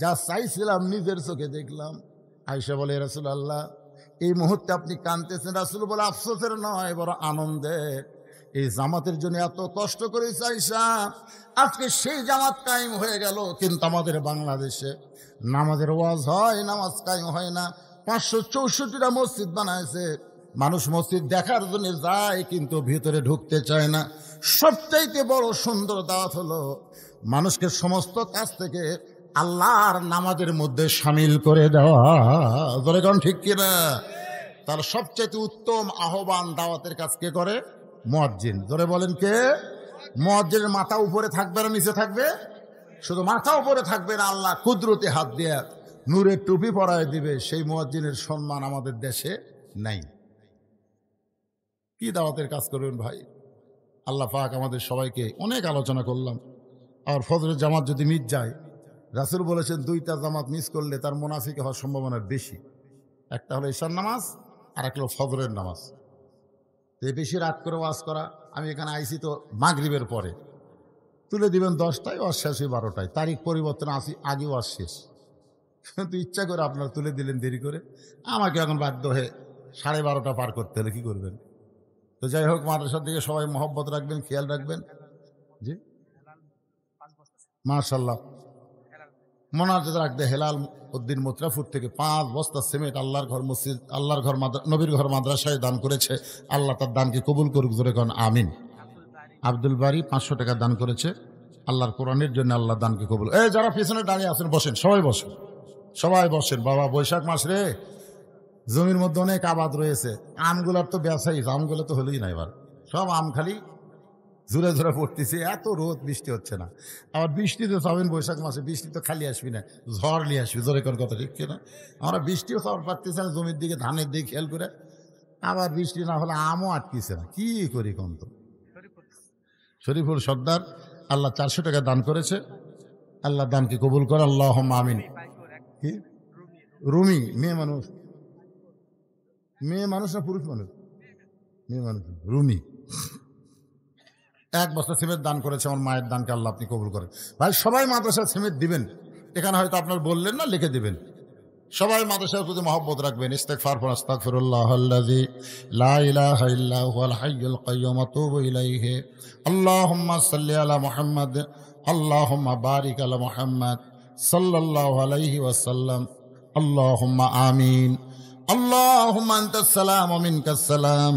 যা চাইছিলাম নিজের চোখে দেখলাম আয়সা বলে রাসুল আল্লাহ এই মুহূর্তে আপনি কানতেছেন রাসুল বলে আফসোসের নয় বড় আনন্দের এই জামাতের জন্য এত কষ্ট করে চাইসা আজকে সেই জামাত কায়েম হয়ে গেল কিন্তু আমাদের বাংলাদেশে নামাজের ওয়াজ হয় নামাজ কায়েম হয় না পাঁচশো চৌষট্টিটা মসজিদ বানাইছে মানুষ মসজিদ দেখার জন্য যায় কিন্তু ভিতরে ঢুকতে চায় না সবচাইতে বড় সুন্দর দাওয়াত হলো মানুষকে সমস্ত কাজ থেকে আল্লাহর নামাজের মধ্যে সামিল করে দেওয়া ঠিক কিনা তার সবচাইতে উত্তম আহ্বান দাওয়াতের কাজ কে করে মজ্জিন ধরে বলেন কে মজ্জিনের মাথা উপরে থাকবে না নিচে থাকবে শুধু মাথা উপরে থাকবে না আল্লাহ কুদরতে হাত দিয়ে নূরের টুপি পরায় দিবে সেই মজ্জিনের সম্মান আমাদের দেশে নাই কি দাওয়াতের কাজ করবেন ভাই আল্লাহ পাক আমাদের সবাইকে অনেক আলোচনা করলাম আর ফজরের জামাত যদি মিস যায় রাসুল বলেছেন দুইটা জামাত মিস করলে তার মোনাফিকে হওয়ার সম্ভাবনা বেশি একটা হলো ঈশার নামাজ আর একটা হলো ফজরের নামাজ বেশি রাত করে ওয়াজ করা আমি এখানে আইসি তো মাগরীবের পরে তুলে দিবেন দশটায় ওয়াজ শেষ হয়ে বারোটায় তারিখ পরিবর্তন আসি আগে ওয়াজ শেষ কিন্তু ইচ্ছা করে আপনারা তুলে দিলেন দেরি করে আমাকে এখন বাধ্য হয়ে সাড়ে বারোটা পার করতে হলে কী করবেন তো যাই হোক মাদ্রাসার দিকে সবাই মহব্বত রাখবেন খেয়াল রাখবেন জি মার্শাল্লাহ মোনাজাত রাখতে হেলাল উদ্দিন মুত্রাফুর থেকে পাঁচ বস্তা সিমেন্ট আল্লাহর ঘর মসজিদ আল্লাহর ঘর নবীর ঘর মাদ্রাসায় দান করেছে আল্লাহ তার দানকে কবুল করুক ধরে কন আমিন আব্দুল বাড়ি পাঁচশো টাকা দান করেছে আল্লাহর কোরআনের জন্য আল্লাহ দানকে কবুল এই যারা পিছনে দাঁড়িয়ে আছেন বসেন সবাই বসেন সবাই বসেন বাবা বৈশাখ মাস রে জমির মধ্যে অনেক আবাদ রয়েছে আমগুলার তো ব্যবসায়ী আমগুলো তো হলেই না এবার সব আম খালি জোরে জোরে পড়তেছে এত রোদ বৃষ্টি হচ্ছে না আবার বৃষ্টি তো সবেন বৈশাখ মাসে বৃষ্টি তো খালি আসবি না ঝড় নিয়ে আসবি জোরে করে কথা ঠিক না আমরা বৃষ্টিও চাওয়ার পারতেছি না জমির দিকে ধানের দিকে খেয়াল করে আবার বৃষ্টি না হলে আমও আটকিছে না কি করি কম তো শরীফুল সর্দার আল্লাহ চারশো টাকা দান করেছে আল্লাহ দানকে কবুল করে আল্লাহ আমিন কি রুমি মেয়ে মানুষ মেয়ে মানুষ না পুরুষ মানুষ মেয়ে মানুষ রুমি এক বস্তা সিমেন্ট দান করেছে আমার মায়ের দানকে আল্লাহ আপনি কবুল করেন ভাই সবাই মাদ্রাসার সিমেন্ট দিবেন এখানে হয়তো আপনার বললেন না লিখে দিবেন সবাই মাদ্রাসার প্রতি মহব্বত রাখবেন ইস্তেক ফারফর আস্তাক ফিরুল্লাহি লাইলাহে আল্লাহ সাল্লি আলা মোহাম্মদ আল্লাহ বারিক আলা মোহাম্মদ সাল্লাহ আলাইহি ওয়াসাল্লাম আল্লাহ আমিন আল্লাহ সালাম অমিনকাসালাম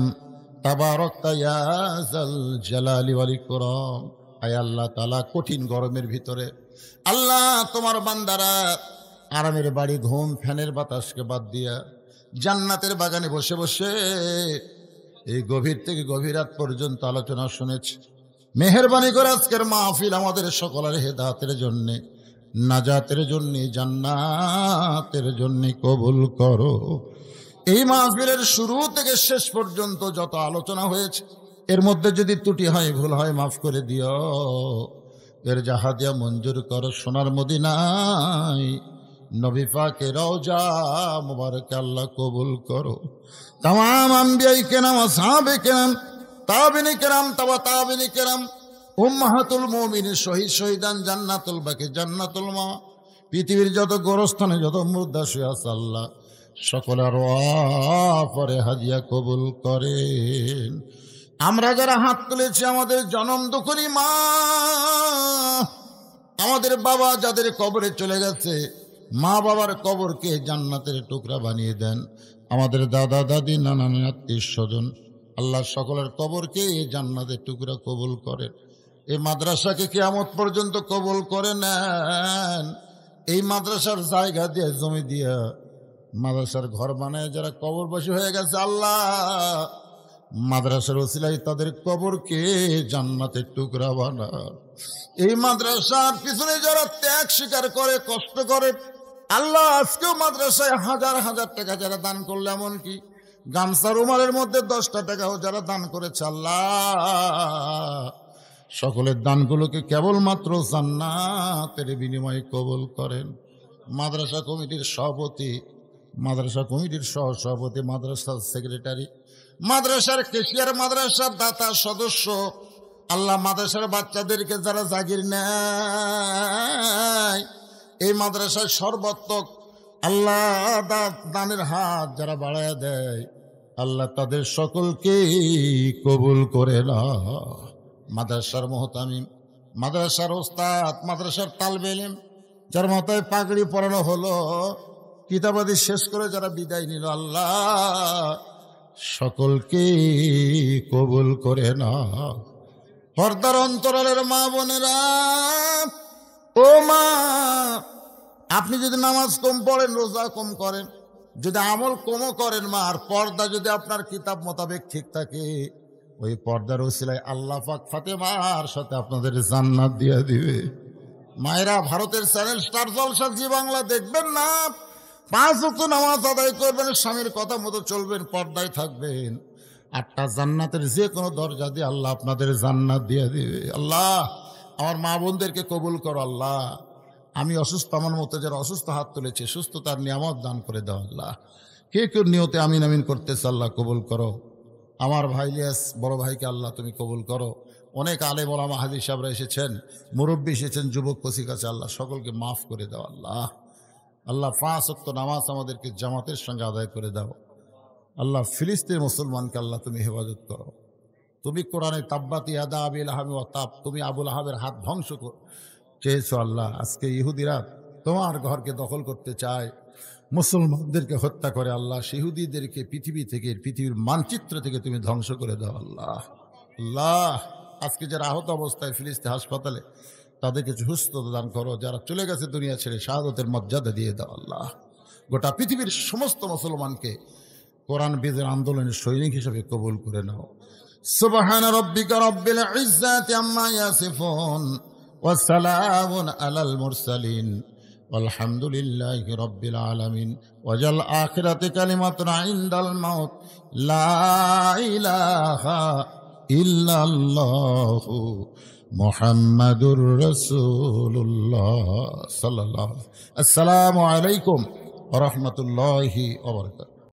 তাবারকতা ইয়াজাল জালালি ওয়াল ইকরাম আয় আল্লাহ তাআলা কঠিন গরমের ভিতরে আল্লাহ তোমার বান্দারা আরামের বাড়ি ঘুম ফ্যানের বাতাসকে বাদ দিয়া জান্নাতের বাগানে বসে বসে এই গভীর থেকে গভীর রাত পর্যন্ত আলোচনা শুনেছে মেহরবানি করে আজকের মাহফিল আমাদের সকলের হেদাতের জন্যে নাজাতের জন্যে জান্নাতের জন্যে কবুল করো এই মাহফিলের শুরু থেকে শেষ পর্যন্ত যত আলোচনা হয়েছে এর মধ্যে যদি ত্রুটি হয় ভুল হয় মাফ করে দিও এর দিয়া মঞ্জুর কর সোনার মদিনায় নবী পাকে রওজা মুবারক আল্লাহ কবুল করো তাম আম্বিয়াই কেনাম সাহাবে কেনাম তাবিনি কেরাম তাবা তাবিনি কেরাম উম্মাহাতুল মমিন শহীদ শহীদান জান্নাতুল বাকি জান্নাতুল মা পৃথিবীর যত গোরস্থানে যত মুর্দাশিয়া আল্লাহ সকলের পরে হাজিয়া কবুল করেন আমরা যারা হাত তুলেছি আমাদের জনম দুখুনি মা আমাদের বাবা যাদের কবরে চলে গেছে মা বাবার কবরকে জান্নাতের টুকরা বানিয়ে দেন আমাদের দাদা দাদি নানা আত্মীয় স্বজন আল্লাহ সকলের কবরকে এই জান্নাতের টুকরা কবুল করেন এই মাদ্রাসাকে কেয়ামত পর্যন্ত কবুল করে নেন এই মাদ্রাসার জায়গা দিয়ে জমি দিয়া মাদ্রাসার ঘর বানায় যারা কবর বসে হয়ে গেছে আল্লাহ মাদ্রাসার ওসিলাই তাদের কবরকে জান্নাতের টুকরা বানা এই মাদ্রাসার পিছনে যারা ত্যাগ স্বীকার করে কষ্ট করে আল্লাহ আজকেও মাদ্রাসায় হাজার হাজার টাকা যারা দান করলে এমনকি গামছা রুমালের মধ্যে দশটা টাকাও যারা দান করেছে আল্লাহ সকলের দানগুলোকে কেবলমাত্র জান্নাতের বিনিময়ে কবল করেন মাদ্রাসা কমিটির সভাপতি মাদ্রাসা কমিটির সহসভাপতি মাদ্রাসার সেক্রেটারি মাদ্রাসার কেশিয়ার মাদ্রাসার দাতা সদস্য আল্লাহ মাদ্রাসার বাচ্চাদেরকে যারা জাগির নেয় এই মাদ্রাসায় সর্বাত্মক আল্লাহ দানের হাত যারা বাড়ায় দেয় আল্লাহ তাদের সকলকে কবুল করে না মাদ্রাসার মহতামিম মাদ্রাসার ওস্তাদ মাদ্রাসার তালবেলেম যার মাথায় পাগড়ি পরানো হলো কিতাবাদি শেষ করে যারা বিদায় নিল আল্লাহ সকলকে কবুল করে না পর্দার অন্তরালের মা বোনেরা ও মা আপনি যদি নামাজ কম পড়েন রোজা কম করেন যদি আমল কমও করেন মা আর পর্দা যদি আপনার কিতাব মোতাবেক ঠিক থাকে ওই পর্দার ওসিলায় আল্লাহ পাক ফাতেমার সাথে আপনাদের জান্নাত দিয়ে দিবে মায়েরা ভারতের চ্যানেল স্টার জলসা জি বাংলা দেখবেন না পাঁচ রক্ত নামাজ আদায় করবেন স্বামীর কথা মতো চলবেন পর্দায় থাকবেন আটটা জান্নাতের যে কোনো দরজা দিয়ে আল্লাহ আপনাদের জান্নাত দিয়ে দিবে আল্লাহ আমার মা বোনদেরকে কবুল করো আল্লাহ আমি অসুস্থ আমার মতো যারা অসুস্থ হাত তুলেছে সুস্থতার নিয়ামত দান করে দাও আল্লাহ কে কেউ নিয়তে আমিন আমিন করতেছে আল্লাহ কবুল করো আমার ভাই লিয়াস বড় ভাইকে আল্লাহ তুমি কবুল করো অনেক আলে বলা মাহাদি সাহেবরা এসেছেন মুরব্বী এসেছেন যুবক কসি কাছে আল্লাহ সকলকে মাফ করে দাও আল্লাহ আল্লাহ ফাঁসত্ব নামাজ আমাদেরকে জামাতের সঙ্গে আদায় করে দাও আল্লাহ ফিলিস্তিন মুসলমানকে আল্লাহ তুমি হেফাজত করো তুমি কোরআনে তাব্বাতি আদা আবিল ও তাপ তুমি আবুল আহমের হাত ধ্বংস চেয়েছো আল্লাহ আজকে ইহুদিরা তোমার ঘরকে দখল করতে চায় মুসলমানদেরকে হত্যা করে আল্লাহ সেহুদিদেরকে পৃথিবী থেকে পৃথিবীর মানচিত্র থেকে তুমি ধ্বংস করে দাও আল্লাহ আল্লাহ আজকে যারা আহত অবস্থায় ফিলিস্তি হাসপাতালে তাদেরকে সুস্থ দান করো যারা চলে গেছে দুনিয়া ছেড়ে শাহাদতের মর্যাদা দিয়ে দাও আল্লাহ গোটা পৃথিবীর সমস্ত মুসলমানকে কোরআন বিদের আন্দোলনের সৈনিক হিসেবে কবুল করে নাও সুবহান রব্বিকা রব্বিল ইজ্জাতি আম্মা ইয়াসিফুন ওয়া সালামুন আলাল মুরসালিন والحمد لله رب العالمين وجل آخرة كلمة عند الموت لا إله محمد رسول الله صلى الله عليه وسلم السلام عليكم ورحمة الله وبركاته